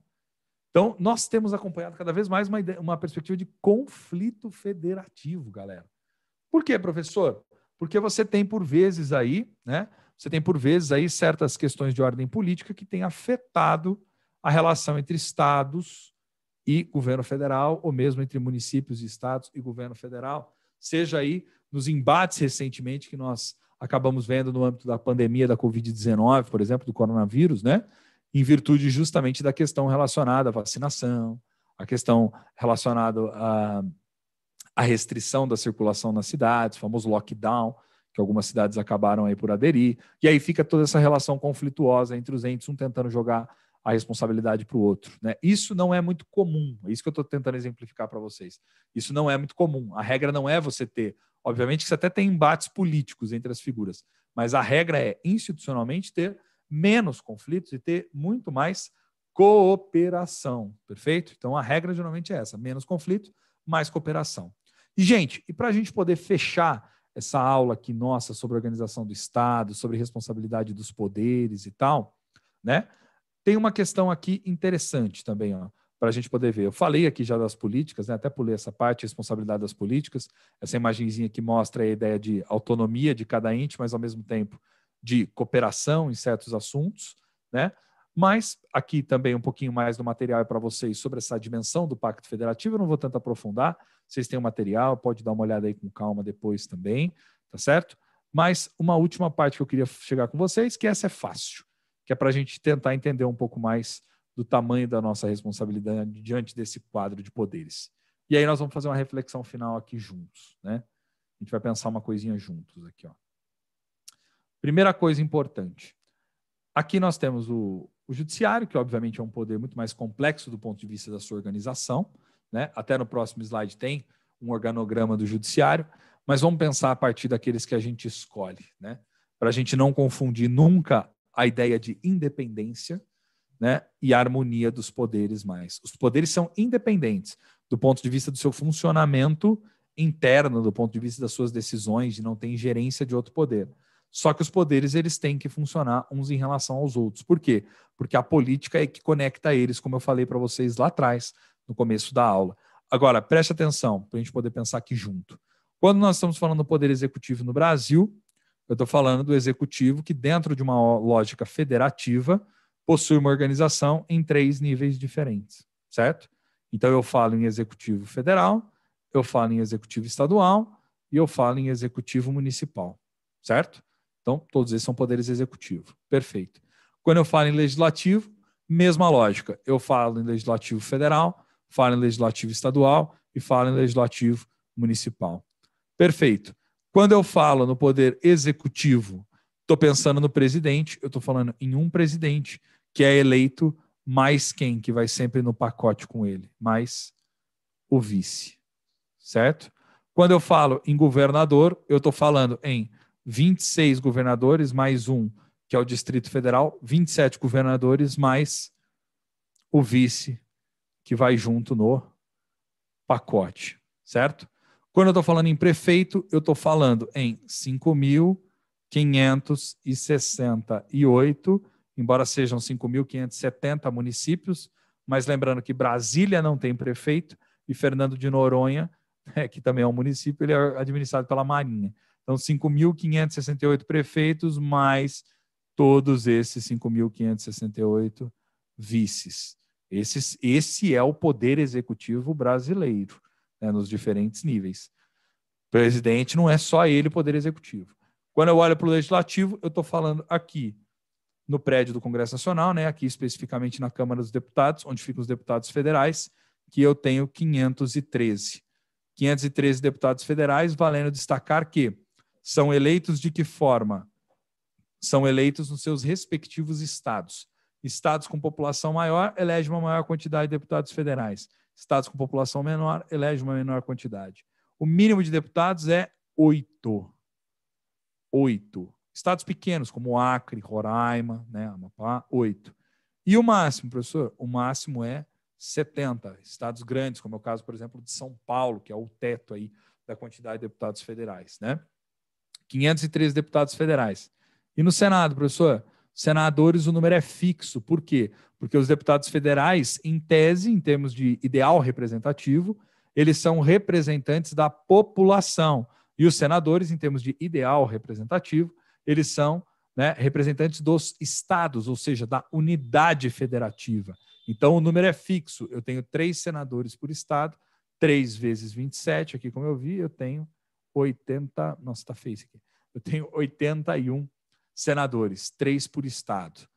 Então, nós temos acompanhado cada vez mais uma, ideia, uma perspectiva de conflito federativo, galera. Por quê, professor? Porque você tem, por vezes, aí, né? Você tem, por vezes, aí certas questões de ordem política que têm afetado a relação entre estados e governo federal, ou mesmo entre municípios e estados e governo federal, seja aí nos embates recentemente que nós acabamos vendo no âmbito da pandemia da Covid-19, por exemplo, do coronavírus, né? em virtude justamente da questão relacionada à vacinação, a questão relacionada à, à restrição da circulação nas cidades, o famoso lockdown, que algumas cidades acabaram aí por aderir. E aí fica toda essa relação conflituosa entre os entes, um tentando jogar a responsabilidade para o outro. Né? Isso não é muito comum, é isso que eu estou tentando exemplificar para vocês. Isso não é muito comum. A regra não é você ter, obviamente que você até tem embates políticos entre as figuras, mas a regra é institucionalmente ter menos conflitos e ter muito mais cooperação, perfeito? Então a regra geralmente é essa: menos conflito, mais cooperação. E, gente, e para a gente poder fechar essa aula aqui nossa sobre organização do Estado, sobre responsabilidade dos poderes e tal, né? Tem uma questão aqui interessante também, ó, para a gente poder ver. Eu falei aqui já das políticas, né? Até pulei essa parte, responsabilidade das políticas. Essa imagenzinha que mostra a ideia de autonomia de cada ente, mas ao mesmo tempo de cooperação em certos assuntos, né? Mas aqui também um pouquinho mais do material é para vocês sobre essa dimensão do Pacto Federativo. Eu não vou tanto aprofundar. Vocês têm o material, pode dar uma olhada aí com calma depois também, tá certo? Mas uma última parte que eu queria chegar com vocês, que essa é fácil, que é para a gente tentar entender um pouco mais do tamanho da nossa responsabilidade diante desse quadro de poderes. E aí nós vamos fazer uma reflexão final aqui juntos, né? A gente vai pensar uma coisinha juntos aqui, ó. Primeira coisa importante. Aqui nós temos o, o judiciário, que obviamente é um poder muito mais complexo do ponto de vista da sua organização. Né? Até no próximo slide tem um organograma do judiciário, mas vamos pensar a partir daqueles que a gente escolhe, né? para a gente não confundir nunca a ideia de independência né? e a harmonia dos poderes mais. Os poderes são independentes do ponto de vista do seu funcionamento interno, do ponto de vista das suas decisões, de não ter ingerência de outro poder. Só que os poderes eles têm que funcionar uns em relação aos outros. Por quê? Porque a política é que conecta eles, como eu falei para vocês lá atrás, no começo da aula. Agora, preste atenção para a gente poder pensar aqui junto. Quando nós estamos falando do poder executivo no Brasil, eu estou falando do executivo que, dentro de uma lógica federativa, possui uma organização em três níveis diferentes, certo? Então, eu falo em executivo federal, eu falo em executivo estadual e eu falo em executivo municipal, certo? Então, todos esses são poderes executivos. Perfeito. Quando eu falo em legislativo, mesma lógica. Eu falo em legislativo federal, falo em legislativo estadual e falo em legislativo municipal. Perfeito. Quando eu falo no poder executivo, estou pensando no presidente, eu estou falando em um presidente que é eleito mais quem que vai sempre no pacote com ele, mais o vice, certo? Quando eu falo em governador, eu estou falando em 26 governadores mais um, que é o Distrito Federal, 27 governadores mais o vice, que vai junto no pacote, certo? Quando eu estou falando em prefeito, eu estou falando em 5.568, embora sejam 5.570 municípios, mas lembrando que Brasília não tem prefeito e Fernando de Noronha, né, que também é um município, ele é administrado pela Marinha. Então, 5.568 prefeitos, mais todos esses 5.568 vices. Esse, esse é o poder executivo brasileiro, né, nos diferentes níveis. presidente não é só ele o poder executivo. Quando eu olho para o legislativo, eu estou falando aqui no prédio do Congresso Nacional, né, aqui especificamente na Câmara dos Deputados, onde ficam os deputados federais, que eu tenho 513. 513 deputados federais, valendo destacar que são eleitos de que forma? São eleitos nos seus respectivos estados. Estados com população maior elege uma maior quantidade de deputados federais. Estados com população menor elege uma menor quantidade. O mínimo de deputados é oito. Oito. Estados pequenos, como Acre, Roraima, né, Amapá, oito. E o máximo, professor? O máximo é 70. Estados grandes, como é o caso, por exemplo, de São Paulo, que é o teto aí da quantidade de deputados federais, né? 513 deputados federais. E no Senado, professor? Senadores, o número é fixo. Por quê? Porque os deputados federais, em tese, em termos de ideal representativo, eles são representantes da população. E os senadores, em termos de ideal representativo, eles são né, representantes dos estados, ou seja, da unidade federativa. Então, o número é fixo. Eu tenho três senadores por estado, três vezes 27, aqui como eu vi, eu tenho 80, nossa, tá feio isso aqui. Eu tenho 81 senadores, três por estado.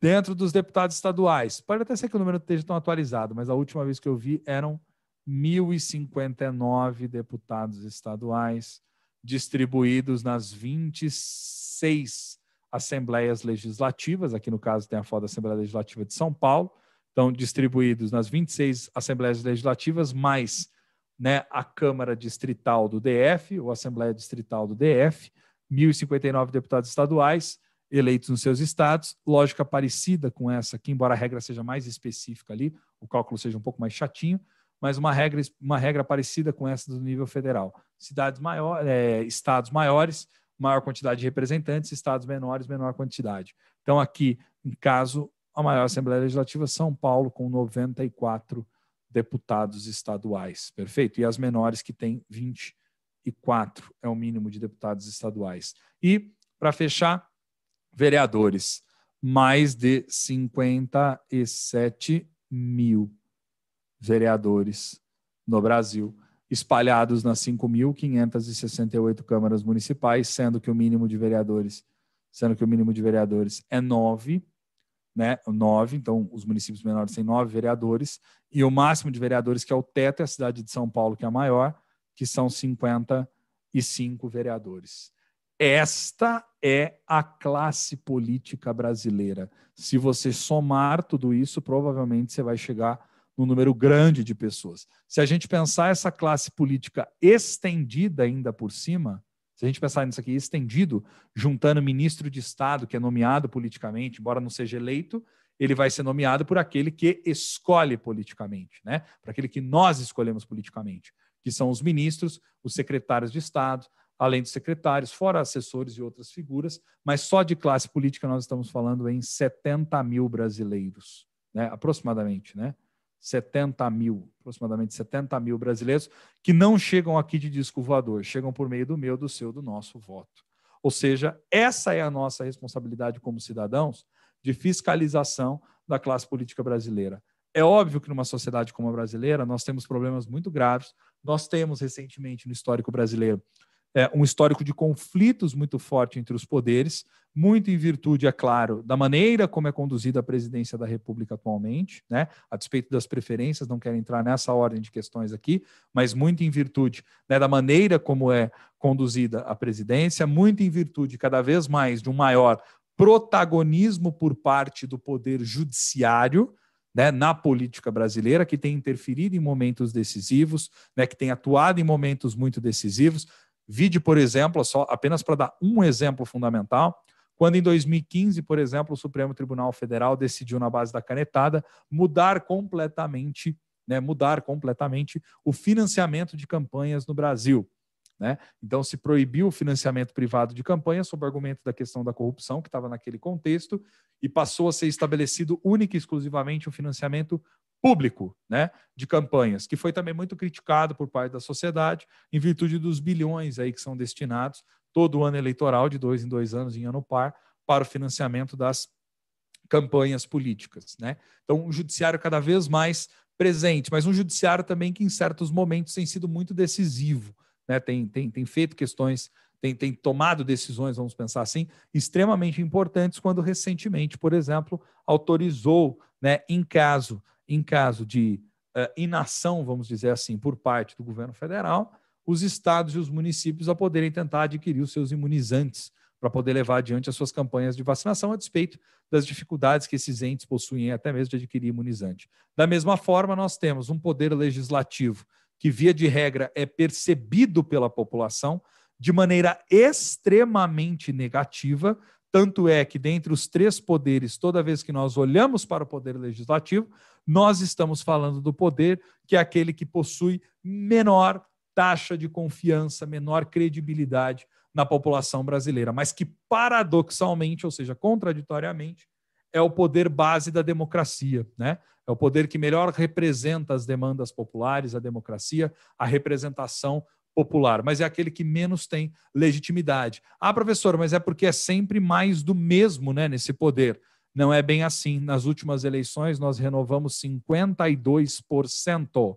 Dentro dos deputados estaduais, pode até ser que o número esteja tão atualizado, mas a última vez que eu vi eram 1.059 deputados estaduais distribuídos nas 26 assembleias legislativas, aqui no caso tem a foto da Assembleia Legislativa de São Paulo, então distribuídos nas 26 assembleias legislativas mais né, a Câmara Distrital do DF, ou Assembleia Distrital do DF, 1.059 deputados estaduais eleitos nos seus estados, lógica parecida com essa aqui, embora a regra seja mais específica ali, o cálculo seja um pouco mais chatinho, mas uma regra, uma regra parecida com essa do nível federal. Cidades maiores, é, estados maiores, maior quantidade de representantes, estados menores, menor quantidade. Então, aqui, em caso, a maior Assembleia Legislativa, São Paulo, com 94 deputados estaduais, perfeito? E as menores que têm 24 é o mínimo de deputados estaduais. E, para fechar, vereadores, mais de 57 mil vereadores no Brasil, espalhados nas 5.568 câmaras municipais, sendo que o mínimo de vereadores, sendo que o mínimo de vereadores é 9 né, nove, então os municípios menores têm nove vereadores, e o máximo de vereadores, que é o teto, é a cidade de São Paulo, que é a maior, que são 55 vereadores. Esta é a classe política brasileira. Se você somar tudo isso, provavelmente você vai chegar num número grande de pessoas. Se a gente pensar essa classe política estendida ainda por cima, se a gente pensar nisso aqui estendido, juntando ministro de Estado, que é nomeado politicamente, embora não seja eleito, ele vai ser nomeado por aquele que escolhe politicamente, né? Para aquele que nós escolhemos politicamente, que são os ministros, os secretários de Estado, além dos secretários, fora assessores e outras figuras, mas só de classe política nós estamos falando em 70 mil brasileiros, né? aproximadamente, né? 70 mil, aproximadamente 70 mil brasileiros, que não chegam aqui de disco voador, chegam por meio do meu, do seu, do nosso voto. Ou seja, essa é a nossa responsabilidade como cidadãos de fiscalização da classe política brasileira. É óbvio que numa sociedade como a brasileira, nós temos problemas muito graves. Nós temos recentemente no histórico brasileiro é, um histórico de conflitos muito forte entre os poderes, muito em virtude, é claro, da maneira como é conduzida a presidência da República atualmente, né? a despeito das preferências, não quero entrar nessa ordem de questões aqui, mas muito em virtude né, da maneira como é conduzida a presidência, muito em virtude cada vez mais de um maior protagonismo por parte do poder judiciário, né, na política brasileira, que tem interferido em momentos decisivos, né, que tem atuado em momentos muito decisivos, Vide, por exemplo, só apenas para dar um exemplo fundamental, quando em 2015, por exemplo, o Supremo Tribunal Federal decidiu na base da canetada mudar completamente, né, mudar completamente o financiamento de campanhas no Brasil. Né? Então, se proibiu o financiamento privado de campanha, sob argumento da questão da corrupção, que estava naquele contexto, e passou a ser estabelecido única e exclusivamente o financiamento público né, de campanhas, que foi também muito criticado por parte da sociedade, em virtude dos bilhões aí que são destinados todo ano eleitoral, de dois em dois anos, em ano par, para o financiamento das campanhas políticas. Né? Então, um judiciário cada vez mais presente, mas um judiciário também que, em certos momentos, tem sido muito decisivo, né? tem, tem, tem feito questões tem, tem, tomado decisões, vamos pensar assim, extremamente importantes, quando recentemente, por exemplo, autorizou, né, em caso em caso de uh, inação, vamos dizer assim, por parte do governo federal, os estados e os municípios a poderem tentar adquirir os seus imunizantes para poder levar adiante as suas campanhas de vacinação, a despeito das dificuldades que esses entes possuem até mesmo de adquirir imunizante. Da mesma forma, nós temos um poder legislativo que, via de regra, é percebido pela população de maneira extremamente negativa, tanto é que, dentre os três poderes, toda vez que nós olhamos para o poder legislativo, nós estamos falando do poder que é aquele que possui menor taxa de confiança, menor credibilidade na população brasileira, mas que paradoxalmente, ou seja, contraditoriamente, é o poder base da democracia, né? É o poder que melhor representa as demandas populares, a democracia, a representação popular, mas é aquele que menos tem legitimidade. Ah, professor, mas é porque é sempre mais do mesmo né, nesse poder. Não é bem assim. Nas últimas eleições, nós renovamos 52%.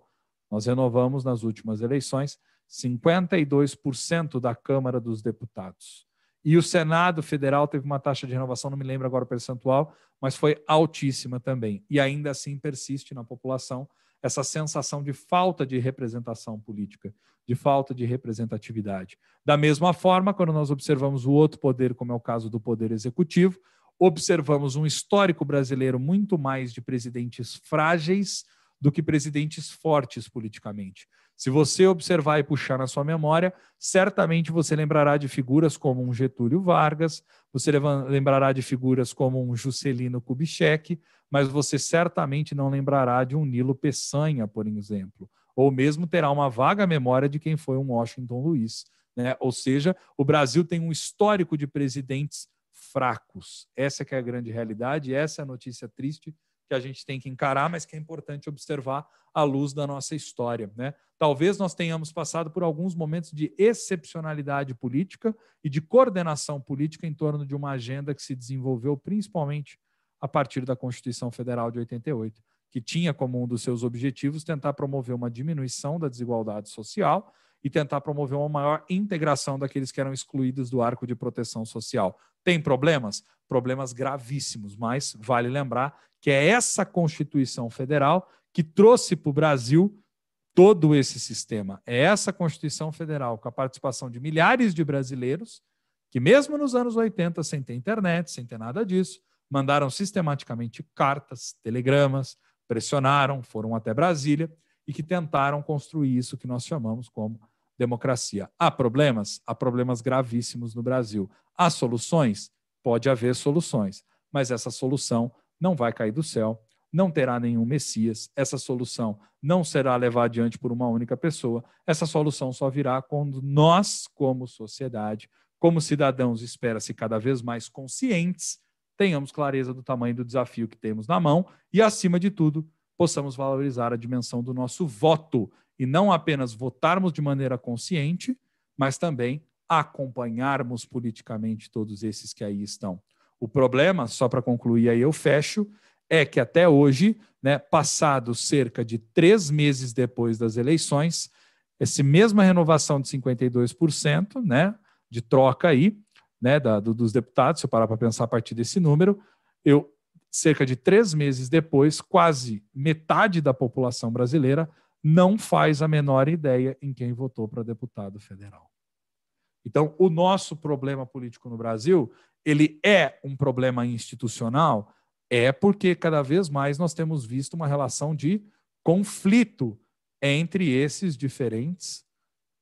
Nós renovamos nas últimas eleições 52% da Câmara dos Deputados. E o Senado Federal teve uma taxa de renovação, não me lembro agora o percentual, mas foi altíssima também. E ainda assim persiste na população essa sensação de falta de representação política, de falta de representatividade. Da mesma forma, quando nós observamos o outro poder, como é o caso do poder executivo, observamos um histórico brasileiro muito mais de presidentes frágeis do que presidentes fortes politicamente. Se você observar e puxar na sua memória, certamente você lembrará de figuras como um Getúlio Vargas, você lembrará de figuras como um Juscelino Kubitschek, mas você certamente não lembrará de um Nilo Peçanha, por exemplo, ou mesmo terá uma vaga memória de quem foi um Washington Luiz. Né? Ou seja, o Brasil tem um histórico de presidentes fracos. Essa é a grande realidade, essa é a notícia triste que a gente tem que encarar, mas que é importante observar à luz da nossa história. Né? Talvez nós tenhamos passado por alguns momentos de excepcionalidade política e de coordenação política em torno de uma agenda que se desenvolveu principalmente a partir da Constituição Federal de 88, que tinha como um dos seus objetivos tentar promover uma diminuição da desigualdade social e tentar promover uma maior integração daqueles que eram excluídos do arco de proteção social, tem problemas? Problemas gravíssimos, mas vale lembrar que é essa Constituição Federal que trouxe para o Brasil todo esse sistema. É essa Constituição Federal, com a participação de milhares de brasileiros, que mesmo nos anos 80, sem ter internet, sem ter nada disso, mandaram sistematicamente cartas, telegramas, pressionaram, foram até Brasília e que tentaram construir isso que nós chamamos como democracia. Há problemas? Há problemas gravíssimos no Brasil. Há soluções? Pode haver soluções, mas essa solução não vai cair do céu, não terá nenhum Messias, essa solução não será levada adiante por uma única pessoa, essa solução só virá quando nós, como sociedade, como cidadãos, espera-se cada vez mais conscientes, tenhamos clareza do tamanho do desafio que temos na mão e, acima de tudo, possamos valorizar a dimensão do nosso voto e não apenas votarmos de maneira consciente, mas também acompanharmos politicamente todos esses que aí estão. O problema, só para concluir aí eu fecho, é que até hoje, né, passado cerca de três meses depois das eleições, essa mesma renovação de 52%, né, de troca aí, né, da, do, dos deputados, se eu parar para pensar a partir desse número, eu cerca de três meses depois, quase metade da população brasileira não faz a menor ideia em quem votou para deputado federal. Então, o nosso problema político no Brasil, ele é um problema institucional, é porque cada vez mais nós temos visto uma relação de conflito entre esses diferentes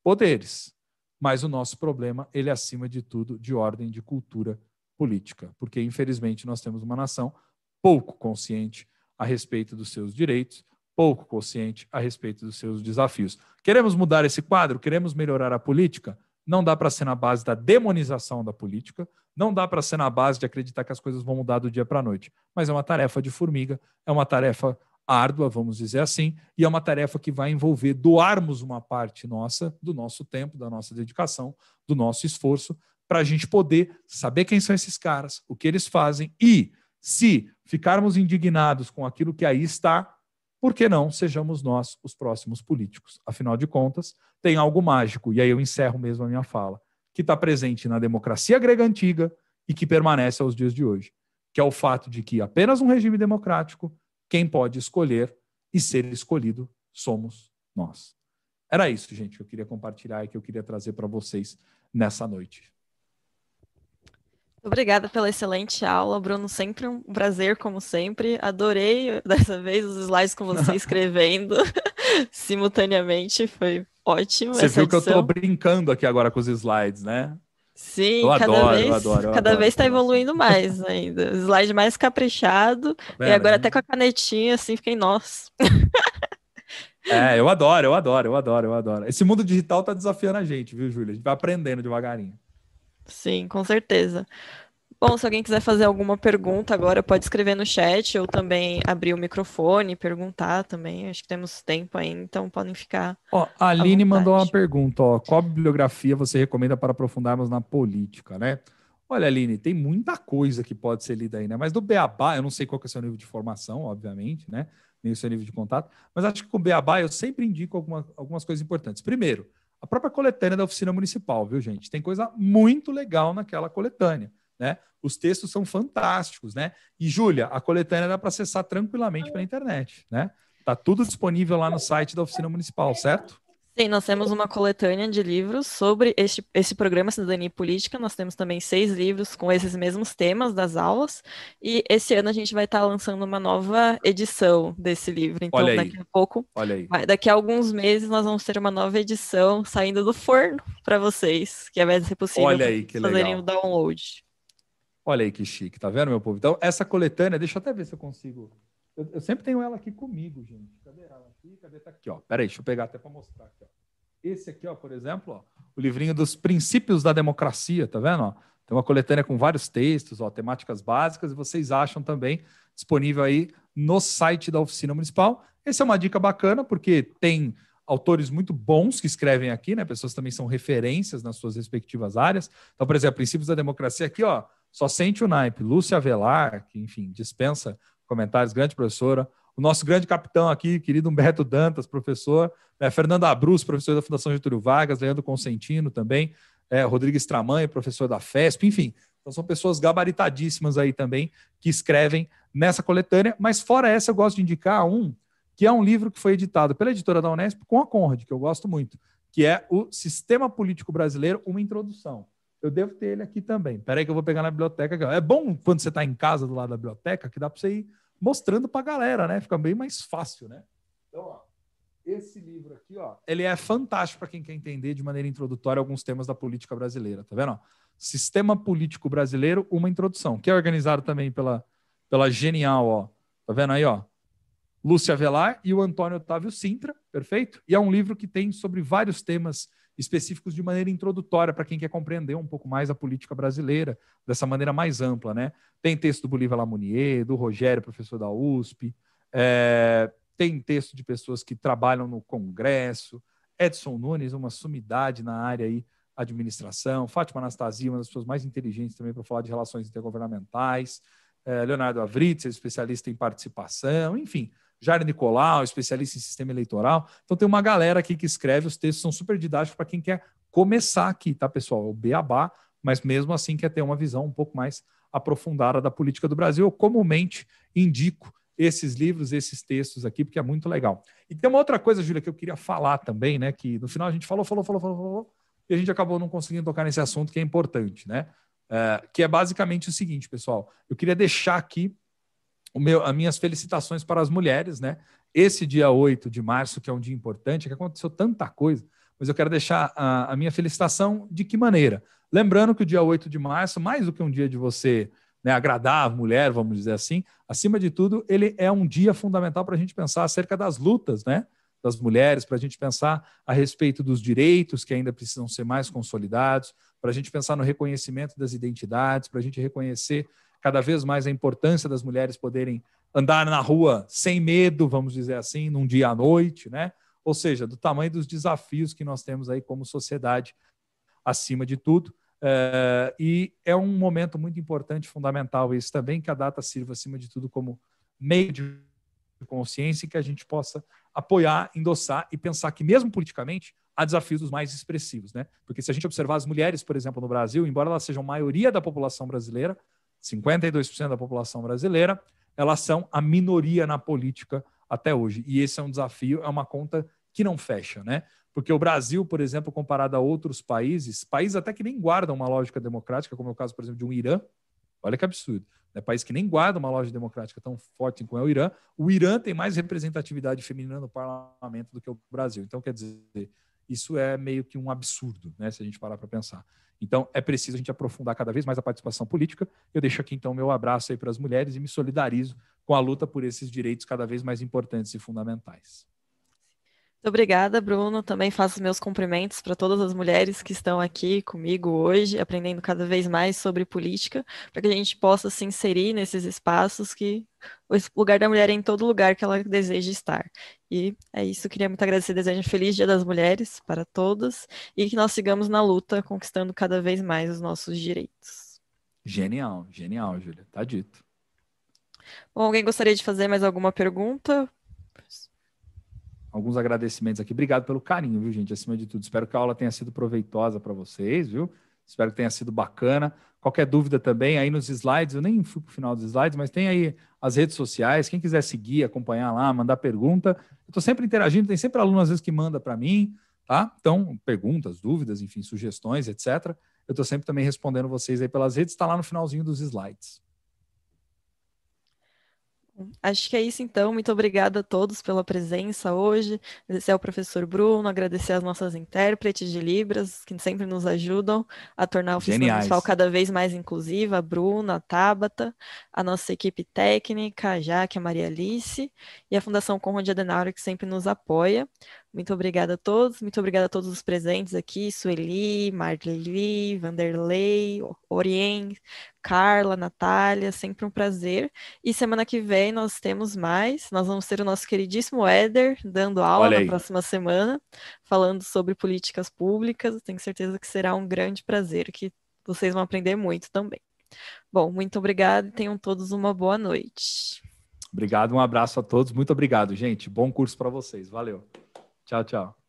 poderes. Mas o nosso problema, ele é acima de tudo de ordem de cultura política, porque infelizmente nós temos uma nação pouco consciente a respeito dos seus direitos, pouco consciente a respeito dos seus desafios. Queremos mudar esse quadro? Queremos melhorar a política? Não dá para ser na base da demonização da política, não dá para ser na base de acreditar que as coisas vão mudar do dia para a noite. Mas é uma tarefa de formiga, é uma tarefa árdua, vamos dizer assim, e é uma tarefa que vai envolver doarmos uma parte nossa, do nosso tempo, da nossa dedicação, do nosso esforço, para a gente poder saber quem são esses caras, o que eles fazem e, se ficarmos indignados com aquilo que aí está, por que não sejamos nós os próximos políticos? Afinal de contas, tem algo mágico, e aí eu encerro mesmo a minha fala, que está presente na democracia grega antiga e que permanece aos dias de hoje, que é o fato de que apenas um regime democrático, quem pode escolher e ser escolhido somos nós. Era isso, gente, que eu queria compartilhar e que eu queria trazer para vocês nessa noite. Obrigada pela excelente aula, Bruno. Sempre um prazer, como sempre. Adorei eh, dessa vez os slides com você escrevendo simultaneamente. Foi ótimo. Você viu edição. que eu estou brincando aqui agora com os slides, né? Sim, eu cada adoro, vez, eu adoro, eu cada adoro, vez está evoluindo mais ainda. Slide mais caprichado. e agora até com a canetinha, assim, fiquei, nós. é, eu adoro, eu adoro, eu adoro, eu adoro. Esse mundo digital está desafiando a gente, viu, Júlia? A gente vai aprendendo devagarinho. Sim, com certeza. Bom, se alguém quiser fazer alguma pergunta agora, pode escrever no chat ou também abrir o microfone e perguntar também. Acho que temos tempo aí então podem ficar. Ó, a Aline mandou uma pergunta, ó. Qual bibliografia você recomenda para aprofundarmos na política, né? Olha, Aline, tem muita coisa que pode ser lida aí, né? Mas do Beabá, eu não sei qual é o seu nível de formação, obviamente, né? Nem o seu nível de contato, mas acho que com o Beabá eu sempre indico alguma, algumas coisas importantes. Primeiro, a própria coletânea da oficina municipal, viu, gente? Tem coisa muito legal naquela coletânea, né? Os textos são fantásticos, né? E, Júlia, a coletânea dá para acessar tranquilamente pela internet, né? Tá tudo disponível lá no site da oficina municipal, certo? Sim, nós temos uma coletânea de livros sobre este, esse programa Cidadania e Política. Nós temos também seis livros com esses mesmos temas das aulas. E esse ano a gente vai estar lançando uma nova edição desse livro. Então, daqui a pouco, daqui a alguns meses, nós vamos ter uma nova edição saindo do forno para vocês, que vai ser possível Olha aí, que fazerem o download. Olha aí que chique, tá vendo, meu povo? Então, essa coletânea, deixa eu até ver se eu consigo. Eu, eu sempre tenho ela aqui comigo, gente. Cadê ela? aqui, cadê? Tá aqui, ó. Peraí, deixa eu pegar até para mostrar aqui, ó. Esse aqui, ó, por exemplo, ó, o livrinho dos princípios da democracia, tá vendo? Ó? Tem uma coletânea com vários textos, ó, temáticas básicas, e vocês acham também disponível aí no site da Oficina Municipal. Essa é uma dica bacana, porque tem autores muito bons que escrevem aqui, né? Pessoas também são referências nas suas respectivas áreas. Então, por exemplo, princípios da democracia aqui, ó, só sente o naipe. Lúcia Avelar, que, enfim, dispensa comentários, grande professora o nosso grande capitão aqui, querido Humberto Dantas, professor, né, Fernando Abruz, professor da Fundação Getúlio Vargas, Leandro Consentino também, é, Rodrigues Tramanha, professor da FESP, enfim. Então são pessoas gabaritadíssimas aí também que escrevem nessa coletânea, mas fora essa eu gosto de indicar um que é um livro que foi editado pela editora da Unesp com a Conrad, que eu gosto muito, que é o Sistema Político Brasileiro, uma introdução. Eu devo ter ele aqui também. Espera aí que eu vou pegar na biblioteca. É bom quando você está em casa do lado da biblioteca, que dá para você ir mostrando para a galera, né? Fica bem mais fácil, né? Então, ó, esse livro aqui, ó, ele é fantástico para quem quer entender de maneira introdutória alguns temas da política brasileira, tá vendo? Ó? Sistema Político Brasileiro, uma introdução, que é organizado também pela, pela Genial, ó. Tá vendo aí, ó? Lúcia Velar e o Antônio Otávio Sintra, perfeito? E é um livro que tem sobre vários temas específicos de maneira introdutória para quem quer compreender um pouco mais a política brasileira dessa maneira mais ampla, né? Tem texto do Bolívar Lamounier, do Rogério, professor da USP, é, tem texto de pessoas que trabalham no Congresso, Edson Nunes, uma sumidade na área aí, administração, Fátima Anastasia, uma das pessoas mais inteligentes também para falar de relações intergovernamentais, é, Leonardo Avritz, especialista em participação, enfim, Jair Nicolau, especialista em sistema eleitoral. Então tem uma galera aqui que escreve, os textos são super didáticos para quem quer começar aqui, tá, pessoal? É o beabá, mas mesmo assim quer ter uma visão um pouco mais aprofundada da política do Brasil. Eu comumente indico esses livros, esses textos aqui, porque é muito legal. E tem uma outra coisa, Júlia, que eu queria falar também, né? Que no final a gente falou, falou, falou, falou, falou, e a gente acabou não conseguindo tocar nesse assunto que é importante, né? É, que é basicamente o seguinte, pessoal. Eu queria deixar aqui meu, as minhas felicitações para as mulheres, né? Esse dia 8 de março, que é um dia importante, que aconteceu tanta coisa, mas eu quero deixar a, a minha felicitação de que maneira? Lembrando que o dia 8 de março, mais do que um dia de você né, agradar a mulher, vamos dizer assim, acima de tudo, ele é um dia fundamental para a gente pensar acerca das lutas, né? das mulheres, para a gente pensar a respeito dos direitos que ainda precisam ser mais consolidados, para a gente pensar no reconhecimento das identidades, para a gente reconhecer cada vez mais a importância das mulheres poderem andar na rua sem medo, vamos dizer assim, num dia à noite, né? Ou seja, do tamanho dos desafios que nós temos aí como sociedade, acima de tudo. Eh, e é um momento muito importante, fundamental isso também, que a data sirva, acima de tudo, como meio de consciência e que a gente possa apoiar, endossar e pensar que, mesmo politicamente, há desafios dos mais expressivos. Né? Porque se a gente observar as mulheres, por exemplo, no Brasil, embora elas sejam maioria da população brasileira, 52% da população brasileira, elas são a minoria na política até hoje. E esse é um desafio, é uma conta que não fecha, né? Porque o Brasil, por exemplo, comparado a outros países, países até que nem guardam uma lógica democrática, como é o caso, por exemplo, de um Irã, olha que absurdo, é né? país que nem guarda uma lógica democrática tão forte como é o Irã, o Irã tem mais representatividade feminina no parlamento do que o Brasil. Então, quer dizer, isso é meio que um absurdo, né, se a gente parar para pensar. Então, é preciso a gente aprofundar cada vez mais a participação política. Eu deixo aqui, então, meu abraço aí para as mulheres e me solidarizo com a luta por esses direitos cada vez mais importantes e fundamentais. Muito obrigada, Bruno. Também faço meus cumprimentos para todas as mulheres que estão aqui comigo hoje, aprendendo cada vez mais sobre política, para que a gente possa se inserir nesses espaços que o lugar da mulher é em todo lugar que ela deseja estar. E é isso, queria muito agradecer, desejo um feliz Dia das Mulheres para todas e que nós sigamos na luta, conquistando cada vez mais os nossos direitos. Genial, genial, Júlia, tá dito. Bom, alguém gostaria de fazer mais alguma pergunta alguns agradecimentos aqui. Obrigado pelo carinho, viu, gente? Acima de tudo, espero que a aula tenha sido proveitosa para vocês, viu? Espero que tenha sido bacana. Qualquer dúvida também, aí nos slides, eu nem fui para o final dos slides, mas tem aí as redes sociais. Quem quiser seguir, acompanhar lá, mandar pergunta. Eu estou sempre interagindo, tem sempre aluno às vezes que manda para mim, tá? Então, perguntas, dúvidas, enfim, sugestões, etc. Eu estou sempre também respondendo vocês aí pelas redes, está lá no finalzinho dos slides. Acho que é isso então. Muito obrigada a todos pela presença hoje. Agradecer ao professor Bruno, agradecer às nossas intérpretes de Libras, que sempre nos ajudam a tornar a oficina Geniais. municipal cada vez mais inclusiva, a Bruna, a Tabata, a nossa equipe técnica, a Jaque, a Maria Alice e a Fundação Conrad Adenauer, que sempre nos apoia. Muito obrigada a todos, muito obrigada a todos os presentes aqui, Sueli, Marley, Vanderlei, Orien, Carla, Natália, sempre um prazer. E semana que vem nós temos mais. Nós vamos ter o nosso queridíssimo Éder dando aula na próxima semana, falando sobre políticas públicas. tenho certeza que será um grande prazer, que vocês vão aprender muito também. Bom, muito obrigada e tenham todos uma boa noite. Obrigado, um abraço a todos. Muito obrigado, gente. Bom curso para vocês. Valeu. Tchau, tchau.